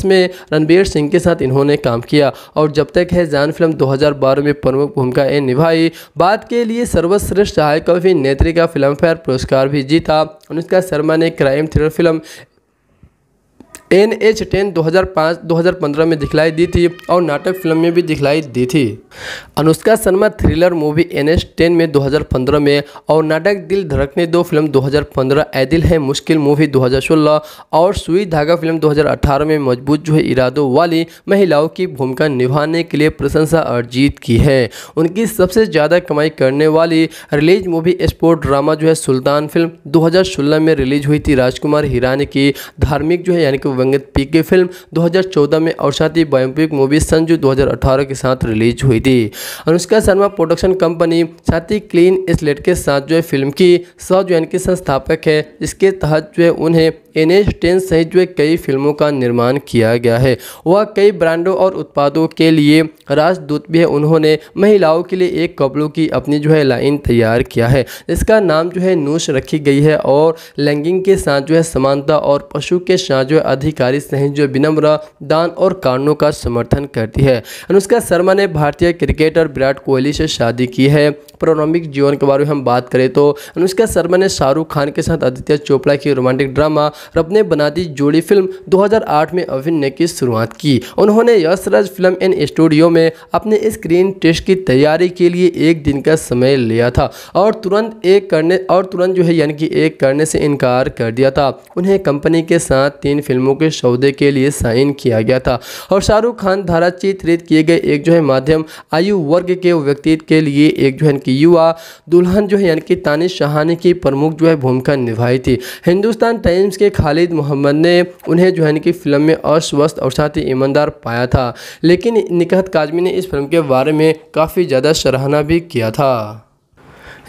में रणबीर सिंह के साथ साथ इन्होंने काम किया और जब तक है जान फिल्म 2012 में प्रमुख ए निभाई बाद के लिए सर्वश्रेष्ठ सहायक अभिनेत्री का फिल्म फेयर पुरस्कार भी जीता अनुष्का शर्मा ने crime thriller film N H ten दो में दिखलाई दी थी और नाटक फिल्म में भी दिखलाई दी थी Anushka Sharma thriller movie N H ten में 2015 में और नाटक दिल धड़कने दो फिल्म 2015 ए दिल है मुश्किल मूवी 2016 और सुई धागा फिल्म 2018 में मजबूत जो है इरादों वाली महिलाओं की भूमिका निभाने के लिए प्रशंसा अर्जित की है उनकी सबसे ज़्यादा कमाई करने वाली रिलीज मूवी स्पोर्ट ड्रामा जो है सुल्तान फिल्म दो में रिलीज हुई थी राजकुमार हिरानी की धार्मिक जो है यानी कि व्यंगत पी की फिल्म 2014 में और साथ ही बायोपिक मूवी संजू 2018 के साथ रिलीज हुई थी अनुष्का शर्मा प्रोडक्शन कंपनी साथ ही क्लीन स्लेट के साथ जो है फिल्म की सौ जो इनके संस्थापक है इसके तहत जो है उन्हें एन एच टेन सहित जो कई फिल्मों का निर्माण किया गया है वह कई ब्रांडों और उत्पादों के लिए राजदूत भी है उन्होंने महिलाओं के लिए एक कपड़ों की अपनी जो है लाइन तैयार किया है इसका नाम जो है नूश रखी गई है और लैंगिंग के साथ जो है समानता और पशु के साथ जो है अधिक क्रांतिकारी हैं जो विनम्र दान और कारणों का समर्थन करती है अनुष्का शर्मा ने भारतीय क्रिकेटर विराट कोहली से शादी की है प्रारंभिक जीवन के बारे में हम बात करें तो अनुष्का शर्मा ने शाहरुख खान के साथ आदित्य चोपड़ा की रोमांटिक ड्रामा रब ने बना दी जोड़ी फिल्म 2008 में अभिनय की शुरुआत की उन्होंने यशराज फिल्म एंड स्टूडियो में अपने स्क्रीन टेस्ट की तैयारी के लिए एक दिन का समय लिया था और तुरंत एक करने और तुरंत जो है यानी कि एक करने से इनकार कर दिया था उन्हें कंपनी के साथ तीन फिल्मों लोगों के सौदे के लिए साइन किया गया था और शाहरुख खान द्वारा चित्रित किए गए एक जो है माध्यम आयु वर्ग के व्यक्ति के लिए एक जो है इनकी युवा दुल्हन जो है यानी कि तानिश शाहानी की प्रमुख जो है भूमिका निभाई थी हिंदुस्तान टाइम्स के खालिद मोहम्मद ने उन्हें जो है इनकी फिल्म में अस्वस्थ और साथ ही ईमानदार पाया था लेकिन निकहत काजमी ने इस फिल्म के बारे में काफ़ी ज़्यादा सराहना भी किया था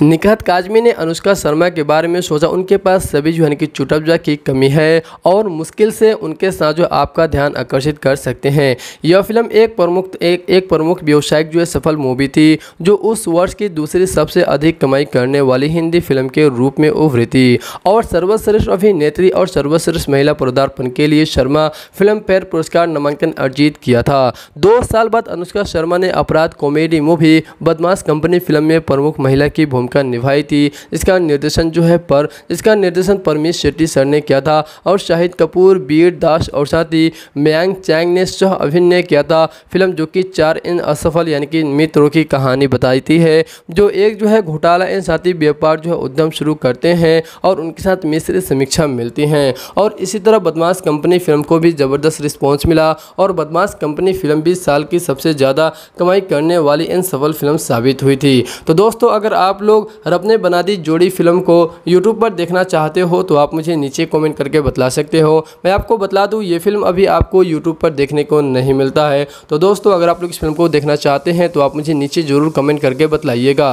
निकहत काजमी ने अनुष्का शर्मा के बारे में सोचा उनके पास सभी जो है कि चुटअपजा की कमी है और मुश्किल से उनके साथ जो आपका ध्यान आकर्षित कर सकते हैं यह फिल्म एक प्रमुख एक एक प्रमुख व्यवसायिक जो है सफल मूवी थी जो उस वर्ष की दूसरी सबसे अधिक कमाई करने वाली हिंदी फिल्म के रूप में उभरी थी और सर्वश्रेष्ठ अभिनेत्री और सर्वश्रेष्ठ महिला पदार्पण के लिए शर्मा फिल्म फेयर पुरस्कार नामांकन अर्जित किया था दो साल बाद अनुष्का शर्मा ने अपराध comedy movie Badmaash company film में प्रमुख महिला की भूमिका भूमिका निभाई थी इसका निर्देशन जो है पर इसका निर्देशन परमेश शेट्टी सर ने किया था और शाहिद कपूर बीर दास और साथ ही मयांग चैंग ने सह अभिनय किया था फिल्म जो कि चार इन असफल यानी कि मित्रों की कहानी बताती है जो एक जो है घोटाला इन साथी व्यापार जो है उद्यम शुरू करते हैं और उनके साथ मिश्र समीक्षा मिलती हैं और इसी तरह बदमाश कंपनी फिल्म को भी ज़बरदस्त रिस्पॉन्स मिला और बदमाश कंपनी फिल्म भी साल की सबसे ज़्यादा कमाई करने वाली इन सफल फिल्म साबित हुई थी तो दोस्तों अगर आप लोग लोग रब बना दी जोड़ी फिल्म को यूट्यूब पर देखना चाहते हो तो आप मुझे नीचे कॉमेंट करके बतला सकते हो मैं आपको बतला दूँ ये फिल्म अभी आपको यूट्यूब पर देखने को नहीं मिलता है तो दोस्तों अगर आप लोग इस फिल्म को देखना चाहते हैं तो आप मुझे नीचे ज़रूर कमेंट करके बतलाइएगा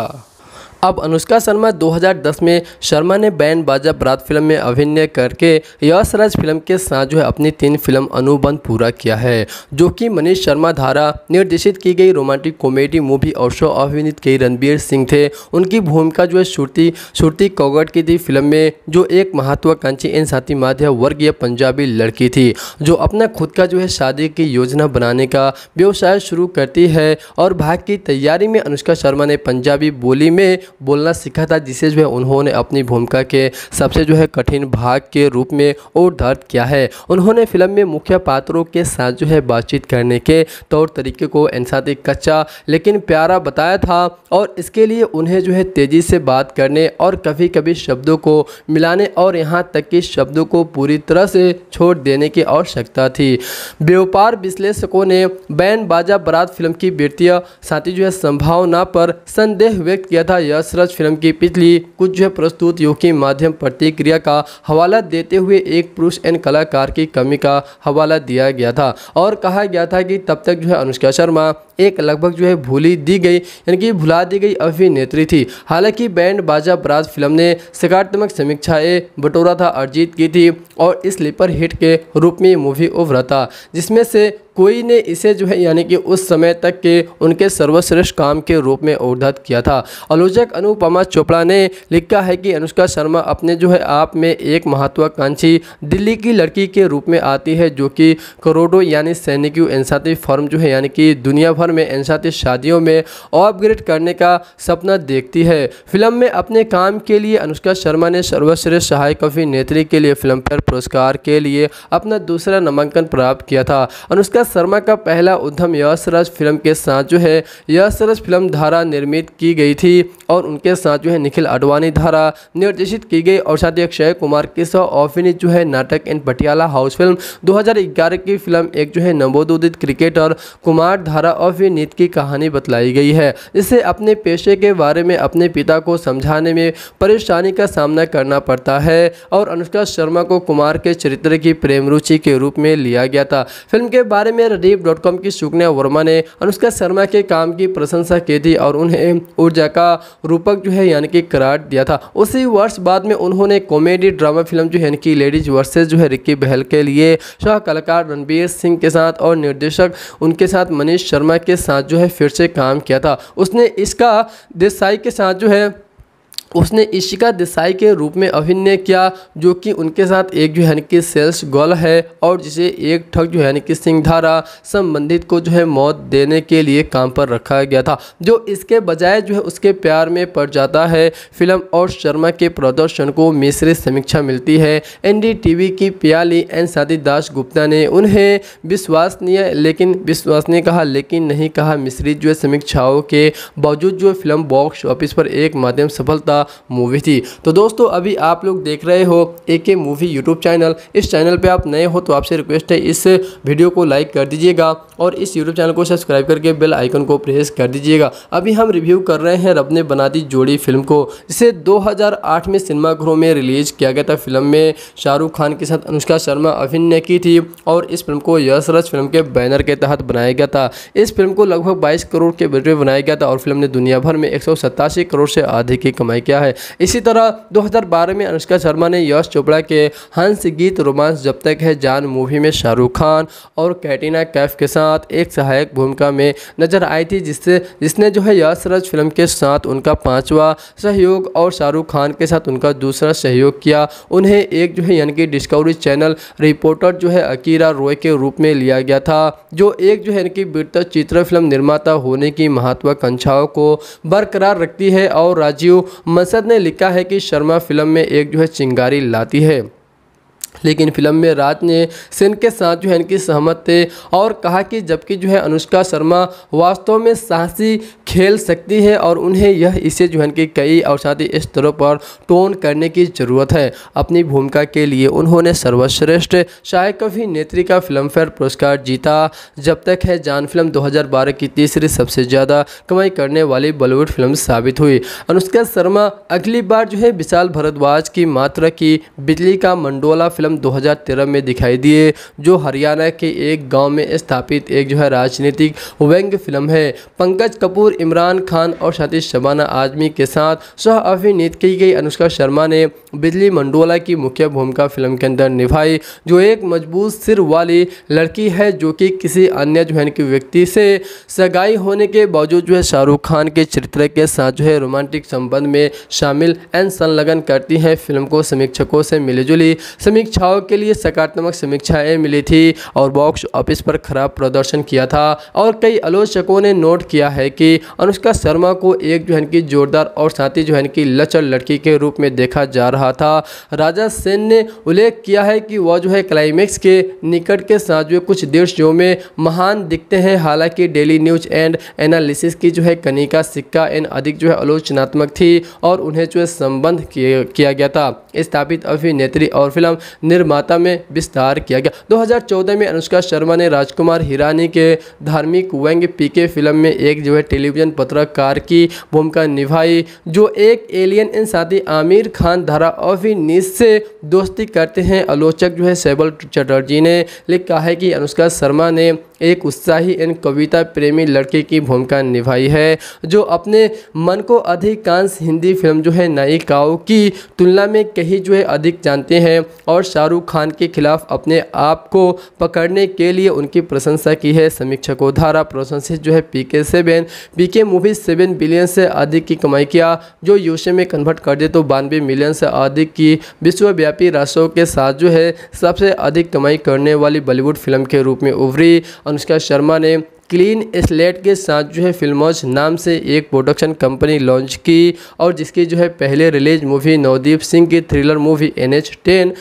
अब अनुष्का शर्मा 2010 में शर्मा ने बैन बाजा बरात फिल्म में अभिनय करके यशराज फिल्म के साथ जो है अपनी तीन फिल्म अनुबंध पूरा किया है जो कि मनीष शर्मा धारा निर्देशित की गई रोमांटिक कॉमेडी मूवी और शो अभिनीत की रणबीर सिंह थे उनकी भूमिका जो है श्रुति श्रुति कौगट की थी फिल्म में जो एक महत्वाकांक्षी इन साथी माध्यम वर्ग पंजाबी लड़की थी जो अपना खुद का जो है शादी की योजना बनाने का व्यवसाय शुरू करती है और भाग की तैयारी में अनुष्का शर्मा ने पंजाबी बोली में बोलना सीखा था जिसे जो है उन्होंने अपनी भूमिका के सबसे जो है कठिन भाग के रूप में और दर्द किया है उन्होंने फिल्म में मुख्य पात्रों के साथ जो है बातचीत करने के तौर तरीके को इंसाती कच्चा लेकिन प्यारा बताया था और इसके लिए उन्हें जो है तेज़ी से बात करने और कभी कभी शब्दों को मिलाने और यहाँ तक कि शब्दों को पूरी तरह से छोड़ देने की आवश्यकता थी व्यापार विश्लेषकों ने बैन बाजा बरात फिल्म की वित्तीय साथी जो है संभावना पर संदेह व्यक्त किया था यह रसरस फिल्म की पिछली कुछ जो है प्रस्तुतियों की माध्यम प्रतिक्रिया का हवाला देते हुए एक पुरुष एन कलाकार की कमी का हवाला दिया गया था और कहा गया था कि तब तक जो है अनुष्का शर्मा एक लगभग जो है भूली दी गई यानी कि भुला दी गई अभिनेत्री थी हालांकि बैंड बाजा बराज फिल्म ने सकारात्मक समीक्षाएं बटोरा था अर्जित की थी और इस स्लीपर हिट के रूप में मूवी उभरा था जिसमें से कोई ने इसे जो है यानी कि उस समय तक के उनके सर्वश्रेष्ठ काम के रूप में उद्धत किया था आलोचक अनुपमा चोपड़ा ने लिखा है कि अनुष्का शर्मा अपने जो है आप में एक महत्वाकांक्षी दिल्ली की लड़की के रूप में आती है जो कि करोड़ों यानी सैनिकों एनसाती फर्म जो है यानी कि दुनिया भर में एनसाती शादियों में अपग्रेड करने का सपना देखती है फिल्म में अपने काम के लिए अनुष्का शर्मा ने सर्वश्रेष्ठ सहायक अभिनेत्री के लिए फिल्म पुरस्कार के लिए अपना दूसरा नामांकन प्राप्त किया था अनुष्का कृतिका शर्मा का पहला उद्यम यशराज फिल्म के साथ जो है यशराज फिल्म धारा निर्मित की गई थी और उनके साथ जो है निखिल अडवाणी धारा निर्देशित की गई और साथ ही अक्षय कुमार के सह ऑफिनित जो है नाटक एंड पटियाला हाउस फिल्म 2011 की फिल्म एक जो है नवोदित क्रिकेटर कुमार धारा और की कहानी बतलाई गई है इसे अपने पेशे के बारे में अपने पिता को समझाने में परेशानी का सामना करना पड़ता है और अनुष्का शर्मा को कुमार के चरित्र की प्रेम रुचि के रूप में लिया गया था फिल्म के बारे में रदीप डॉट कॉम की सुकन्या वर्मा ने अनुष्का शर्मा के काम की प्रशंसा की थी और उन्हें ऊर्जा का रूपक जो है यानी कि करार दिया था उसी वर्ष बाद में उन्होंने कॉमेडी ड्रामा फिल्म जो है इनकी लेडीज वर्सेज जो है रिक्की बहल के लिए सह कलाकार रणबीर सिंह के साथ और निर्देशक उनके साथ मनीष शर्मा के साथ जो है फिर से काम किया था उसने इसका देसाई के साथ जो है उसने इशिका देसाई के रूप में अभिनय किया जो कि उनके साथ एक जो है कि सेल्स गर्ल है और जिसे एक ठग जो है कि सिंहधारा संबंधित को जो है मौत देने के लिए काम पर रखा गया था जो इसके बजाय जो है उसके प्यार में पड़ जाता है फिल्म और शर्मा के प्रदर्शन को मिश्रित समीक्षा मिलती है एनडीटीवी की प्याली एन सादी दास गुप्ता ने उन्हें विश्वसनीय लेकिन विश्वसनीय कहा लेकिन नहीं कहा मिश्रित जो है समीक्षाओं के बावजूद जो फिल्म बॉक्स ऑफिस पर एक माध्यम सफलता मूवी थी तो दोस्तों अभी आप लोग देख रहे हो A K movie YouTube channel इस चैनल पर आप नए हो तो आपसे रिक्वेस्ट है इस वीडियो को लाइक कर दीजिएगा और इस यूट्यूब चैनल को सब्सक्राइब करके बेल आइकन को प्रेस कर दीजिएगा अभी हम रिव्यू कर रहे हैं रब ने बना दी जोड़ी फिल्म को जिसे दो में सिनेमाघरों में रिलीज़ किया गया था फिल्म में शाहरुख खान के साथ अनुष्का शर्मा अभिनय की थी और इस फिल्म को यशरज फिल्म के बैनर के तहत बनाया गया था इस फिल्म को लगभग बाईस करोड़ के बजट में बनाया गया था और फिल्म ने दुनिया भर में एक करोड़ से अधिक की कमाई की किया है इसी तरह 2012 में अनुष्का शर्मा ने यश चोपड़ा के हंस गीत रोमांस जब तक है जान मूवी में शाहरुख खान और कैटरीना कैफ के साथ एक सहायक भूमिका में नजर आई थी जिससे जिसने जो है यशरज फिल्म के साथ उनका पाँचवा सहयोग और शाहरुख खान के साथ उनका दूसरा सहयोग किया उन्हें एक जो है यानी कि डिस्कवरी चैनल रिपोर्टर जो है अकीरा रॉय के रूप में लिया गया था जो एक जो है यानी कि बीरता चित्र फिल्म निर्माता होने की महत्वाकांक्षाओं को बरकरार रखती है और राजीव मसद ने लिखा है कि शर्मा फिल्म में एक जो है चिंगारी लाती है लेकिन फिल्म में राज ने सिंह के साथ जो है इनकी सहमत थे और कहा कि जबकि जो है अनुष्का शर्मा वास्तव में साहसी खेल सकती है और उन्हें यह इसे जो है इनकी कई और साथ ही स्तरों पर टोन करने की ज़रूरत है अपनी भूमिका के लिए उन्होंने सर्वश्रेष्ठ शायक कभी नेत्री का फिल्मफेयर पुरस्कार जीता जब तक है जान फिल्म दो की तीसरी सबसे ज़्यादा कमाई करने वाली बॉलीवुड फिल्म साबित हुई अनुष्का शर्मा अगली बार जो है विशाल भारद्वाज की मात्रा की बिजली का मंडोला फिल्म आलम 2013 में दिखाई दिए जो हरियाणा के एक गांव में स्थापित एक जो है राजनीतिक व्यंग फिल्म है पंकज कपूर इमरान खान और सतीश शबाना आजमी के साथ सह अभिनीत की गई अनुष्का शर्मा ने बिजली मंडोला की मुख्य भूमिका फिल्म के अंदर निभाई जो एक मजबूत सिर वाली लड़की है जो कि किसी अन्य जो है व्यक्ति से सगाई होने के बावजूद जो है शाहरुख खान के चरित्र के साथ जो है रोमांटिक संबंध में शामिल एंड संलग्न करती है फिल्म को समीक्षकों से मिलीजुली समीक्षा सुझाव के लिए सकारात्मक समीक्षाएं मिली थी और बॉक्स ऑफिस पर खराब प्रदर्शन किया था और कई आलोचकों ने नोट किया है कि अनुष्का शर्मा को एक जो है की जोरदार और साथ ही जो है की लचर लड़की के रूप में देखा जा रहा था राजा सेन ने उल्लेख किया है कि वह जो है क्लाइमैक्स के निकट के साथ जो कुछ दृश्यों में महान दिखते हैं हालांकि डेली न्यूज एंड एनालिसिस की जो है कनिका सिक्का एन अधिक जो है आलोचनात्मक थी और उन्हें जो है संबंध किया गया था स्थापित अभिनेत्री और फिल्म निर्माता में विस्तार किया गया 2014 में अनुष्का शर्मा ने राजकुमार हिरानी के धार्मिक व्यंग पीके फिल्म में एक जो है टेलीविजन पत्रकार की भूमिका निभाई जो एक एलियन इन साथी आमिर खान धारा ऑफी नीज से दोस्ती करते हैं आलोचक जो है सैबल चटर्जी ने लिखा है कि अनुष्का शर्मा ने एक उत्साही एवं कविता प्रेमी लड़के की भूमिका निभाई है जो अपने मन को अधिकांश हिंदी फिल्म जो है नायिकाओं की तुलना में कहीं जो है अधिक जानते हैं और शाहरुख खान के खिलाफ अपने आप को पकड़ने के लिए उनकी प्रशंसा की है समीक्षकों धारा प्रशंसित जो है P K seven P K movie seven billion से अधिक की कमाई किया जो यूसे में कन्वर्ट कर दे तो बानवे मिलियन से अधिक की विश्वव्यापी राष्ट्रों के साथ जो है सबसे अधिक कमाई करने वाली बॉलीवुड फिल्म के रूप में उभरी अनुष्का शर्मा ने क्लीन स्लेट के साथ जो है फिल्मोज नाम से एक प्रोडक्शन कंपनी लॉन्च की और जिसकी जो है पहले रिलीज मूवी नवदीप सिंह की thriller movie N H ten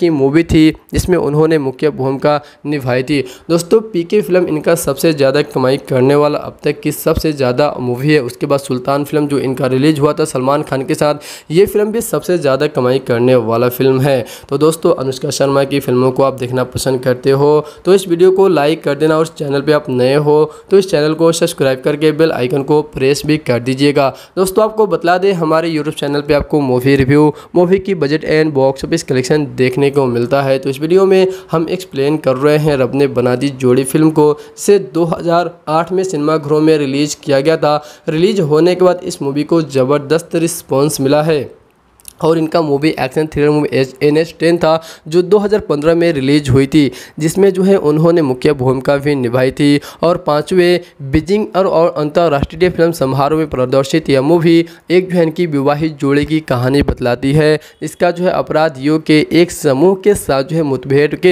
की मूवी थी जिसमें उन्होंने मुख्य भूमिका निभाई थी दोस्तों पीके फिल्म इनका सबसे ज़्यादा कमाई करने वाला अब तक की सबसे ज़्यादा मूवी है उसके बाद सुल्तान फिल्म जो इनका रिलीज हुआ था सलमान खान के साथ ये फिल्म भी सबसे ज़्यादा कमाई करने वाला फिल्म है तो दोस्तों अनुष्का शर्मा की फिल्मों को आप देखना पसंद करते हो तो इस वीडियो को लाइक कर देना और चैनल पर आप नए हो तो इस चैनल को सब्सक्राइब करके बेल आइकन को प्रेस भी कर दीजिएगा दोस्तों आपको बता दें हमारे यूट्यूब चैनल पर आपको मूवी रिव्यू मूवी की budget and box office collection देखने को मिलता है तो इस वीडियो में हम एक्सप्लेन कर रहे हैं रब ने बना दी जोड़ी फिल्म को से दो में सिनेमाघरों में रिलीज़ किया गया था रिलीज होने के बाद इस मूवी को ज़बरदस्त रिस्पॉन्स मिला है और इनका movie action thriller movie H N S ten था जो 2015 में रिलीज हुई थी जिसमें जो है उन्होंने मुख्य भूमिका भी निभाई थी और पाँचवें बीजिंग और, और अंतर्राष्ट्रीय फिल्म समारोह में प्रदर्शित यह मूवी एक बहन की विवाहित जोड़े की कहानी बतलाती है इसका जो है अपराधियों के एक समूह के साथ जो है मुठभेड़ के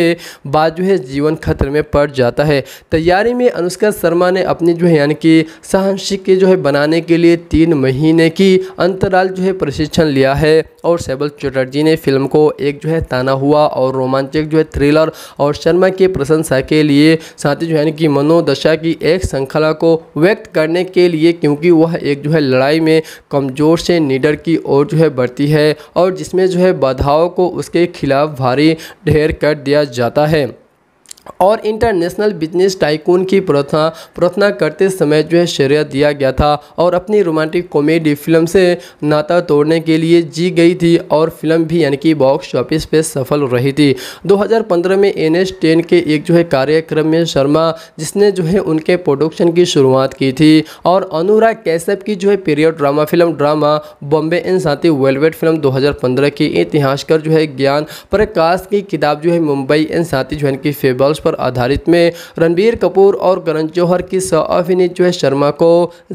बाद जो है जीवन खतरे में पड़ जाता है तैयारी में अनुष्का शर्मा ने अपनी जो है यानी कि साहसिक जो है बनाने के लिए तीन महीने की अंतराल जो है प्रशिक्षण लिया है और सेबल चटर्जी ने फिल्म को एक जो है ताना हुआ और रोमांचक जो है थ्रिलर और शर्मा की प्रशंसा के लिए साथ ही जो है कि मनोदशा की एक श्रृंखला को व्यक्त करने के लिए क्योंकि वह एक जो है लड़ाई में कमज़ोर से निडर की ओर जो है बढ़ती है और जिसमें जो है बाधाओं को उसके खिलाफ भारी ढेर कर दिया जाता है और इंटरनेशनल बिजनेस टाइकून की प्रार्थना प्रार्थना करते समय जो है शरीय दिया गया था और अपनी रोमांटिक कॉमेडी फिल्म से नाता तोड़ने के लिए जी गई थी और फिल्म भी यानी कि बॉक्स ऑफिस पे सफल रही थी 2015 में एन एस टेन के एक जो है कार्यक्रम में शर्मा जिसने जो है उनके प्रोडक्शन की शुरुआत की थी और अनुराग कैसप की जो है period drama film drama Bombay and साथी वेलवेट फिल्म दो की इतिहासकर जो है ज्ञान प्रकाश की किताब जो है मुंबई एन साथी जो है इनकी फेबर रोल्स पर आधारित में रणबीर कपूर और करण जौहर की अभिनीत जो है शर्मा को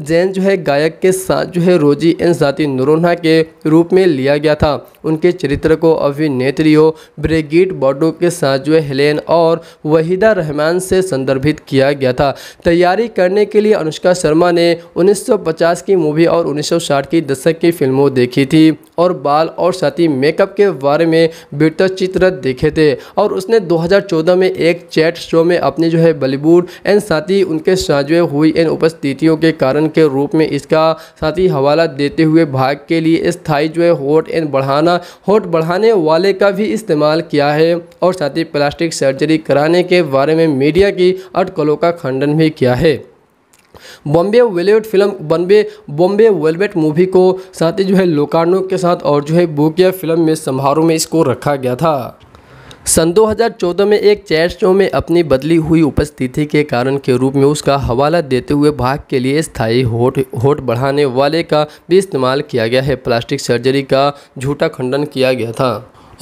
जैन जो है गायक के साथ जो है रोजी एन साथी नूरोन्हा के रूप में लिया गया था उनके चरित्र को अभिनेत्रियों ब्रेगिट बॉडो के साथ जो है हेलेन और वहीदा रहमान से संदर्भित किया गया था तैयारी करने के लिए अनुष्का शर्मा ने 1950 की मूवी और 1960 की दशक की फिल्मों देखी थी और बाल और साथी मेकअप के बारे में बेहतर चित्र देखे थे और उसने 2014 में एक चैट शो में अपने जो है बॉलीवुड एंड साथ ही उनके साझुए हुई इन उपस्थितियों के कारण के रूप में इसका साथ ही हवाला देते हुए भाग के लिए स्थायी जो है होट एंड बढ़ाना होट बढ़ाने वाले का भी इस्तेमाल किया है और साथ ही प्लास्टिक सर्जरी कराने के बारे में मीडिया की अटकलों का खंडन भी किया है Bombay velvet film Bombay Bombay velvet movie को साथ ही जो है लोकार्णों के साथ और जो है बुकिया फिल्म में समारोह में इसको रखा गया था सन 2014 में एक चैट शो में अपनी बदली हुई उपस्थिति के कारण के रूप में उसका हवाला देते हुए भाग के लिए स्थायी होठ होठ बढ़ाने वाले का भी इस्तेमाल किया गया है प्लास्टिक सर्जरी का झूठा खंडन किया गया था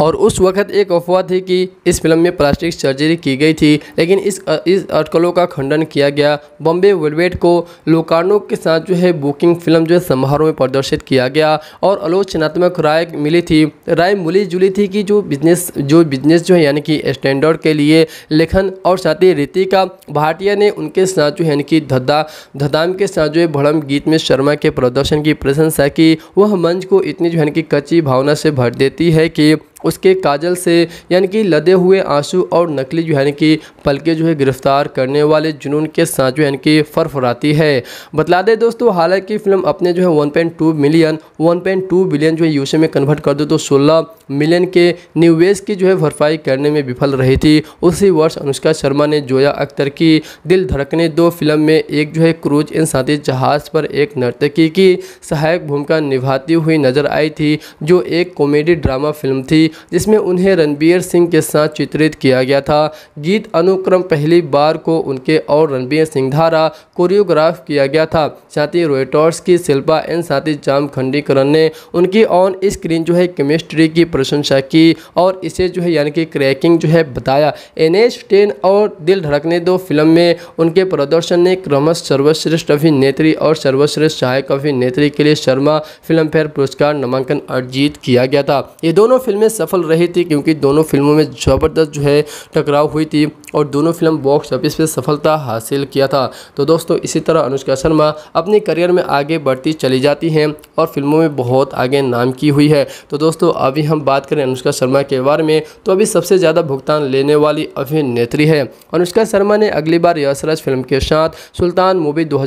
और उस वक्त एक अफवाह थी कि इस फिल्म में प्लास्टिक सर्जरी की गई थी लेकिन इस इस अटकलों का खंडन किया गया बॉम्बे वेलवेट को लोकार्नो के साथ जो है बुकिंग फिल्म जो है समारोह में प्रदर्शित किया गया और आलोचनात्मक राय मिली थी राय मिली जुली थी कि जो बिजनेस जो बिजनेस जो है यानी कि स्टैंडर्ड के लिए लेखन और साथ ही रितिका भाटिया ने उनके साथ जो है यानी कि धद्दा धदाम के साथ जो है भड़म गीत में शर्मा के प्रदर्शन की प्रशंसा की वह मंच को इतनी जो है कि कच्ची भावना से भर देती है कि उसके काजल से यानी कि लदे हुए आंसू और नकली जो है कि पलके जो है गिरफ्तार करने वाले जुनून के साथ जो है कि फरफराती है बतला दें दोस्तों हालांकि फिल्म अपने जो है 1.2 मिलियन 1.2 बिलियन जो है यूसे में कन्वर्ट कर दो तो 16 मिलियन के निवेश की जो है भरपाई करने में विफल रही थी उसी वर्ष अनुष्का शर्मा ने जोया अख्तर की दिल धड़कने दो फिल्म में एक जो है क्रूज इन साथी जहाज़ पर एक नर्तकी की सहायक भूमिका निभाती हुई नजर आई थी जो एक कॉमेडी ड्रामा फिल्म थी जिसमें उन्हें रणबीर सिंह के साथ चित्रित किया गया था गीत अनुक्रम पहली बार को उनके और रणबीर सिंह धारा कोरियोग्राफ किया गया था साथ ही रोयटॉर्स की शिल्पा एन साथी जाम खंडीकरण ने उनकी ऑन स्क्रीन जो है केमिस्ट्री की प्रशंसा की और इसे जो है यानी कि क्रैकिंग जो है बताया एन एच टेन और दिल धड़कने दो फिल्म में उनके प्रदर्शन ने क्रमश सर्वश्रेष्ठ अभिनेत्री और सर्वश्रेष्ठ सहायक अभिनेत्री के लिए शर्मा फिल्म फेयर पुरस्कार नामांकन अर्जित किया गया था ये दोनों फिल्में सफल रही थी क्योंकि दोनों फिल्मों में ज़बरदस्त जो है टकराव हुई थी और दोनों फिल्म बॉक्स ऑफिस पर सफलता हासिल किया था तो दोस्तों इसी तरह अनुष्का शर्मा अपने करियर में आगे बढ़ती चली जाती हैं और फिल्मों में बहुत आगे नाम की हुई है तो दोस्तों अभी हम बात करें अनुष्का शर्मा के बारे में तो अभी सबसे ज़्यादा भुगतान लेने वाली अभिनेत्री है अनुष्का शर्मा ने अगली बार यशराज फिल्म के साथ सुल्तान मूवी दो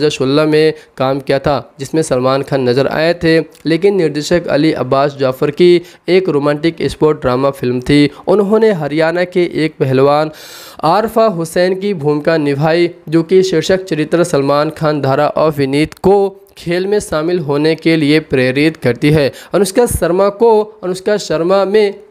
में काम किया था जिसमें सलमान खान नज़र आए थे लेकिन निर्देशक अली अब्बास जाफर की एक रोमांटिक भोजपुर ड्रामा फिल्म थी उन्होंने हरियाणा के एक पहलवान आरफा हुसैन की भूमिका निभाई जो कि शीर्षक चरित्र सलमान खान धारा और विनीत को खेल में शामिल होने के लिए प्रेरित करती है अनुष्का शर्मा को अनुष्का शर्मा में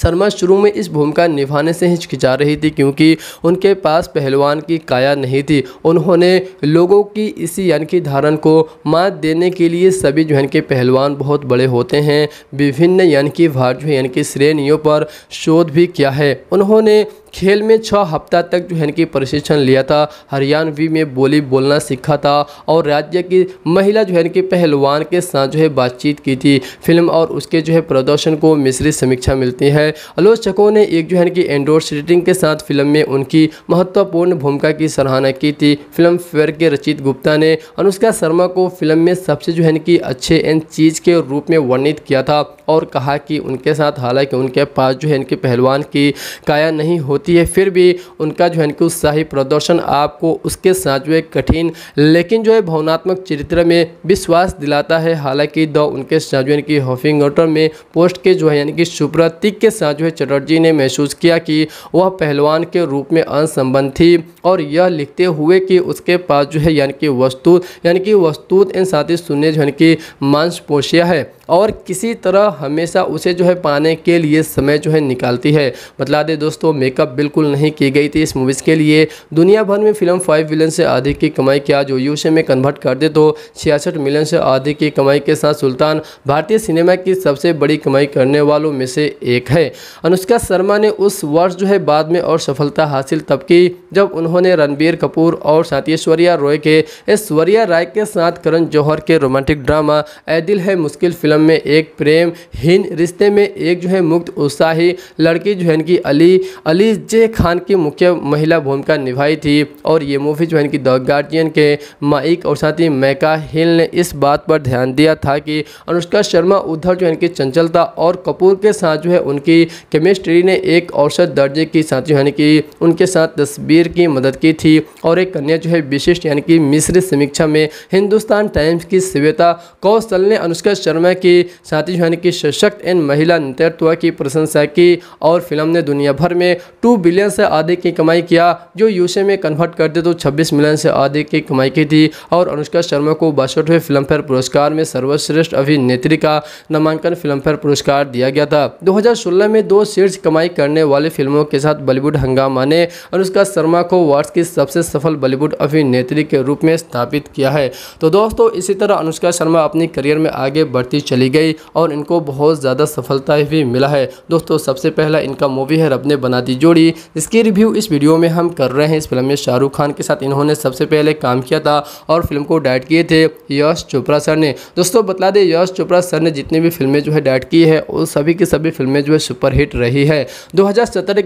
शर्मा शुरू में इस भूमिका निभाने से हिचकिचा रही थी क्योंकि उनके पास पहलवान की काया नहीं थी उन्होंने लोगों की इसी यान की धारण को मात देने के लिए सभी जो के पहलवान बहुत बड़े होते हैं विभिन्न यान की भारत जो यानी कि श्रेणियों पर शोध भी किया है उन्होंने खेल में छः हफ्ता तक जो है इनकी प्रशिक्षण लिया था हरियाणवी में बोली बोलना सीखा था और राज्य की महिला जो है इनकी पहलवान के साथ जो है बातचीत की थी फिल्म और उसके जो है प्रदर्शन को मिश्रित समीक्षा मिलती है आलोचकों ने एक जो है इनकी एंडोर्स रेटिंग के साथ फिल्म में उनकी महत्वपूर्ण भूमिका की सराहना की थी फिल्म फेयर के रचित गुप्ता ने अनुष्का शर्मा को फिल्म में सबसे जो है इनकी अच्छे एन चीज़ के रूप में वर्णित किया था और कहा कि उनके साथ हालांकि उनके पास जो है इनके पहलवान की काया नहीं होती होती है फिर भी उनका जो है कि उत्साही प्रदर्शन आपको उसके साथ जो है कठिन लेकिन जो है भावनात्मक चरित्र में विश्वास दिलाता है हालांकि द उनके साथ जो है कि हॉफिंग में पोस्ट के जो है यानी कि सुप्रतीक के साथ जो है चटर्जी ने महसूस किया कि वह पहलवान के रूप में असंबंध थी और यह लिखते हुए कि उसके पास जो है यानी कि वस्तु यानी कि वस्तुत इन साथी सुनने जो है कि मांस पोषिया है और किसी तरह हमेशा उसे जो है पाने के लिए समय जो है निकालती है बतला दें दोस्तों मेकअप बिल्कुल नहीं की गई थी इस मूवीज़ के लिए दुनिया भर में फिल्म फाइव मिलियन से अधिक की कमाई किया जो यू में कन्वर्ट कर दे तो छियासठ मिलियन से अधिक की कमाई के साथ सुल्तान भारतीय सिनेमा की सबसे बड़ी कमाई करने वालों में से एक है अनुष्का शर्मा ने उस वर्ष जो है बाद में और सफलता हासिल तब की जब उन्होंने रणबीर कपूर और सात्यश्वर्या रॉय के ऐश्वर्या राय के साथ करण जौहर के रोमांटिक ड्रामा ए दिल है मुश्किल फिल्म प्रेम में एक प्रेमहीन रिश्ते में एक जो है मुक्त उत्साही लड़की जो है इनकी अली अली जे खान की मुख्य महिला भूमिका निभाई थी और ये मूवी जो है इनकी द गार्जियन के माइक और साथ ही मैका हिल ने इस बात पर ध्यान दिया था कि अनुष्का शर्मा उद्धव जो है इनकी चंचलता और कपूर के साथ जो है उनकी केमिस्ट्री ने एक औसत दर्जे की साथ जो है कि उनके साथ तस्वीर की मदद की थी और एक कन्या जो है विशिष्ट यानी कि मिश्रित समीक्षा में हिंदुस्तान टाइम्स की श्वेता कौशल ने अनुष्का शर्मा की साथ ही जो है कि सशक्त एंड महिला नेतृत्व की प्रशंसा की और फिल्म ने दुनिया भर में टू बिलियन से अधिक की कमाई किया जो यूसे में कन्वर्ट कर तो छब्बीस मिलियन से अधिक की कमाई की थी और अनुष्का शर्मा को बासठवें फिल्म फेयर पुरस्कार में सर्वश्रेष्ठ अभिनेत्री का नामांकन फिल्म फेयर पुरस्कार दिया गया था दो में दो शीर्ष कमाई करने वाली फिल्मों के साथ बॉलीवुड हंगामा ने अनुष्का शर्मा को वर्ष की सबसे सफल बॉलीवुड अभिनेत्री के रूप में स्थापित किया है तो दोस्तों इसी तरह अनुष्का शर्मा अपनी करियर में आगे बढ़ती चली गई और इनको बहुत ज़्यादा सफलता भी मिला है दोस्तों सबसे पहला इनका मूवी है रब ने बना दी जोड़ी इसकी रिव्यू इस वीडियो में हम कर रहे हैं इस फिल्म में शाहरुख खान के साथ इन्होंने सबसे पहले काम किया था और फिल्म को डायरेक्ट किए थे यश चोपड़ा सर ने दोस्तों बता दें यश चोपड़ा सर ने जितनी भी फिल्में जो है डायरेक्ट की है वो सभी की सभी फिल्में जो है सुपरहिट रही है दो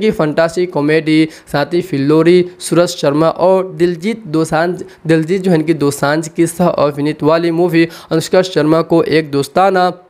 की फंटासी कॉमेडी साथ ही फिल्लोरी सूरज शर्मा और दिलजीत दोसांझ दिलजीत जो है इनकी दोसांझ की सह अभिनीत वाली मूवी अनुष्का शर्मा को एक दोस्तान up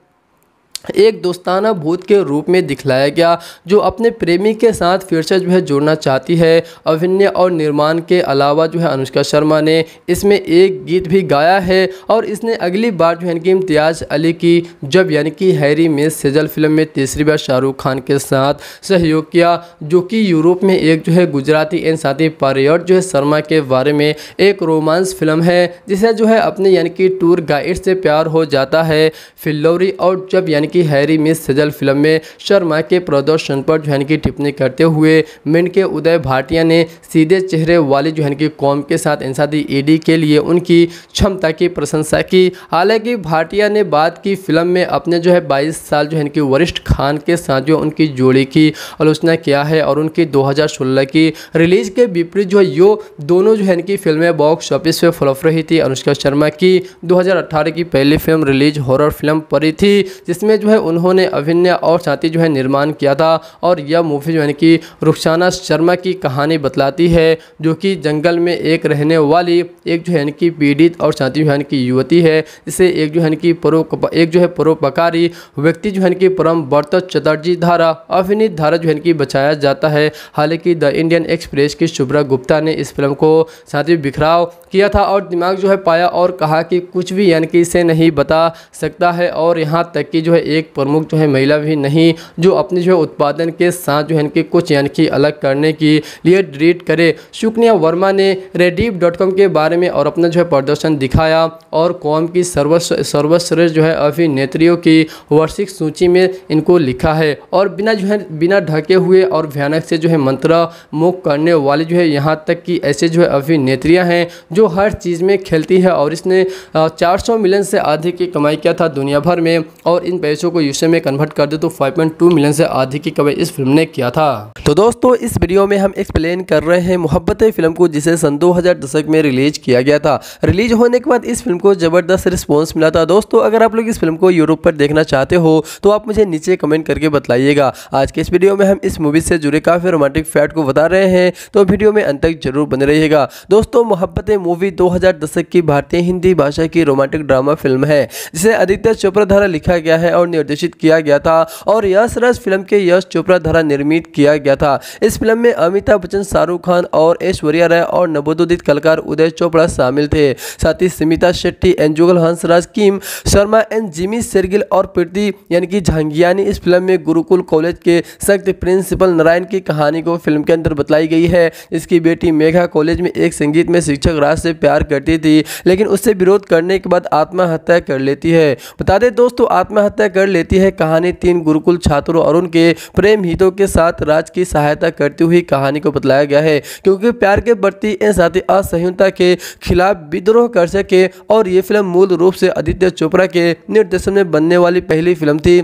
एक दोस्ताना भूत के रूप में दिखलाया गया जो अपने प्रेमी के साथ फिर से जो है जोड़ना चाहती है अभिनय और निर्माण के अलावा जो है अनुष्का शर्मा ने इसमें एक गीत भी गाया है और इसने अगली बार जो है कि इम्तियाज़ अली की जब यानी कि हैरी में सेजल फिल्म में तीसरी बार शाहरुख खान के साथ सहयोग किया जो कि यूरोप में एक जो है गुजराती एन साथी पारियट जो है शर्मा के बारे में एक रोमांस फिल्म है जिसे जो है अपने यानी कि टूर गाइड से प्यार हो जाता है फिल्लौरी और जब यानी कि हैरी मिस सजल फिल्म में शर्मा के प्रदर्शन पर जो है की टिप्पणी करते हुए मिंड के उदय भाटिया ने सीधे चेहरे वाली जो है की कौम के साथ इंसादी ईडी के लिए उनकी क्षमता की प्रशंसा की हालांकि भाटिया ने बात की फिल्म में अपने जो है बाईस साल जो है इनकी वरिष्ठ खान के साथ जो उनकी जोड़ी की आलोचना किया है और उनकी दो की रिलीज के विपरीत जो है यो दोनों जो है इनकी फिल्में बॉक्स ऑफिस पे फ्लॉप रही थी अनुष्का शर्मा की 2018 की पहली फिल्म रिलीज हॉरर फिल्म परी थी जिसमें में जो है उन्होंने अभिनय और साथी जो है निर्माण किया था और यह मूवी जो है कि रुखसाना शर्मा की कहानी बतलाती है जो कि जंगल में एक रहने वाली एक जो है कि पीड़ित और साथी जो है कि युवती है इसे एक जो है कि परो एक जो है परोपकारी व्यक्ति जो है कि परम वर्त चटर्जी धारा अभिनीत धारा जो है कि बचाया जाता है हालांकि द इंडियन एक्सप्रेस की शुभ्रा गुप्ता ने इस फिल्म को साथ ही बिखराव किया था और दिमाग जो है पाया और कहा कि कुछ भी यानी कि इसे नहीं बता सकता है और यहाँ तक कि जो है एक प्रमुख जो है महिला भी नहीं जो अपने जो है उत्पादन के साथ जो है इनके कुछ यानी कि अलग करने की लिए ट्रीट करे शुक्रिया वर्मा ने रेडीप के बारे में और अपना जो है प्रदर्शन दिखाया और कौम की सर्वश्रेष्ठ जो है अभिनेत्रियों की वार्षिक सूची में इनको लिखा है और बिना जो है बिना ढके हुए और भयानक से जो है मंत्र मुख करने वाले जो है यहाँ तक कि ऐसे जो है अभिनेत्रियाँ हैं जो हर चीज़ में खेलती है और इसने 400 मिलियन से अधिक की कमाई किया था दुनिया भर में और इन रेशो को यूसे में कन्वर्ट कर दे तो 5.2 मिलियन से आधी की कवर इस फिल्म ने किया था तो दोस्तों इस वीडियो में हम एक्सप्लेन कर रहे हैं मोहब्बत फिल्म को जिसे सन दो दशक में रिलीज किया गया था रिलीज होने के बाद इस फिल्म को जबरदस्त रिस्पॉन्स मिला था दोस्तों अगर आप लोग इस फिल्म को यूरोप पर देखना चाहते हो तो आप मुझे नीचे कमेंट करके बताइएगा आज के इस वीडियो में हम इस मूवी से जुड़े काफ़ी रोमांटिक फैट को बता रहे हैं तो वीडियो में अंत तक जरूर बने रहिएगा दोस्तों मोहब्बत मूवी 2010 की भारतीय हिंदी भाषा की रोमांटिक ड्रामा फिल्म है जिसे आदित्य चोपड़ा द्वारा लिखा गया है और और निर्देशित किया गया था और यश राज फिल्म के यश चोपड़ा द्वारा निर्मित किया गया था इस फिल्म में अमिताभ बच्चन शाहरुख खान और ऐश्वर्या राय और नवोदित कलाकार उदय चोपड़ा शामिल थे साथ ही सीमिता शेट्टी एंजुगल हंसराज किम शर्मा एंड जिमी शेरगिल और प्रीति यानी कि झांगियानी इस फिल्म में गुरुकुल कॉलेज के सख्त प्रिंसिपल नारायण की कहानी को फिल्म के अंदर बतलाई गई है इसकी बेटी मेघा कॉलेज में एक संगीत में शिक्षक राज से प्यार करती थी लेकिन उससे विरोध करने के बाद आत्महत्या कर लेती है बता दें दोस्तों आत्महत्या कर लेती है कहानी तीन गुरुकुल छात्रों और उनके प्रेम हितों के साथ राज की सहायता करती हुई कहानी को बतलाया गया है क्योंकि प्यार के प्रति साथी असहिता के खिलाफ विद्रोह कर सके और ये फिल्म मूल रूप से आदित्य चोपड़ा के निर्देशन में बनने वाली पहली फिल्म थी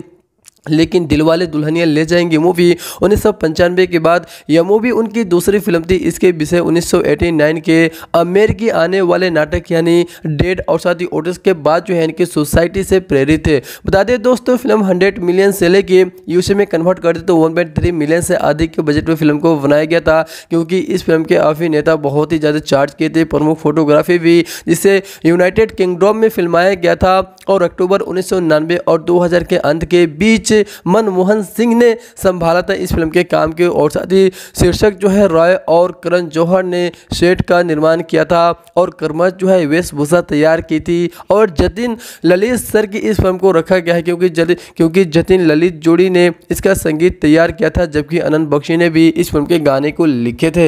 लेकिन दिलवाले दुल्हनिया ले जाएंगे मूवी उन्नीस सौ के बाद यह मूवी उनकी दूसरी फिल्म थी इसके विषय 1989 के अमेरिकी आने वाले नाटक यानी डेड और साथ ही ओटिस के बाद जो है इनकी सोसाइटी से प्रेरित थे बता दें दोस्तों फिल्म 100 मिलियन से लेके यूसी में कन्वर्ट कर दी तो 1.3 मिलियन से अधिक के बजट में फिल्म को बनाया गया था क्योंकि इस फिल्म के अभिनेता बहुत ही ज़्यादा चार्ज किए थे प्रमुख फोटोग्राफी भी जिसे यूनाइटेड किंगडम में फिल्माया गया था और अक्टूबर उन्नीस और दो के अंत के बीच पीछे मनमोहन सिंह ने संभाला था इस फिल्म के काम के और साथ ही शीर्षक जो है रॉय और करण जौहर ने सेट का निर्माण किया था और कर्मज जो है वेशभूषा तैयार की थी और जतिन ललित सर की इस फिल्म को रखा गया है क्योंकि जति क्योंकि जतिन ललित जोड़ी ने इसका संगीत तैयार किया था जबकि आनंद बख्शी ने भी इस फिल्म के गाने को लिखे थे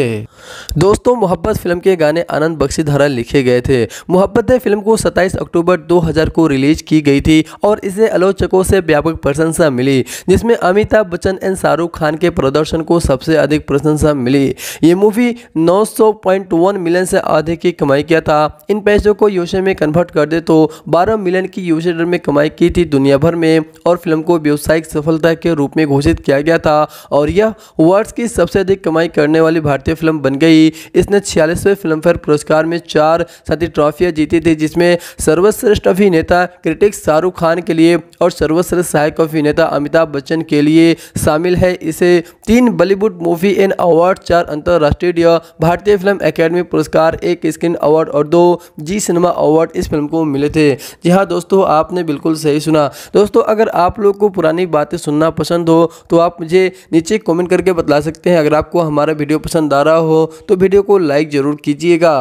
दोस्तों मोहब्बत फिल्म के गाने आनंद बख्शी द्वारा लिखे गए थे मोहब्बत फिल्म को 27 अक्टूबर 2000 को रिलीज की गई थी और इसे आलोचकों से व्यापक प्रशंसा मिली जिसमें अमिताभ बच्चन एंड शाहरुख खान के प्रदर्शन को सबसे अधिक प्रशंसा मिली ये मूवी 900.1 मिलियन से अधिक की कमाई किया था इन पैसों को यूसे में कन्वर्ट कर दे तो 12 मिलियन की यूसे में कमाई की थी दुनिया भर में और फिल्म को व्यावसायिक सफलता के रूप में घोषित किया गया था और यह वर्ष की सबसे अधिक कमाई करने वाली भारतीय फिल्म बन गई इसने छियालीसवें फिल्मफेयर पुरस्कार में चार साथी ही ट्रॉफियाँ जीती थी जिसमें सर्वश्रेष्ठ अभिनेता क्रिटिक्स शाहरुख खान के लिए और सर्वश्रेष्ठ सहायक अभिनेता अभिनेता अमिताभ बच्चन के लिए शामिल है इसे तीन बॉलीवुड मूवी एंड अवार्ड चार अंतर्राष्ट्रीय भारतीय फिल्म एकेडमी पुरस्कार एक स्क्रीन अवार्ड और दो जी सिनेमा अवार्ड इस फिल्म को मिले थे जी हाँ दोस्तों आपने बिल्कुल सही सुना दोस्तों अगर आप लोग को पुरानी बातें सुनना पसंद हो तो आप मुझे नीचे कमेंट करके बता सकते हैं अगर आपको हमारा वीडियो पसंद आ रहा हो तो वीडियो को लाइक ज़रूर कीजिएगा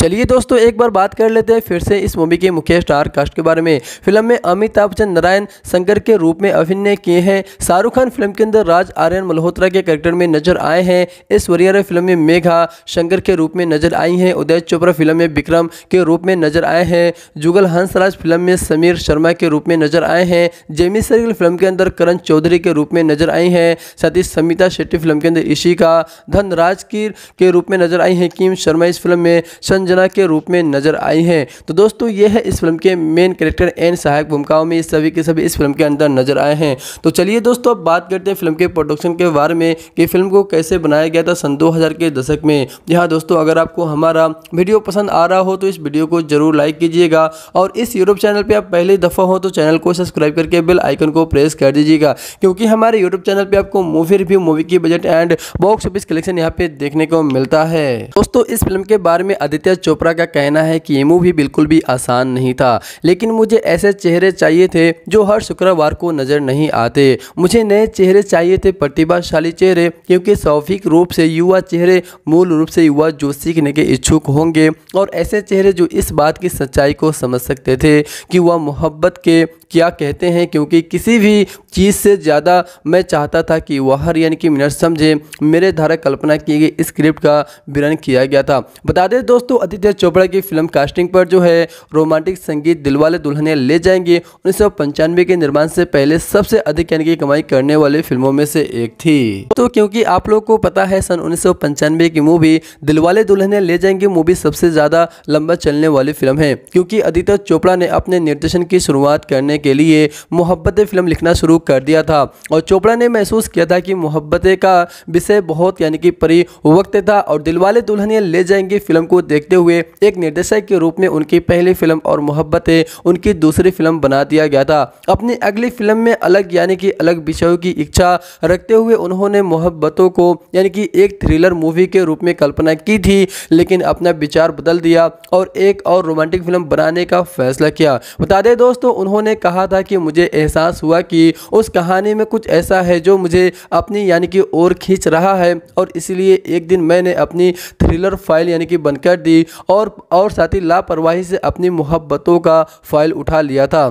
चलिए दोस्तों एक बार बात कर लेते हैं फिर से इस मूवी के मुख्य स्टार कास्ट के बारे में फिल्म में अमिताभ बच्चन नारायण शंकर के रूप में अभिनय ने किए हैं शाहरुख खान फिल्म के अंदर राज आर्यन मल्होत्रा के कैरेक्टर में नजर आए हैं ऐश्वर्या फिल्म में मेघा शंकर के रूप में नजर आई हैं उदय चोपड़ा फिल्म में विक्रम के रूप में नजर आए हैं जुगल हंसराज फिल्म में समीर शर्मा के रूप में नजर आए हैं जेमी सरगल फिल्म के अंदर करण चौधरी के रूप में नजर आई हैं साथ ही समिता शेट्टी फिल्म के अंदर ईशिका धन राजकीर के रूप में नजर आई हैं किम शर्मा इस फिल्म में संजना के रूप में नजर आई हैं तो दोस्तों ये है इस फिल्म के मेन कैरेक्टर एंड सहायक भूमिकाओं में सभी के सभी इस फिल्म के अंदर नजर आए हैं हैं तो चलिए दोस्तों अब बात करते हैं फिल्म के प्रोडक्शन के बारे में कि फिल्म को कैसे बनाया गया था सन 2000 के दशक में यहाँ दोस्तों अगर आपको हमारा वीडियो पसंद आ रहा हो तो इस वीडियो को जरूर लाइक कीजिएगा और इस यूट्यूब चैनल पर आप पहली दफ़ा हो तो चैनल को सब्सक्राइब करके बिल आइकन को प्रेस कर दीजिएगा क्योंकि हमारे यूट्यूब चैनल पर आपको मूवी रिव्यू मूवी की budget and box office collection यहाँ पे देखने को मिलता है दोस्तों इस फिल्म के बारे में आदित्य चोपड़ा का कहना है कि ये मूवी बिल्कुल भी आसान नहीं था लेकिन मुझे ऐसे चेहरे चाहिए थे जो हर शुक्रवार को नजर नहीं नहीं आते मुझे नए चेहरे चाहिए थे प्रतिभाशाली चेहरे क्योंकि सौफिक रूप से युवा चेहरे मूल रूप से युवा जो सीखने के इच्छुक होंगे और ऐसे चेहरे जो इस बात की सच्चाई को समझ सकते थे कि वह मोहब्बत के क्या कहते हैं क्योंकि किसी भी चीज़ से ज़्यादा मैं चाहता था कि हर यानी कि मिनट समझे मेरे द्वारा कल्पना की गई स्क्रिप्ट का विरण किया गया था बता दें दोस्तों आदित्य चोपड़ा की फिल्म कास्टिंग पर जो है रोमांटिक संगीत दिलवाले दुल्हनिया ले जाएंगे उन्नीस के निर्माण से पहले सबसे अधिक यानी कि कमाई करने वाली फिल्मों में से एक थी तो क्योंकि आप लोग को पता है सन उन्नीस की मूवी दिलवाले दुल्हनिया ले जाएंगे मूवी सबसे ज़्यादा लंबा चलने वाली फिल्म है क्योंकि आदित्य चोपड़ा ने अपने निर्देशन की शुरुआत करने करने के लिए मोहब्बत फ़िल्म लिखना शुरू कर दिया था और चोपड़ा ने महसूस किया था कि मोहब्बत का विषय बहुत यानी कि परी वक्त था और दिलवाले दुल्हनिया ले जाएंगे फिल्म को देखते हुए एक निर्देशक के रूप में उनकी पहली फिल्म और मोहब्बत उनकी दूसरी फिल्म बना दिया गया था अपनी अगली फिल्म में अलग यानी कि अलग विषयों की इच्छा रखते हुए उन्होंने मोहब्बतों को यानी कि एक थ्रिलर मूवी के रूप में कल्पना की थी लेकिन अपना विचार बदल दिया और एक और रोमांटिक फिल्म बनाने का फैसला किया बता दें दोस्तों उन्होंने कहा कहा था कि मुझे एहसास हुआ कि उस कहानी में कुछ ऐसा है जो मुझे अपनी यानी कि ओर खींच रहा है और इसलिए एक दिन मैंने अपनी थ्रिलर फाइल यानी कि बंद कर दी और और साथ ही लापरवाही से अपनी मोहब्बतों का फाइल उठा लिया था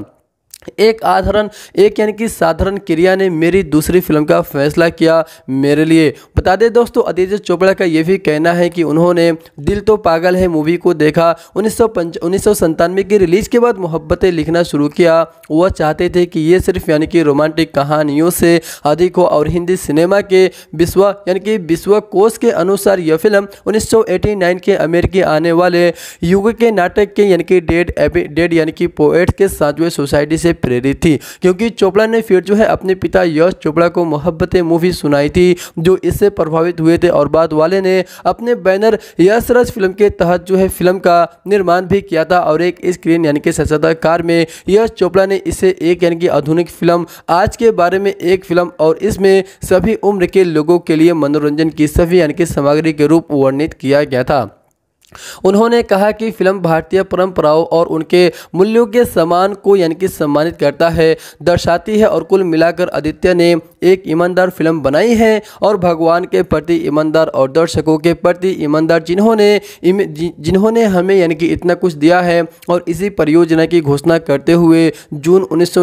एक आधारण एक यानी कि साधारण क्रिया ने मेरी दूसरी फिल्म का फैसला किया मेरे लिए बता दें दोस्तों अदित्य चोपड़ा का ये भी कहना है कि उन्होंने दिल तो पागल है मूवी को देखा उन्नीस उन्नीस की रिलीज़ के बाद मोहब्बतें लिखना शुरू किया वह चाहते थे कि ये सिर्फ यानी कि रोमांटिक कहानियों से अधिक हो और हिंदी सिनेमा के विश्व यानी कि विश्व कोष के अनुसार यह फिल्म उन्नीस के अमेरिकी आने वाले युग के नाटक के यानी कि डेड डेड यानी कि पोएट्स के सातवें सोसाइटी से से प्रेरित थी क्योंकि चोपड़ा ने फिर जो है अपने पिता यश चोपड़ा को मोहब्बत मूवी सुनाई थी जो इससे प्रभावित हुए थे और बाद वाले ने अपने बैनर यशराज फिल्म के तहत जो है फिल्म का निर्माण भी किया था और एक स्क्रीन यानी कि सचदा कार में यश चोपड़ा ने इसे एक यानी कि आधुनिक फिल्म आज के बारे में एक फिल्म और इसमें सभी उम्र के लोगों के लिए मनोरंजन की सभी यानी कि सामग्री के रूप वर्णित किया गया था उन्होंने कहा कि फिल्म भारतीय परंपराओं और उनके मूल्यों के समान को यानी कि सम्मानित करता है दर्शाती है और कुल मिलाकर आदित्य ने एक ईमानदार फिल्म बनाई है और भगवान के प्रति ईमानदार और दर्शकों के प्रति ईमानदार जिन्होंने जिन्होंने हमें यानी कि इतना कुछ दिया है और इसी परियोजना की घोषणा करते हुए जून उन्नीस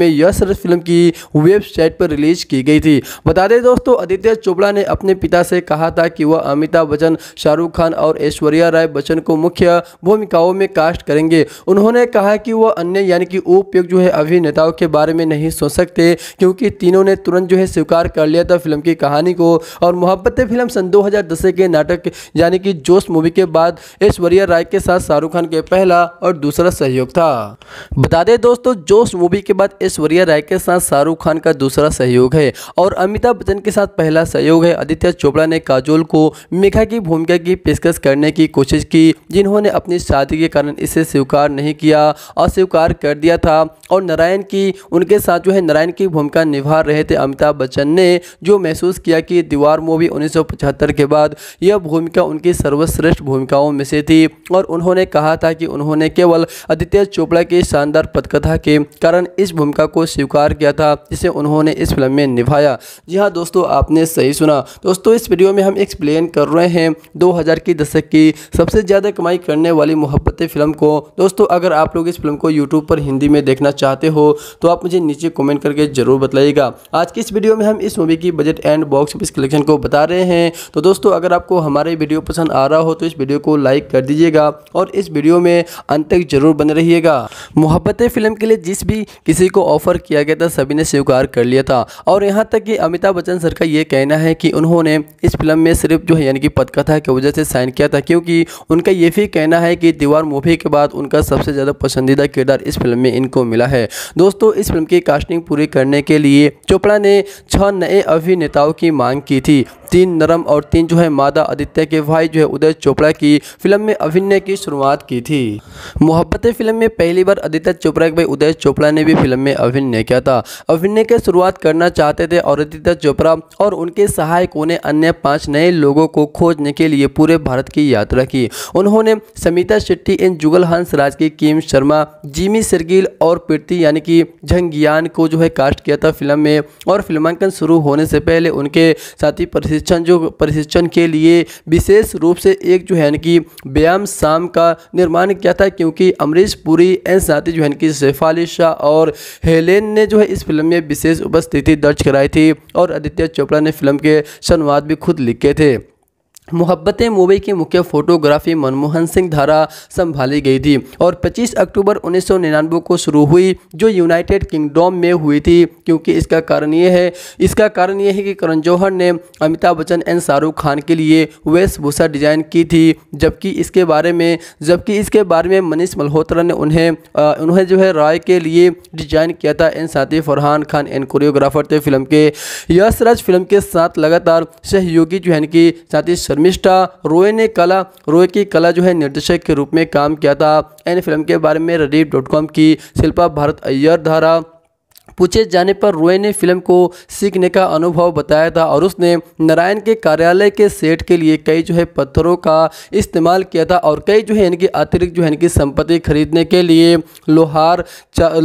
में यह सरस फिल्म की वेबसाइट पर रिलीज की गई थी बता दें दोस्तों आदित्य चोपड़ा ने अपने पिता से कहा था कि वह अमिताभ बच्चन शाहरुख खान और ऐश्वर्या राय बच्चन को मुख्य भूमिकाओं में कास्ट करेंगे उन्होंने कहा कि वह अन्य यानी कि उपयोग जो है अभिनेताओं के बारे में नहीं सोच सकते क्योंकि तीनों ने तुरंत जो है स्वीकार कर लिया था फिल्म की कहानी को और मोहब्बत फिल्म सन दो के नाटक यानी कि जोश मूवी के बाद ऐश्वर्या राय के साथ शाहरुख खान के पहला और दूसरा सहयोग था बता दें दोस्तों जोश मूवी के बाद ऐश्वर्या राय के साथ शाहरुख खान का दूसरा सहयोग है और अमिताभ बच्चन के साथ पहला सहयोग है आदित्य चोपड़ा ने काजोल को मेघा की भूमिका की पेशकश करने की कोशिश की जिन्होंने अपनी शादी के कारण इसे स्वीकार नहीं किया और स्वीकार कर दिया था और नारायण की उनके साथ जो है नारायण की भूमिका निभा रहे थे अमिताभ बच्चन ने जो महसूस किया कि दीवार मूवी उन्नीस के बाद यह भूमिका उनकी सर्वश्रेष्ठ भूमिकाओं में से थी और उन्होंने कहा था कि उन्होंने केवल आदित्य चोपड़ा की शानदार पदकथा के कारण इस भूमिका को स्वीकार किया था जिसे उन्होंने इस फिल्म में निभाया जी हाँ दोस्तों आपने सही सुना दोस्तों इस वीडियो में हम एक्सप्लेन कर रहे हैं 2000 की दशक की सबसे ज़्यादा कमाई करने वाली मोहब्बत फिल्म को दोस्तों अगर आप लोग इस फिल्म को यूट्यूब पर हिंदी में देखना चाहते हो तो आप मुझे नीचे कमेंट करके ज़रूर बताइएगा आज की इस वीडियो में हम इस मूवी की budget and box office collection को बता रहे हैं तो दोस्तों अगर आपको हमारे वीडियो पसंद आ रहा हो तो इस वीडियो को लाइक कर दीजिएगा और इस वीडियो में अंत तक जरूर बने रहिएगा मोहब्बतें फिल्म के लिए जिस भी किसी को ऑफर किया गया था सभी ने स्वीकार कर लिया था और यहाँ तक कि अमिताभ बच्चन सर का ये कहना है कि उन्होंने इस फिल्म में सिर्फ जो है यानी कि पदकथा की वजह से साइन किया था क्योंकि थी उनका ये भी कहना है कि दीवार मूवी के बाद उनका सबसे ज़्यादा पसंदीदा किरदार इस फिल्म में इनको मिला है दोस्तों इस फिल्म की कास्टिंग पूरी करने के लिए चोपड़ा ने छः नए अभिनेताओं की मांग की थी तीन नरम और तीन जो है मादा आदित्य के भाई जो है उदय चोपड़ा की फिल्म में अभिनय की शुरुआत की थी मोहब्बत फिल्म में पहली बार आदित्य चोपड़ा के भाई उदय चोपड़ा ने भी फिल्म में अभिनय किया था अभिनय की शुरुआत करना चाहते थे और आदित्य चोपड़ा और उनके सहायकों ने अन्य पांच नए लोगों को खोजने के लिए पूरे भारत की यात्रा की उन्होंने समिता शेट्टी एंड जुगल हंस राज की किम शर्मा जिमी सरगिल और प्रीति यानी कि झंगियान को जो है कास्ट किया था फिल्म में और फिल्मांकन शुरू होने से पहले उनके साथी प्रशिक्षण जो प्रशिक्षण के लिए विशेष रूप से एक जो है कि व्यायाम शाम का निर्माण किया था क्योंकि अमरीश पुरी एंड साथी जो है कि शेफाली शाह और हेलेन ने जो है इस फिल्म में विशेष उपस्थिति दर्ज कराई थी और आदित्य चोपड़ा ने फिल्म के संवाद भी खुद लिखे थे मोहब्बत मुंबई की मुख्य फोटोग्राफी मनमोहन सिंह द्वारा संभाली गई थी और 25 अक्टूबर 1999 को शुरू हुई जो यूनाइटेड किंगडम में हुई थी क्योंकि इसका कारण ये है इसका कारण ये है कि करण जौहर ने अमिताभ बच्चन एंड शाहरुख खान के लिए वेशभूषा डिजाइन की थी जबकि इसके बारे में जबकि इसके बारे में मनीष मल्होत्रा ने उन्हें आ, उन्हें जो है राय के लिए डिजाइन किया था एन साथ फरहान खान एन कोरियोग्राफर थे फिल्म के यशराज फिल्म के साथ लगातार सहयोगी जो है इनकी साथ शर्मिष्ठा रोए ने कला रोय की कला जो है निर्देशक के रूप में काम किया था एन फिल्म के बारे में रदीप की शिल्पा भारत अय्यर धारा पूछे जाने पर रोय ने फिल्म को सीखने का अनुभव बताया था और उसने नारायण के कार्यालय के सेट के लिए कई जो है पत्थरों का इस्तेमाल किया था और कई जो है इनकी अतिरिक्त जो है इनकी संपत्ति खरीदने के लिए लोहार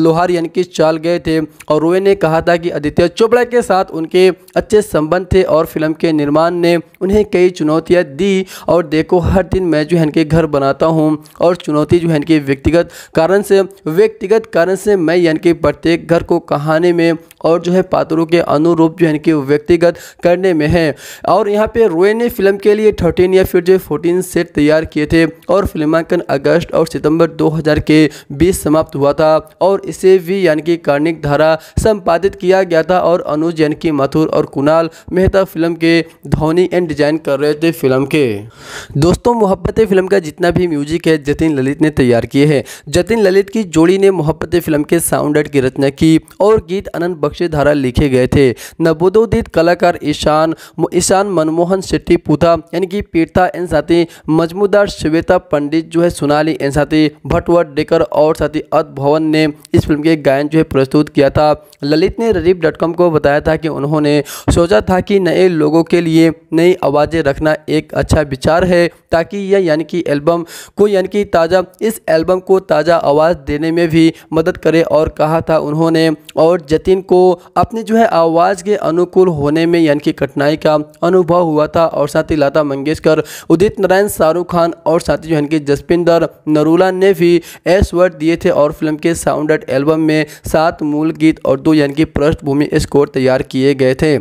लोहार यानी कि चाल गए थे और रोय ने कहा था कि आदित्य चोपड़ा के साथ उनके अच्छे संबंध थे और फिल्म के निर्माण ने उन्हें कई चुनौतियाँ दी और देखो हर दिन मैं जो है इनके घर बनाता हूँ और चुनौती जो है इनके व्यक्तिगत कारण से व्यक्तिगत कारण से मैं यानी कि प्रत्येक घर को कहानी में और जो है पात्रों के अनुरूप जो है इनके व्यक्तिगत करने में है और यहाँ पे रोए ने फिल्म के लिए थर्टीन या फिर जो है फोर्टीन सेट तैयार किए थे और फिल्मांकन अगस्त और सितंबर 2000 के बीच समाप्त हुआ था और इसे भी यानी कि कार्णिक धारा संपादित किया गया था और अनुज यानी कि माथुर और कुणाल मेहता फिल्म के धोनी एंड डिजाइन कर रहे थे फिल्म के दोस्तों मोहब्बत फिल्म का जितना भी म्यूजिक है जतिन ललित ने तैयार किए हैं जतिन ललित की जोड़ी ने मोहब्बत फिल्म के साउंड की रचना की और गीत अनंत बख्शी द्वारा लिखे गए थे नवोदोदित कलाकार ईशान ईशान मनमोहन शेट्टी पुथा यानी कि पीड़ता एन साथी मजमूदार श्वेता पंडित जो है सोनाली एन साथी भटव डेकर और साथी अत भवन ने इस फिल्म के गायन जो है प्रस्तुत किया था ललित ने रजीब डॉट कॉम को बताया था कि उन्होंने सोचा था कि नए लोगों के लिए नई आवाज़ें रखना एक अच्छा विचार है ताकि यह यानी कि एल्बम को यानी कि ताज़ा इस एल्बम को ताज़ा आवाज़ देने में भी मदद करे और कहा था उन्होंने और जतिन को अपनी जो है आवाज़ के अनुकूल होने में यानी कि कठिनाई का अनुभव हुआ था और साथ ही लता मंगेशकर उदित नारायण शाहरुख खान और साथ ही जो है जसपिंदर नरूला ने भी एस वर्ड दिए थे और फिल्म के साउंड एल्बम में सात मूल गीत और दो यानी कि पृष्ठभूमि स्कोर तैयार किए गए थे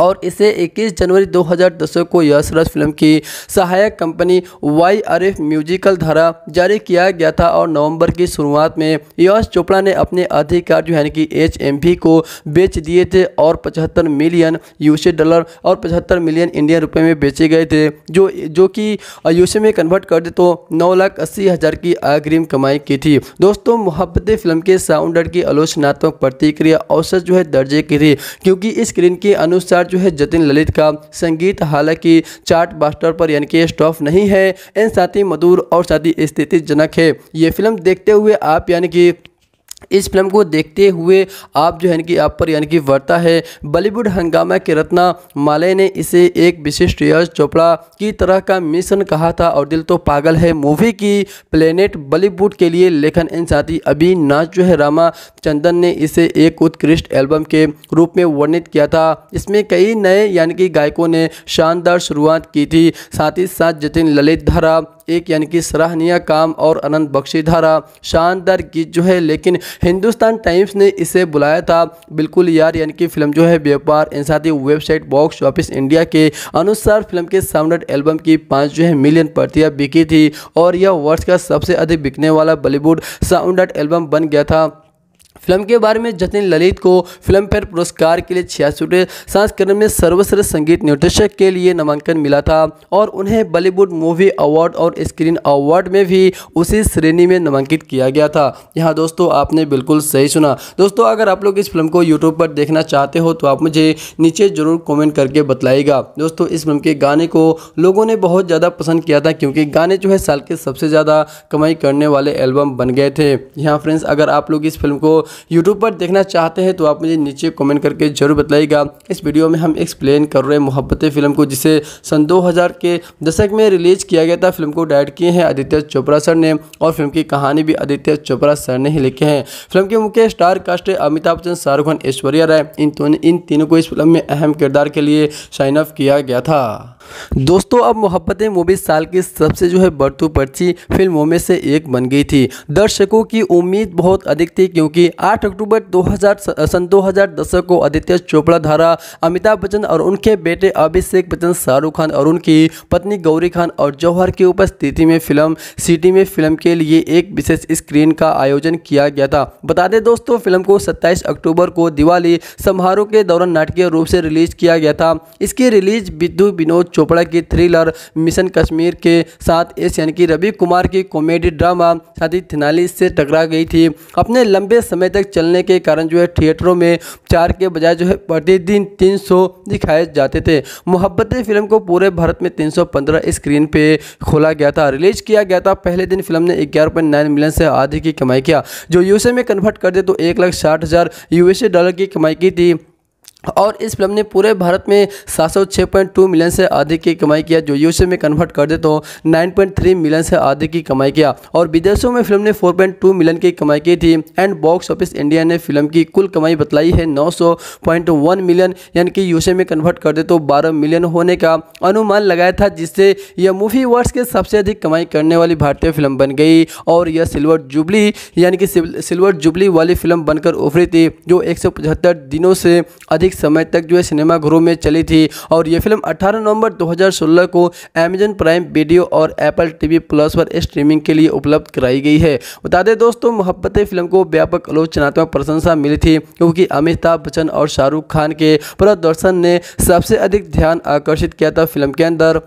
और इसे 21 जनवरी 2010 को यशराज फिल्म की सहायक company Y R F musical धारा जारी किया गया था और नवंबर की शुरुआत में यश चोपड़ा ने अपने अधिकार जो है कि एच को बेच दिए थे और 75 मिलियन यूसी डॉलर और 75 मिलियन इंडियन रुपए में बेचे गए थे जो जो कि यूसी में कन्वर्ट कर दे तो नौ लाख अस्सी हज़ार की अग्रिम कमाई की थी दोस्तों मोहब्बत फिल्म के साउंडर की आलोचनात्मक प्रतिक्रिया औसत जो है दर्जे की थी क्योंकि इस स्क्रीन के अनुसार चार्ट जो है जतिन ललित का संगीत हालांकि चार्ट बास्टर पर यानी कि स्टॉफ नहीं है इन साथ ही मधुर और साथ ही स्थितिजनक है ये फिल्म देखते हुए आप यानी कि इस फिल्म को देखते हुए आप जो है कि आप पर यानी कि वर्ता है बॉलीवुड हंगामा के रत्ना माले ने इसे एक विशिष्ट यश चोपड़ा की तरह का मिशन कहा था और दिल तो पागल है मूवी की प्लेनेट बॉलीवुड के लिए लेखन इन साथी अभी नाच जो है रामा चंदन ने इसे एक उत्कृष्ट एल्बम के रूप में वर्णित किया था इसमें कई नए यानी कि गायकों ने शानदार शुरुआत की थी साथ ही साथ जतिन ललित धारा एक यानी कि सराहनीय काम और अनंत बख्शी धारा शानदार गीत जो है लेकिन हिंदुस्तान टाइम्स ने इसे बुलाया था बिल्कुल यार यानी कि फिल्म जो है व्यापार इंसानी वेबसाइट बॉक्स ऑफिस इंडिया के अनुसार फिल्म के साउंड एल्बम की पाँच जो है मिलियन प्रतियाँ बिकी थी और यह वर्ष का सबसे अधिक बिकने वाला बॉलीवुड साउंड एल्बम बन गया था फिल्म के बारे में जतिन ललित को फिल्म फेयर पुरस्कार के लिए छियासठवें संस्करण में सर्वश्रेष्ठ संगीत निर्देशक के लिए नामांकन मिला था और उन्हें बॉलीवुड मूवी अवार्ड और स्क्रीन अवार्ड में भी उसी श्रेणी में नामांकित किया गया था यहाँ दोस्तों आपने बिल्कुल सही सुना दोस्तों अगर आप लोग इस फिल्म को यूट्यूब पर देखना चाहते हो तो आप मुझे नीचे ज़रूर कॉमेंट करके बतलाइएगा दोस्तों इस फिल्म के गाने को लोगों ने बहुत ज़्यादा पसंद किया था क्योंकि गाने जो है साल के सबसे ज़्यादा कमाई करने वाले एल्बम बन गए थे यहाँ फ्रेंड्स अगर आप लोग इस फिल्म को यूट्यूब पर देखना चाहते हैं तो आप मुझे नीचे कमेंट करके ज़रूर बताइएगा इस वीडियो में हम एक्सप्लेन कर रहे हैं मोहब्बत फिल्म को जिसे सन 2000 के दशक में रिलीज किया गया था फिल्म को डायरेक्ट किए हैं आदित्य चोपड़ा सर ने और फिल्म की कहानी भी आदित्य चोपड़ा सर ने ही लिखी है फिल्म के मुख्य स्टार कास्ट है अमिताभ बच्चन शाहरुख खान ऐश्वर्या राय इन तो, इन तीनों को इस फिल्म में अहम किरदार के लिए साइन अप किया गया था दोस्तों अब मोहब्बतें मूवी साल की सबसे जो है बढ़तू पर्ची फिल्मों में से एक बन गई थी दर्शकों की उम्मीद बहुत अधिक थी क्योंकि 8 अक्टूबर 2000 सन 2010 को आदित्य चोपड़ा धारा अमिताभ बच्चन और उनके बेटे अभिषेक बच्चन शाहरुख खान और उनकी पत्नी गौरी खान और जौहर की उपस्थिति में फिल्म सिटी में फिल्म के लिए एक विशेष स्क्रीन का आयोजन किया गया था बता दें दोस्तों फिल्म को सत्ताईस अक्टूबर को दिवाली समारोह के दौरान नाटकीय रूप से रिलीज किया गया था इसकी रिलीज विद्यु विनोद चोपड़ा की थ्रिलर मिशन कश्मीर के साथ एस यानी कि रवि कुमार की कॉमेडी ड्रामा शादी थिनाली से टकरा गई थी अपने लंबे समय तक चलने के कारण जो है थिएटरों में चार के बजाय जो है प्रतिदिन तीन दिखाए जाते थे मोहब्बत फिल्म को पूरे भारत में तीन स्क्रीन पर खोला गया था रिलीज किया गया था पहले दिन फिल्म ने ग्यारह मिलियन से आधी की कमाई किया जो यूएसए में कन्वर्ट कर दे तो एक लाख साठ हज़ार यूएसए डॉलर की कमाई की थी और इस फिल्म ने पूरे भारत में सात सौ छः पॉइंट टू मिलियन से अधिक की कमाई किया जो यूएसए में कन्वर्ट कर दे तो नाइन पॉइंट थ्री मिलियन से अधिक की कमाई किया और विदेशों में फिल्म ने फोर पॉइंट टू मिलियन की कमाई की थी एंड बॉक्स ऑफिस इंडिया ने फिल्म की कुल कमाई बतलाई है नौ सौ पॉइंट वन मिलियन यानी कि यूएसए में कन्वर्ट कर दे तो बारह मिलियन होने का अनुमान लगाया था जिससे यह मूवी वर्ष के सबसे अधिक कमाई करने वाली भारतीय फिल्म बन गई और यह सिल्वर जुबली यानी कि सिल्वर जुबली वाली फिल्म बनकर उभरी थी जो एक दिनों से अधिक अधिक समय तक जो है सिनेमाघरों में चली थी और ये फिल्म 18 नवंबर 2016 को अमेजन प्राइम वीडियो और एप्पल टीवी प्लस पर स्ट्रीमिंग के लिए उपलब्ध कराई गई है बता दें दोस्तों मोहब्बत फिल्म को व्यापक आलोचनात्मक प्रशंसा मिली थी क्योंकि अमिताभ बच्चन और शाहरुख खान के प्रदर्शन ने सबसे अधिक ध्यान आकर्षित किया था फिल्म के अंदर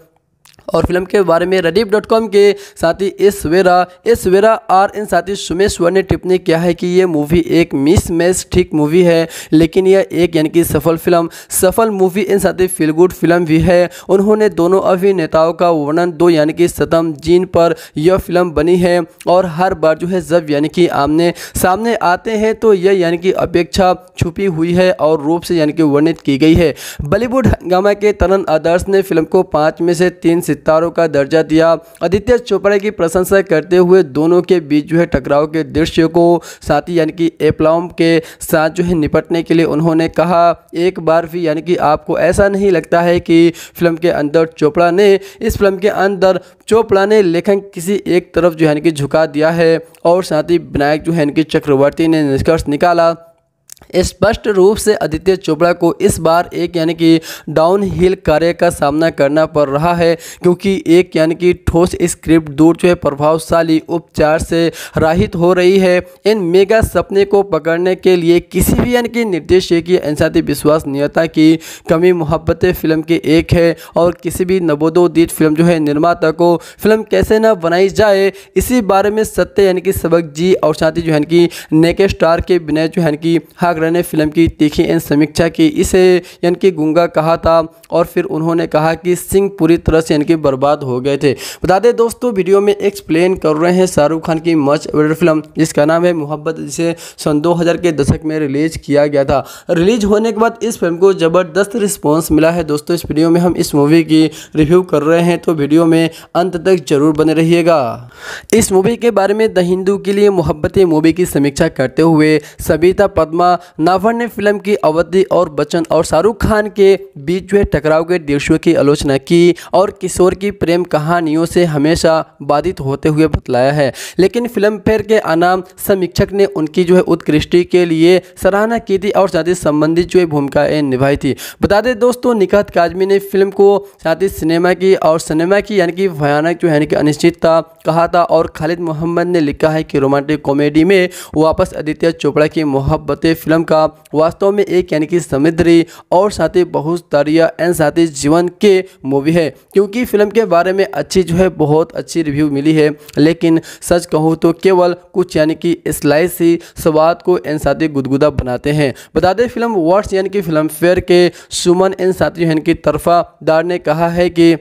और फिल्म के बारे में रडीप डॉट कॉम के साथ ही एस वेरा एस वेरा आर इन साथी सुमेश्वर ने टिप्पणी किया है कि ये मूवी एक मिस मैच ठीक मूवी है लेकिन यह एक यानी कि सफल फिल्म सफल मूवी इन साथी फील गुड फिल्म भी है उन्होंने दोनों अभिनेताओं का वर्णन दो यानी कि सतम जीन पर यह फिल्म बनी है और हर बार जो है जब यानी कि आमने सामने आते हैं तो यह यानी कि अपेक्षा छुपी हुई है और रूप से यानी कि वर्णित की गई है बॉलीवुड हंगामा के तरन आदर्श ने फिल्म को पाँच में से तीन से सितारों का दर्जा दिया आदित्य चोपड़ा की प्रशंसा करते हुए दोनों के बीच जो है टकराव के दृश्य को साथ ही यानी कि एप्लाउम के साथ जो है निपटने के लिए उन्होंने कहा एक बार भी यानी कि आपको ऐसा नहीं लगता है कि फिल्म के अंदर चोपड़ा ने इस फिल्म के अंदर चोपड़ा ने लेखन किसी एक तरफ जो है कि झुका दिया है और साथ ही विनायक जो है कि चक्रवर्ती ने निष्कर्ष निकाला स्पष्ट रूप से आदित्य चोपड़ा को इस बार एक यानी कि डाउन हिल कार्य का सामना करना पड़ रहा है क्योंकि एक यानी कि ठोस स्क्रिप्ट दूर जो है प्रभावशाली उपचार से राहित हो रही है इन मेगा सपने को पकड़ने के लिए किसी भी यानी कि निर्देशक की विश्वास विश्वसनीयता की कमी मोहब्बत फिल्म की एक है और किसी भी नवोदोदित फिल्म जो है निर्माता को फिल्म कैसे न बनाई जाए इसी बारे में सत्य यानी कि सबक जी और साथ ही जो है कि नेके स्टार के बिना जो है कि हाँ जागरण ने फिल्म की तीखी एन समीक्षा की इसे यानी कि गुंगा कहा था और फिर उन्होंने कहा कि सिंह पूरी तरह से यानी कि बर्बाद हो गए थे बता दें दोस्तों वीडियो में एक्सप्लेन कर रहे हैं शाहरुख खान की मच अवेटेड फिल्म जिसका नाम है मोहब्बत जिसे सन दो के दशक में रिलीज किया गया था रिलीज होने के बाद इस फिल्म को ज़बरदस्त रिस्पॉन्स मिला है दोस्तों इस वीडियो में हम इस मूवी की रिव्यू कर रहे हैं तो वीडियो में अंत तक जरूर बने रहिएगा इस मूवी के बारे में द हिंदू के लिए मोहब्बत मूवी की समीक्षा करते हुए सबिता पद्मा नाभर ने फिल्म की अवधि और बच्चन और शाहरुख खान के बीच हुए टकराव के दृश्यों की आलोचना की और किशोर की प्रेम कहानियों से हमेशा बाधित होते हुए बतलाया है लेकिन फिल्म फेयर के अनाम समीक्षक ने उनकी जो है उत्कृष्टि के लिए सराहना की थी और शादी संबंधित जो है भूमिकाएँ निभाई थी बता दें दोस्तों निकात काजमी ने फिल्म को शादी सिनेमा की और सिनेमा की यानी कि भयानक जो यानी कि अनिश्चितता कहा था और खालिद मोहम्मद ने लिखा है कि रोमांटिक कॉमेडी में वापस आदित्य चोपड़ा की मोहब्बतें फिल्म का वास्तव में एक यानी कि समृद्धि और साथ ही बहुत स्तरीय एंड साथ ही जीवन के मूवी है क्योंकि फिल्म के बारे में अच्छी जो है बहुत अच्छी रिव्यू मिली है लेकिन सच कहूँ तो केवल कुछ यानी कि स्लाइस ही स्वाद को एंड साथ गुदगुदा बनाते हैं बता दें फिल्म वर्ड्स यानी कि फिल्म फेयर के सुमन एंड साथी यानी तरफा दार ने कहा है कि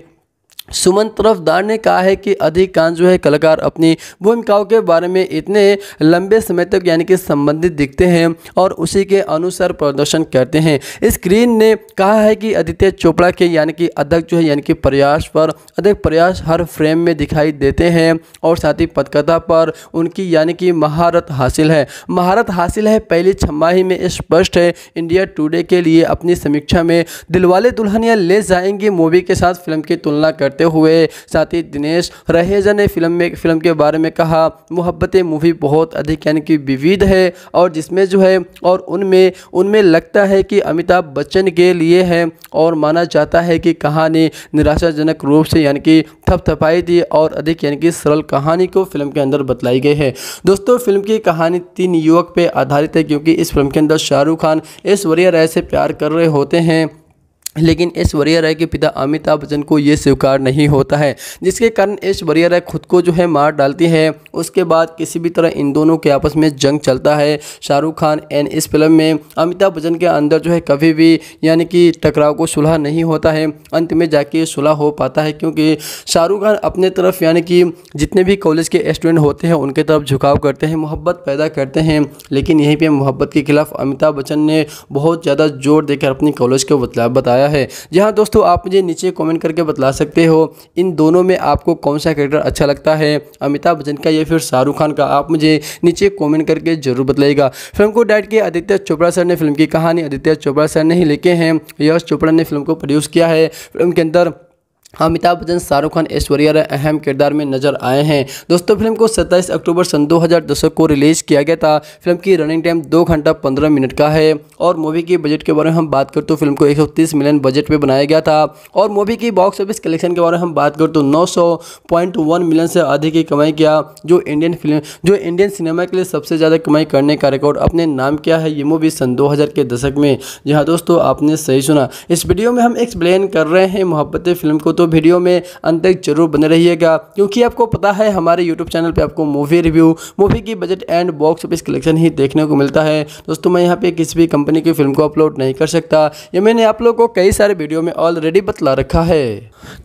सुमन तरफदार ने कहा है कि अधिकांश जो है कलाकार अपनी भूमिकाओं के बारे में इतने लंबे समय तक यानी कि संबंधित दिखते हैं और उसी के अनुसार प्रदर्शन करते हैं स्क्रीन ने कहा है कि आदित्य चोपड़ा के यानी कि अधिक जो है यानी कि प्रयास पर अधिक प्रयास हर फ्रेम में दिखाई देते हैं और साथ ही पदकथा पर उनकी यानी कि महारत हासिल है महारत हासिल है पहली छमाही में स्पष्ट है इंडिया टूडे के लिए अपनी समीक्षा में दिलवाले दुल्हनिया ले जाएंगे मूवी के साथ फिल्म की तुलना करते करते हुए साथ ही दिनेश रहेजा ने फिल्म में फिल्म के बारे में कहा मोहब्बत मूवी बहुत अधिक यानी कि विविध है और जिसमें जो है और उनमें उनमें लगता है कि अमिताभ बच्चन के लिए है और माना जाता है कि कहानी निराशाजनक रूप से यानी कि थपथपाई थी और अधिक यानी कि सरल कहानी को फिल्म के अंदर बतलाई गई है दोस्तों फिल्म की कहानी तीन युवक पर आधारित है क्योंकि इस फिल्म के अंदर शाहरुख खान ऐश्वर्या राय से प्यार कर रहे होते हैं लेकिन ऐश्वर्या राय के पिता अमिताभ बच्चन को ये स्वीकार नहीं होता है जिसके कारण ऐश्वर्या राय खुद को जो है मार डालती है उसके बाद किसी भी तरह इन दोनों के आपस में जंग चलता है शाहरुख खान एंड इस फिल्म में अमिताभ बच्चन के अंदर जो है कभी भी यानी कि टकराव को सुलह नहीं होता है अंत में जाके सुलह हो पाता है क्योंकि शाहरुख खान अपने तरफ यानी कि जितने भी कॉलेज के स्टूडेंट होते हैं उनके तरफ झुकाव करते हैं मोहब्बत पैदा करते हैं लेकिन यहीं पर मोहब्बत के खिलाफ अमिताभ बच्चन ने बहुत ज़्यादा जोर देकर अपनी कॉलेज को बताया बताया है जहाँ दोस्तों आप मुझे नीचे कॉमेंट करके बतला सकते हो इन दोनों में आपको कौन सा कैरेक्टर अच्छा लगता है अमिताभ बच्चन का या फिर शाहरुख खान का आप मुझे नीचे कॉमेंट करके जरूर बतलाइएगा फिल्म को डायरेक्ट किया आदित्य चोपड़ा सर ने फिल्म की कहानी आदित्य चोपड़ा सर ने ही लिखे हैं यश चोपड़ा ने फिल्म को प्रोड्यूस किया है फिल्म के अंदर अमिताभ बच्चन शाहरुख खान ऐश्वर्या राय अहम किरदार में नजर आए हैं दोस्तों फिल्म को 27 अक्टूबर सन 2010 को रिलीज़ किया गया था फिल्म की रनिंग टाइम दो घंटा पंद्रह मिनट का है और मूवी के बजट के बारे में हम बात करें तो फिल्म को 130 मिलियन बजट में बनाया गया था और मूवी की बॉक्स ऑफिस कलेक्शन के बारे में हम बात करते तो नौ मिलियन से अधिक की कमाई किया जो इंडियन फिल्म जो इंडियन सिनेमा के लिए सबसे ज़्यादा कमाई करने का रिकॉर्ड अपने नाम किया है ये मूवी सन दो के दशक में जहाँ दोस्तों आपने सही सुना इस वीडियो में हम एक्सप्लेन कर रहे हैं मोहब्बत फिल्म को तो तो वीडियो में अंत तक जरूर बने रहिएगा क्योंकि आपको पता है हमारे यूट्यूब चैनल पर आपको मूवी रिव्यू मूवी की budget and box office collection ही देखने को मिलता है दोस्तों मैं यहाँ पर किसी भी कंपनी की फिल्म को अपलोड नहीं कर सकता ये मैंने आप लोग को कई सारे वीडियो में ऑलरेडी बतला रखा है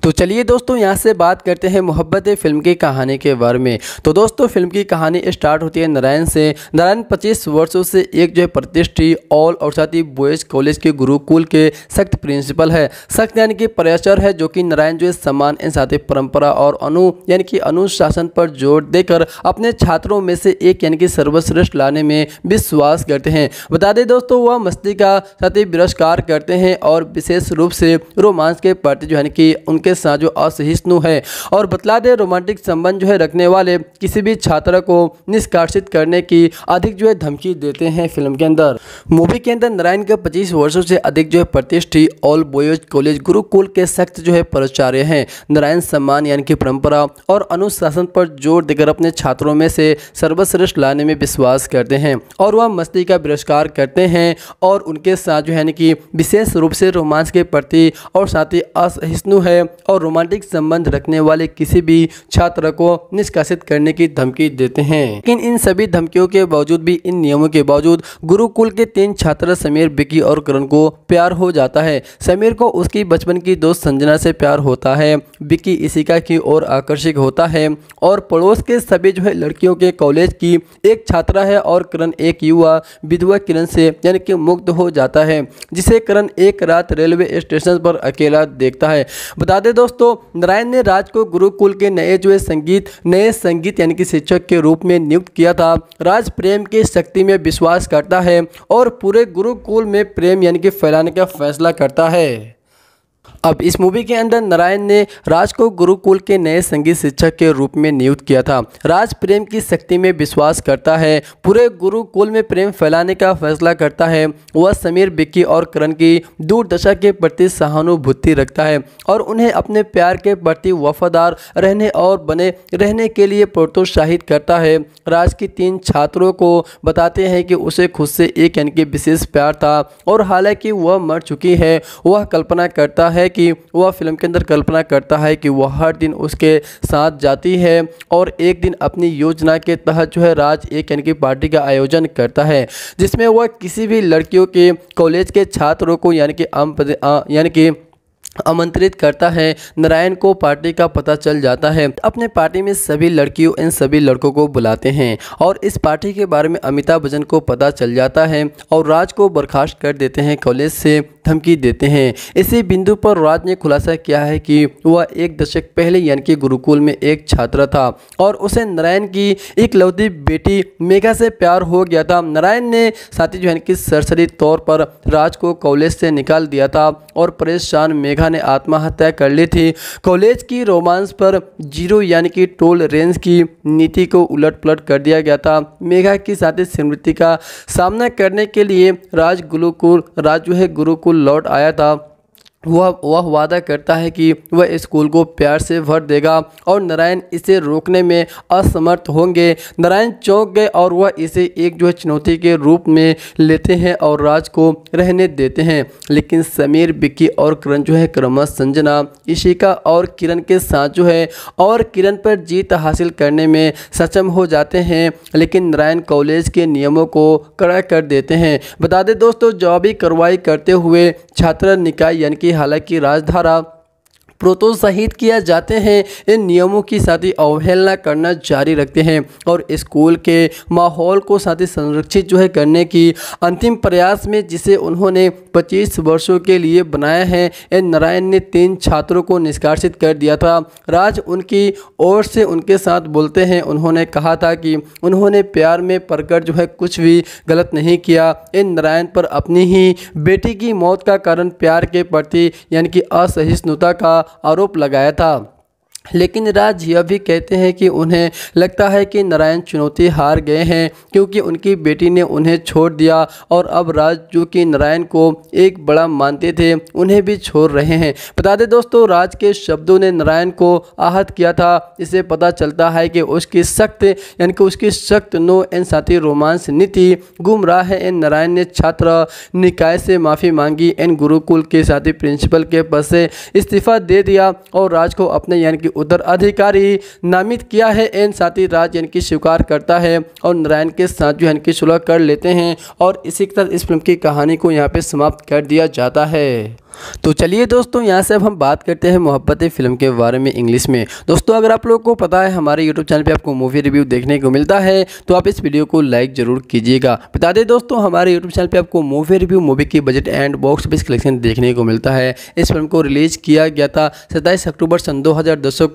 तो चलिए दोस्तों यहाँ से बात करते हैं मोहब्बत फिल्म की कहानी के बारे में तो दोस्तों फिल्म की कहानी स्टार्ट होती है नारायण से नारायण 25 वर्षों से एक जो है प्रतिष्ठित ऑल और साथ ही बॉयज कॉलेज के गुरुकुल के सख्त प्रिंसिपल है सख्त यानी कि प्रेशर है जो कि नारायण नारायण जो है सम्मान इंसाफ परंपरा और अनु यानी कि अनुशासन पर जोर देकर अपने छात्रों में से एक यानी कि सर्वश्रेष्ठ लाने में विश्वास करते हैं बता दें दोस्तों वह मस्ती का साथ ही तिरस्कार करते हैं और विशेष रूप से रोमांस के प्रति जो है कि उनके साथ जो असहिष्णु है और बतला दें रोमांटिक संबंध जो है रखने वाले किसी भी छात्र को निष्कासित करने की अधिक जो है धमकी देते हैं फिल्म के अंदर मूवी के अंदर नारायण के पच्चीस वर्षों से अधिक जो है प्रतिष्ठित ऑल बॉयज कॉलेज गुरुकुल के सख्त जो है आचार्य हैं नारायण सम्मान यानी कि परंपरा और अनुशासन पर जोर देकर अपने छात्रों में से सर्वश्रेष्ठ लाने में विश्वास करते हैं और वह मस्ती का बहिष्कार करते हैं और उनके साथ जो है कि विशेष रूप से रोमांस के प्रति और साथ ही असहिष्णु है और रोमांटिक संबंध रखने वाले किसी भी छात्र को निष्कासित करने की धमकी देते हैं लेकिन इन सभी धमकियों के बावजूद भी इन नियमों के बावजूद गुरुकुल के तीन छात्र समीर बिकी और करण को प्यार हो जाता है समीर को उसकी बचपन की दोस्त संजना से प्यार होता है विकी इसिका की ओर आकर्षित होता है और पड़ोस के सभी जो है लड़कियों के कॉलेज की एक छात्रा है और करण एक युवा विधवा किरण से यानी कि मुक्त हो जाता है जिसे करण एक रात रेलवे स्टेशन पर अकेला देखता है बता दें दोस्तों नारायण ने राज को गुरुकुल के नए जो है संगीत नए संगीत यानी कि शिक्षक के रूप में नियुक्त किया था राज प्रेम की शक्ति में विश्वास करता है और पूरे गुरुकुल में प्रेम यानी कि फैलाने का फैसला करता है अब इस मूवी के अंदर नारायण ने राज को गुरुकुल के नए संगीत शिक्षक के रूप में नियुक्त किया था राज प्रेम की शक्ति में विश्वास करता है पूरे गुरुकुल में प्रेम फैलाने का फैसला करता है वह समीर बिक्की और करण की दूरदशा के प्रति सहानुभूति रखता है और उन्हें अपने प्यार के प्रति वफादार रहने और बने रहने के लिए प्रोत्साहित करता है राज की तीन छात्रों को बताते हैं कि उसे खुद से एक यानी विशेष प्यार था और हालांकि वह मर चुकी है वह कल्पना करता है है कि वह फिल्म के अंदर कल्पना करता है कि वह हर दिन उसके साथ जाती है और एक दिन अपनी योजना के तहत जो है राज एक यानी कि पार्टी का आयोजन करता है जिसमें वह किसी भी लड़कियों के कॉलेज के छात्रों को यानी कि आम यानी कि आमंत्रित करता है नारायण को पार्टी का पता चल जाता है अपने पार्टी में सभी लड़कियों इन सभी लड़कों को बुलाते हैं और इस पार्टी के बारे में अमिताभ बच्चन को पता चल जाता है और राज को बर्खास्त कर देते हैं कॉलेज से धमकी देते हैं इसी बिंदु पर राज ने खुलासा किया है कि वह एक दशक पहले यानी कि गुरुकुल में एक छात्र था और उसे नारायण की इकलौती बेटी मेघा से प्यार हो गया था नारायण ने साथी जो है कि सरसरी तौर पर राज को कॉलेज से निकाल दिया था और परेशान मेघा सिन्हा ने आत्महत्या कर ली थी कॉलेज की रोमांस पर जीरो यानी कि टोल रेंज की नीति को उलट पलट कर दिया गया था मेघा की साथी स्मृति का सामना करने के लिए राज गुरुकुल राज जो है गुरुकुल लौट आया था वह वह वादा करता है कि वह स्कूल को प्यार से भर देगा और नारायण इसे रोकने में असमर्थ होंगे नारायण चौंक गए और वह इसे एक जो है चुनौती के रूप में लेते हैं और राज को रहने देते हैं लेकिन समीर बिक्की और किरण जो है क्रमश संजना ईशिका और किरण के साथ जो है और किरण पर जीत हासिल करने में सक्षम हो जाते हैं लेकिन नारायण कॉलेज के नियमों को कड़ा कर देते हैं बता दें दोस्तों जवाबी कार्रवाई करते हुए छात्र निकाय यानी कि कि हालांकि राजधारा प्रोत्साहित किया जाते हैं इन नियमों की साथ ही अवहेलना करना जारी रखते हैं और स्कूल के माहौल को साथ ही संरक्षित जो है करने की अंतिम प्रयास में जिसे उन्होंने 25 वर्षों के लिए बनाया है एन नारायण ने तीन छात्रों को निष्कासित कर दिया था राज उनकी ओर से उनके साथ बोलते हैं उन्होंने कहा था कि उन्होंने प्यार में पढ़कर जो है कुछ भी गलत नहीं किया एन नारायण पर अपनी ही बेटी की मौत का कारण प्यार के प्रति यानी कि असहिष्णुता का आरोप लगाया था लेकिन राज यह भी कहते हैं कि उन्हें लगता है कि नारायण चुनौती हार गए हैं क्योंकि उनकी बेटी ने उन्हें छोड़ दिया और अब राज जो कि नारायण को एक बड़ा मानते थे उन्हें भी छोड़ रहे हैं बता दें दोस्तों राज के शब्दों ने नारायण को आहत किया था इसे पता चलता है कि उसकी सख्त यानी कि उसकी सख्त नो एन साथी रोमांस नीति गुम रहा है एन नारायण ने छात्र निकाय से माफ़ी मांगी एन गुरुकुल के साथी प्रिंसिपल के पद से इस्तीफा दे दिया और राज को अपने यानी कि उधर अधिकारी नामित किया है एन साथी राज इनकी स्वीकार करता है और नारायण के साथ जो है इनकी सुलह कर लेते हैं और इसी के इस फिल्म की कहानी को यहाँ पर समाप्त कर दिया जाता है तो चलिए दोस्तों यहाँ से अब हम बात करते हैं मोहब्बत फिल्म के बारे में इंग्लिश में दोस्तों अगर आप लोगों को पता है हमारे यूट्यूब चैनल पे आपको मूवी रिव्यू देखने को मिलता है तो आप इस वीडियो को लाइक जरूर कीजिएगा बता दें दोस्तों हमारे यूट्यूब चैनल पे आपको मूवी रिव्यू मूवी की budget and box office collection देखने को मिलता है इस फिल्म को रिलीज़ किया गया था सत्ताईस अक्टूबर सन दो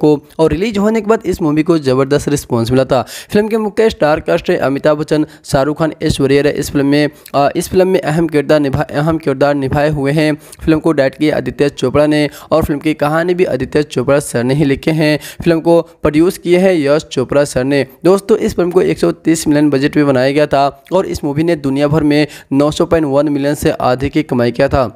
को और रिलीज होने के बाद इस मूवी को ज़बरदस्त रिस्पॉन्स मिला था फिल्म के मुख्य स्टार कास्ट है अमिताभ बच्चन शाहरुख खान ऐश्वर्या इस फिल्म में इस फिल्म में अहम किरदार निभा अहम किरदार निभाए हुए हैं फिल्म को डायरेक्ट किया आदित्य चोपड़ा ने और फिल्म की कहानी भी आदित्य चोपड़ा सर ने ही लिखे हैं फिल्म को प्रोड्यूस किए हैं यश चोपड़ा सर ने दोस्तों इस फिल्म को 130 मिलियन बजट में बनाया गया था और इस मूवी ने दुनिया भर में नौ मिलियन से आधे की कमाई किया था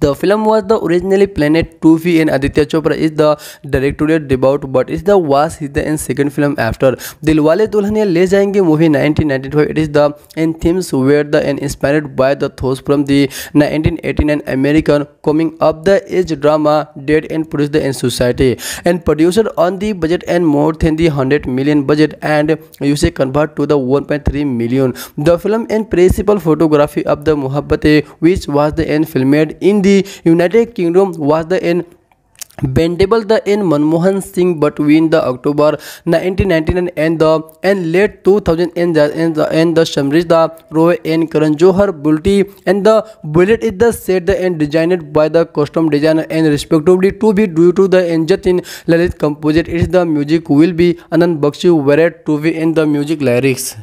The film was the originally planned to be and Aditya Chopra is the directorial debut but it's the was his in second film after Dilwale Dulhania Le Jayenge movie 1995 it is the and themes were the and inspired by the thoughts from the 1989 American coming up the age drama dead and produced in society and produced on the budget and more than the 100 million budget and you say convert to the 1.3 million the film and principal photography of the Muhabbate which was the end filmed in the United Kingdom was the end Bendable the in Manmohan Singh between the October 1999 and the and late 2000 and the and the, and the Roy and Karan Johar Bulti and the bullet is the set the and designed by the costume designer and respectively to be due to the engine in Lalit composite is the music will be Anand Bakshi where to be in the music lyrics.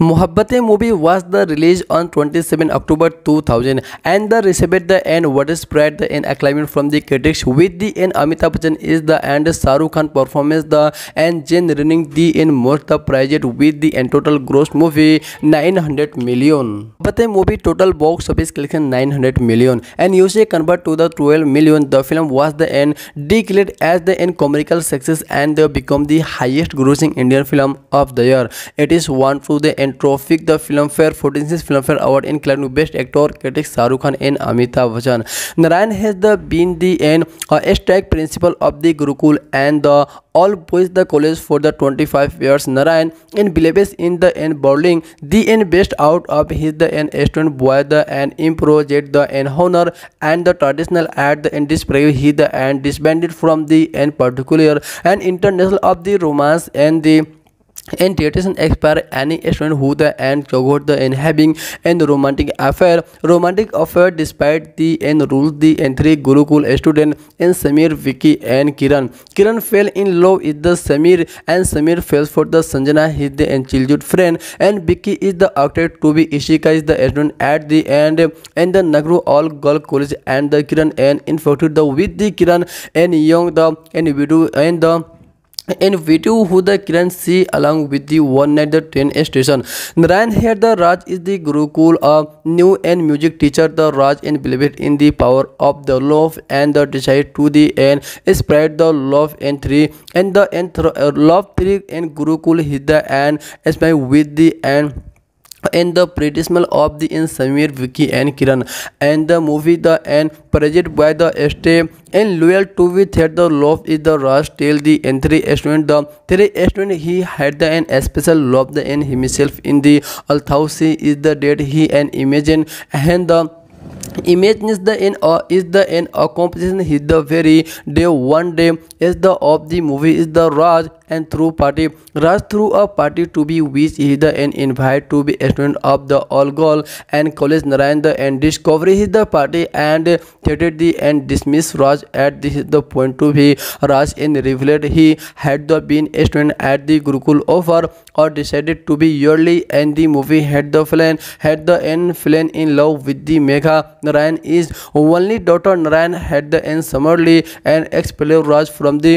Mohabbate movie was the release on 27 October 2000 and the received the and what is spread the and acclaimed from the critics with the and Amitabh Bachchan is the and Shahrukh Khan performs the and Jane running the in most the project with the and total gross movie 900 million. But the movie total box office collection 900 million and usually convert to the 12 million. The film was the end declared as the end commercial success and the become the highest grossing Indian film of the year. It is won through the end trophy the Filmfare 46 Filmfare Award in Clanu Best Actor category Shahrukh Khan and Amitabh Bachchan. Narayan has the been the end a strike Acting Principal of the Gurukul and the All Boys the College for the 25 years Narayan in believes in the end bowling the end best out of his the end student boy the end improves the end honor and the traditional at the end display he the end disbanded from the end particular and international of the romance and the and datation expire any student who the and forgot the and having and romantic affair romantic affair despite the and rules the and three gurukul student and samir vicky and kiran kiran fell in love with the samir and samir falls for the sanjana his the and childhood friend and vicky is the acted to be ishika is the student at the end and the nagru all girl college and the kiran and infatuated the with the kiran and young the and widow and the In video who the Kiran see along with the one night the train station. Narayan here the Raj is the Gurukul a new and music teacher the Raj and believe in the power of the love and the desire to the end spread the love and three and the and th love three and Gurukul Hida and as my with the and and the predicament of the end Samir Vicky and Kiran and the movie the end produced by the estate and loyal to with the love is the rush till the entry student the three student he had the an special love the and himself in the although she is the dead he and imagine and the Imagination the end. is the end? a competition is the very day one day is the of the movie is the Raj and through party Raj through a party to be which is the end. invite to be a student of the all goal and college Narayan the and discovery is the party and theater the and dismiss Raj at this is the point to be Raj in revealed he had the been a student at the Gurukul offer or decided to be yearly and the movie had the flan had the end flan in love with the mega Narayan is only daughter Narayan had the end summarily and expelled Raj from the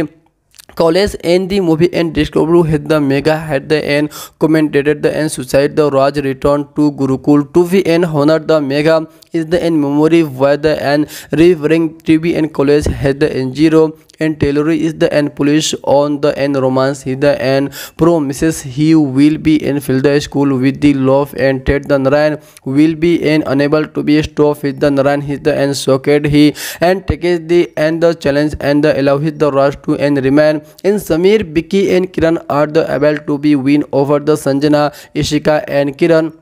college and the movie and discovery had the mega had the end commented the end suicide the Raj returned to Gurukul to be and honor the mega is the end memory where the end revering TV and college had the end zero and Taylor is the and polish on the and romance he the and promises he will be in fill the school with the love and Ted the Narayan will be in unable to be stopped with the Narayan he the and socket he and takes the and the challenge and the allow his the rush to and remain in Samir Vicky and Kiran are the able to be win over the Sanjana Ishika and Kiran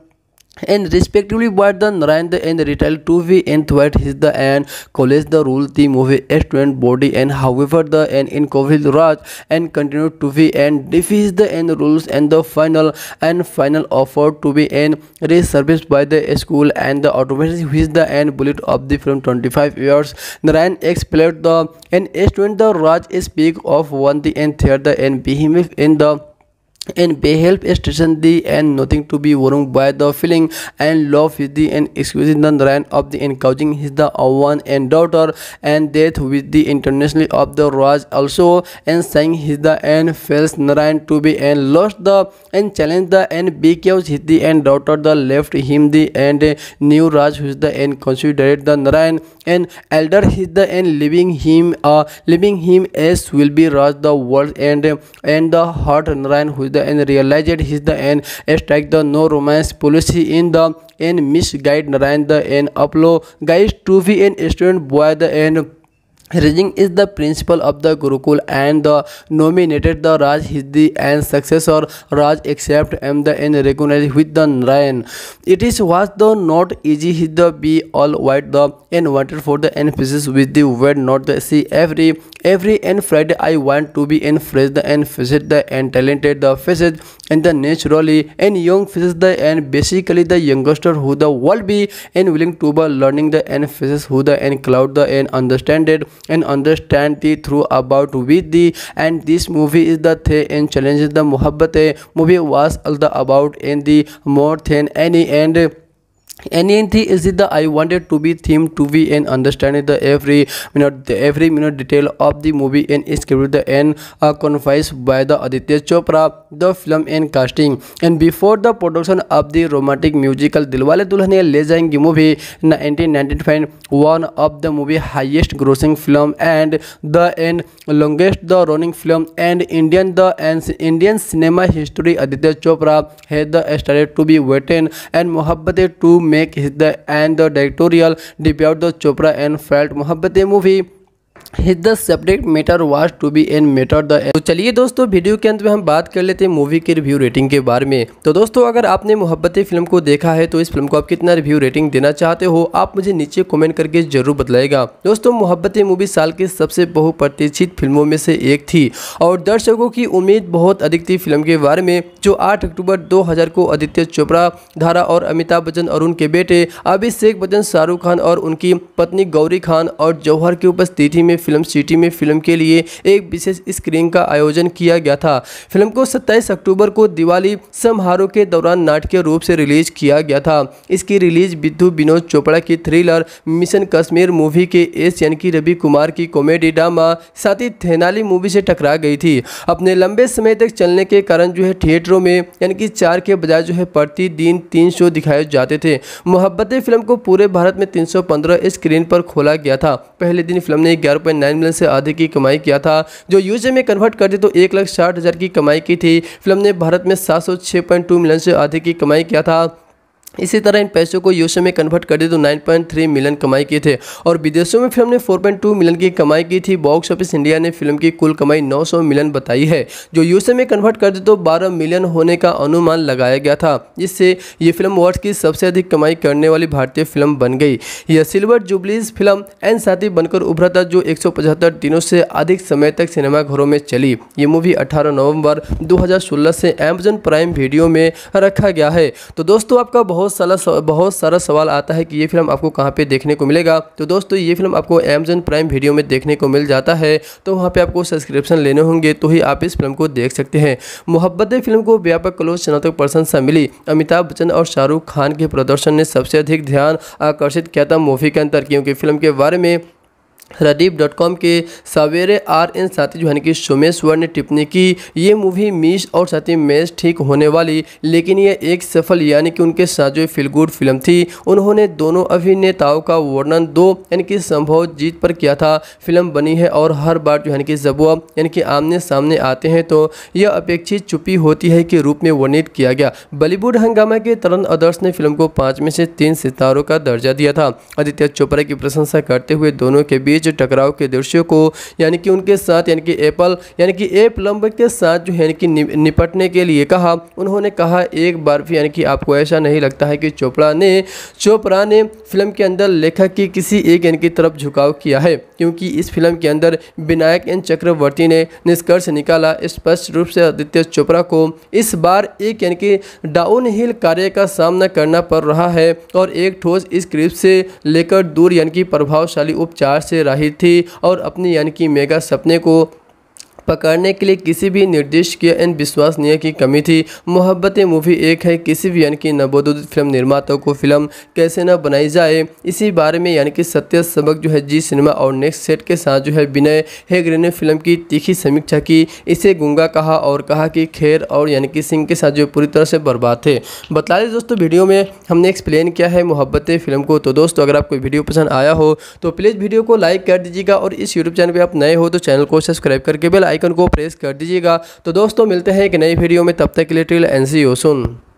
and respectively what the Narendra and retail 2v and thwart hit the and college the rule the movie a student body and however the end in Kovil Raj and continue to be and defeats the end rules and the final and final offer to be and reserved by the school and the automatic with the end bullet of the film 25 years Narayan explored the and student the Raj speak of one the and third the and behemoth in the and they help station the and nothing to be worn by the feeling and love with the and excusing the Narayan of the encouraging his the one and daughter and death with the internationally of the Raj also and saying his the and fails Narayan to be and lost the and challenge the and because his the and daughter the left him the and new Raj who is the and considered the Narayan and elder his the and leaving him uh leaving him as will be Raj the world and and the heart Narayan who is the and realized he's the and strike the no romance policy in the and misguide Narayan the and upload guys to be an student boy the and Rajing is the principal of the Gurukul and the nominated the Raj Hiddi and successor Raj except M the N recognized with the Narayan. It is was the not easy hid the be all white the and wanted for the faces with the word not the C every every N Friday I want to be in fresh the and visit the and talented the faces and then naturally any young faces the and basically the youngster who the world be and willing to be learning the and faces who the and cloud the and understand it and understand the through about with the and this movie is the the and challenges the muhabbat movie was all the about and the more than any and anything is it the i wanted to be theme to be and understand the every minute the every minute detail of the movie and script the end uh, convised by the aditya chopra the film and casting and before the production of the romantic musical dilwale Dulhania le jayenge movie 1995 one of the movie highest grossing film and the end longest the running film and indian the and indian cinema history aditya chopra had the started to be waiting and Mohabbate 2 make the and the directorial debut of Chopra and felt Mohabbatein movie. His the subject matter was to be an matter the तो चलिए दोस्तों video के अंत में हम बात कर लेते हैं मूवी के रिव्यू रेटिंग के बारे में तो दोस्तों अगर आपने मोहब्बती फिल्म को देखा है तो इस फिल्म को आप कितना रिव्यू रेटिंग देना चाहते हो आप मुझे नीचे कमेंट करके जरूर बताएगा दोस्तों मोहब्बत मूवी साल की सबसे बहुप्रतीक्षित फिल्मों में से एक थी और दर्शकों की उम्मीद बहुत अधिक थी फिल्म के बारे में जो आठ अक्टूबर दो को आदित्य चोपड़ा धारा और अमिताभ बच्चन और उनके बेटे अभिषेक बच्चन शाहरुख खान और उनकी पत्नी गौरी खान और जौहर की उपस्थिति में में फिल्म सिटी में फिल्म के लिए एक विशेष स्क्रीनिंग का आयोजन किया गया था फिल्म को सत्ताईस अक्टूबर को दिवाली समारोह के दौरान नाटकीय रूप से रिलीज किया गया था इसकी रिलीज विद्यु विनोद चोपड़ा की थ्रिलर मिशन कश्मीर मूवी के एस यानी कि रवि कुमार की कॉमेडी ड्रामा साथ ही थेनाली मूवी से टकरा गई थी अपने लंबे समय तक चलने के कारण जो है थिएटरों में यानी कि चार के बजाय जो है प्रतिदिन तीन शो दिखाए जाते थे मोहब्बतें फिल्म को पूरे भारत में 315 स्क्रीन पर खोला गया था पहले दिन फिल्म ने ग्यारह नाइन से अधिक की कमाई किया था जो यूजे में कन्वर्ट कर दी तो एक लाख साठ हज़ार की कमाई की थी फिल्म ने भारत में सात मिलियन से अधिक की कमाई किया था इसी तरह इन पैसों को यूएसए में कन्वर्ट कर दे तो 9.3 मिलियन कमाई किए थे और विदेशों में फिल्म ने 4.2 मिलियन की कमाई की थी बॉक्स ऑफिस इंडिया ने फिल्म की कुल कमाई 900 मिलियन बताई है जो यूएसए में कन्वर्ट कर दे तो 12 मिलियन होने का अनुमान लगाया गया था जिससे ये फिल्म वर्ष की सबसे अधिक कमाई करने वाली भारतीय फिल्म बन गई यह सिल्वर जुबलीज फिल्म एन साथी बनकर उभरा था जो एक दिनों से अधिक समय तक सिनेमाघरों में चली ये मूवी अठारह नवम्बर दो से अमेजन प्राइम वीडियो में रखा गया है तो दोस्तों आपका बहुत बहुत सारा बहुत सारा सवाल आता है कि ये फिल्म आपको कहाँ पे देखने को मिलेगा तो दोस्तों ये फिल्म आपको अमेजन प्राइम वीडियो में देखने को मिल जाता है तो वहाँ पर आपको सब्सक्रिप्शन लेने होंगे तो ही आप इस फिल्म को देख सकते हैं मोहब्बत फिल्म को व्यापक क्लोज स्नातक प्रशंसा मिली अमिताभ बच्चन और शाहरुख खान के प्रदर्शन ने सबसे अधिक ध्यान आकर्षित किया था मूवी के अंतर क्योंकि फिल्म के बारे में रदीप डॉट कॉम के सवेरे आर एन साथी जो है कि सोमेश्वर ने टिप्पणी की ये मूवी मिस और साथी ही मैच ठीक होने वाली लेकिन ये एक सफल यानी कि उनके साथ जो फील गुड फिल्म थी उन्होंने दोनों अभिनेताओं का वर्णन दो यानी कि संभव जीत पर किया था फिल्म बनी है और हर बार जो है कि जबुआ यानी कि आमने सामने आते हैं तो यह अपेक्षित चुपी होती है के रूप में वर्णित किया गया बॉलीवुड हंगामा के तरन आदर्श ने फिल्म को पाँच में से तीन सितारों का दर्जा दिया था आदित्य चोपड़ा की प्रशंसा करते हुए दोनों के बीच बीच टकराव के दृश्य को यानी कि उनके साथ यानी कि एप्पल यानी कि ए प्लम्ब के साथ जो है कि निपटने के लिए कहा उन्होंने कहा एक बार फिर यानी कि आपको ऐसा नहीं लगता है कि चोपड़ा ने चोपड़ा ने फिल्म के अंदर लेखक की किसी एक यानी कि तरफ झुकाव किया है क्योंकि इस फिल्म के अंदर विनायक एन चक्रवर्ती ने निष्कर्ष निकाला स्पष्ट रूप से आदित्य चोपड़ा को इस बार एक यानी कि डाउन हिल कार्य का सामना करना पड़ रहा है और एक ठोस स्क्रिप्ट से लेकर दूर यानी कि प्रभावशाली उपचार से रही थी और अपने यानी कि मेगा सपने को पकड़ने के लिए किसी भी निर्देश की एन विश्वसनीय की कमी थी मोहब्बत मूवी एक है किसी भी यानी कि नवोदित फिल्म निर्माता को फिल्म कैसे न बनाई जाए इसी बारे में यानी कि सत्य सबक जो है जी सिनेमा और नेक्स्ट सेट के साथ जो है विनय हेगरे ने फिल्म की तीखी समीक्षा की इसे गुंगा कहा और कहा कि खेर और यानी कि सिंह के साथ जो पूरी तरह से बर्बाद थे बता दें दोस्तों वीडियो में हमने एक्सप्लेन किया है मोहब्बत फिल्म को तो दोस्तों अगर आपको वीडियो पसंद आया हो तो प्लीज़ वीडियो को लाइक कर दीजिएगा और इस यूट्यूब चैनल पर आप नए हो तो चैनल को सब्सक्राइब करके बेल आइकन को प्रेस कर दीजिएगा तो दोस्तों मिलते हैं एक नई वीडियो में तब तक के लिए टिल एन सी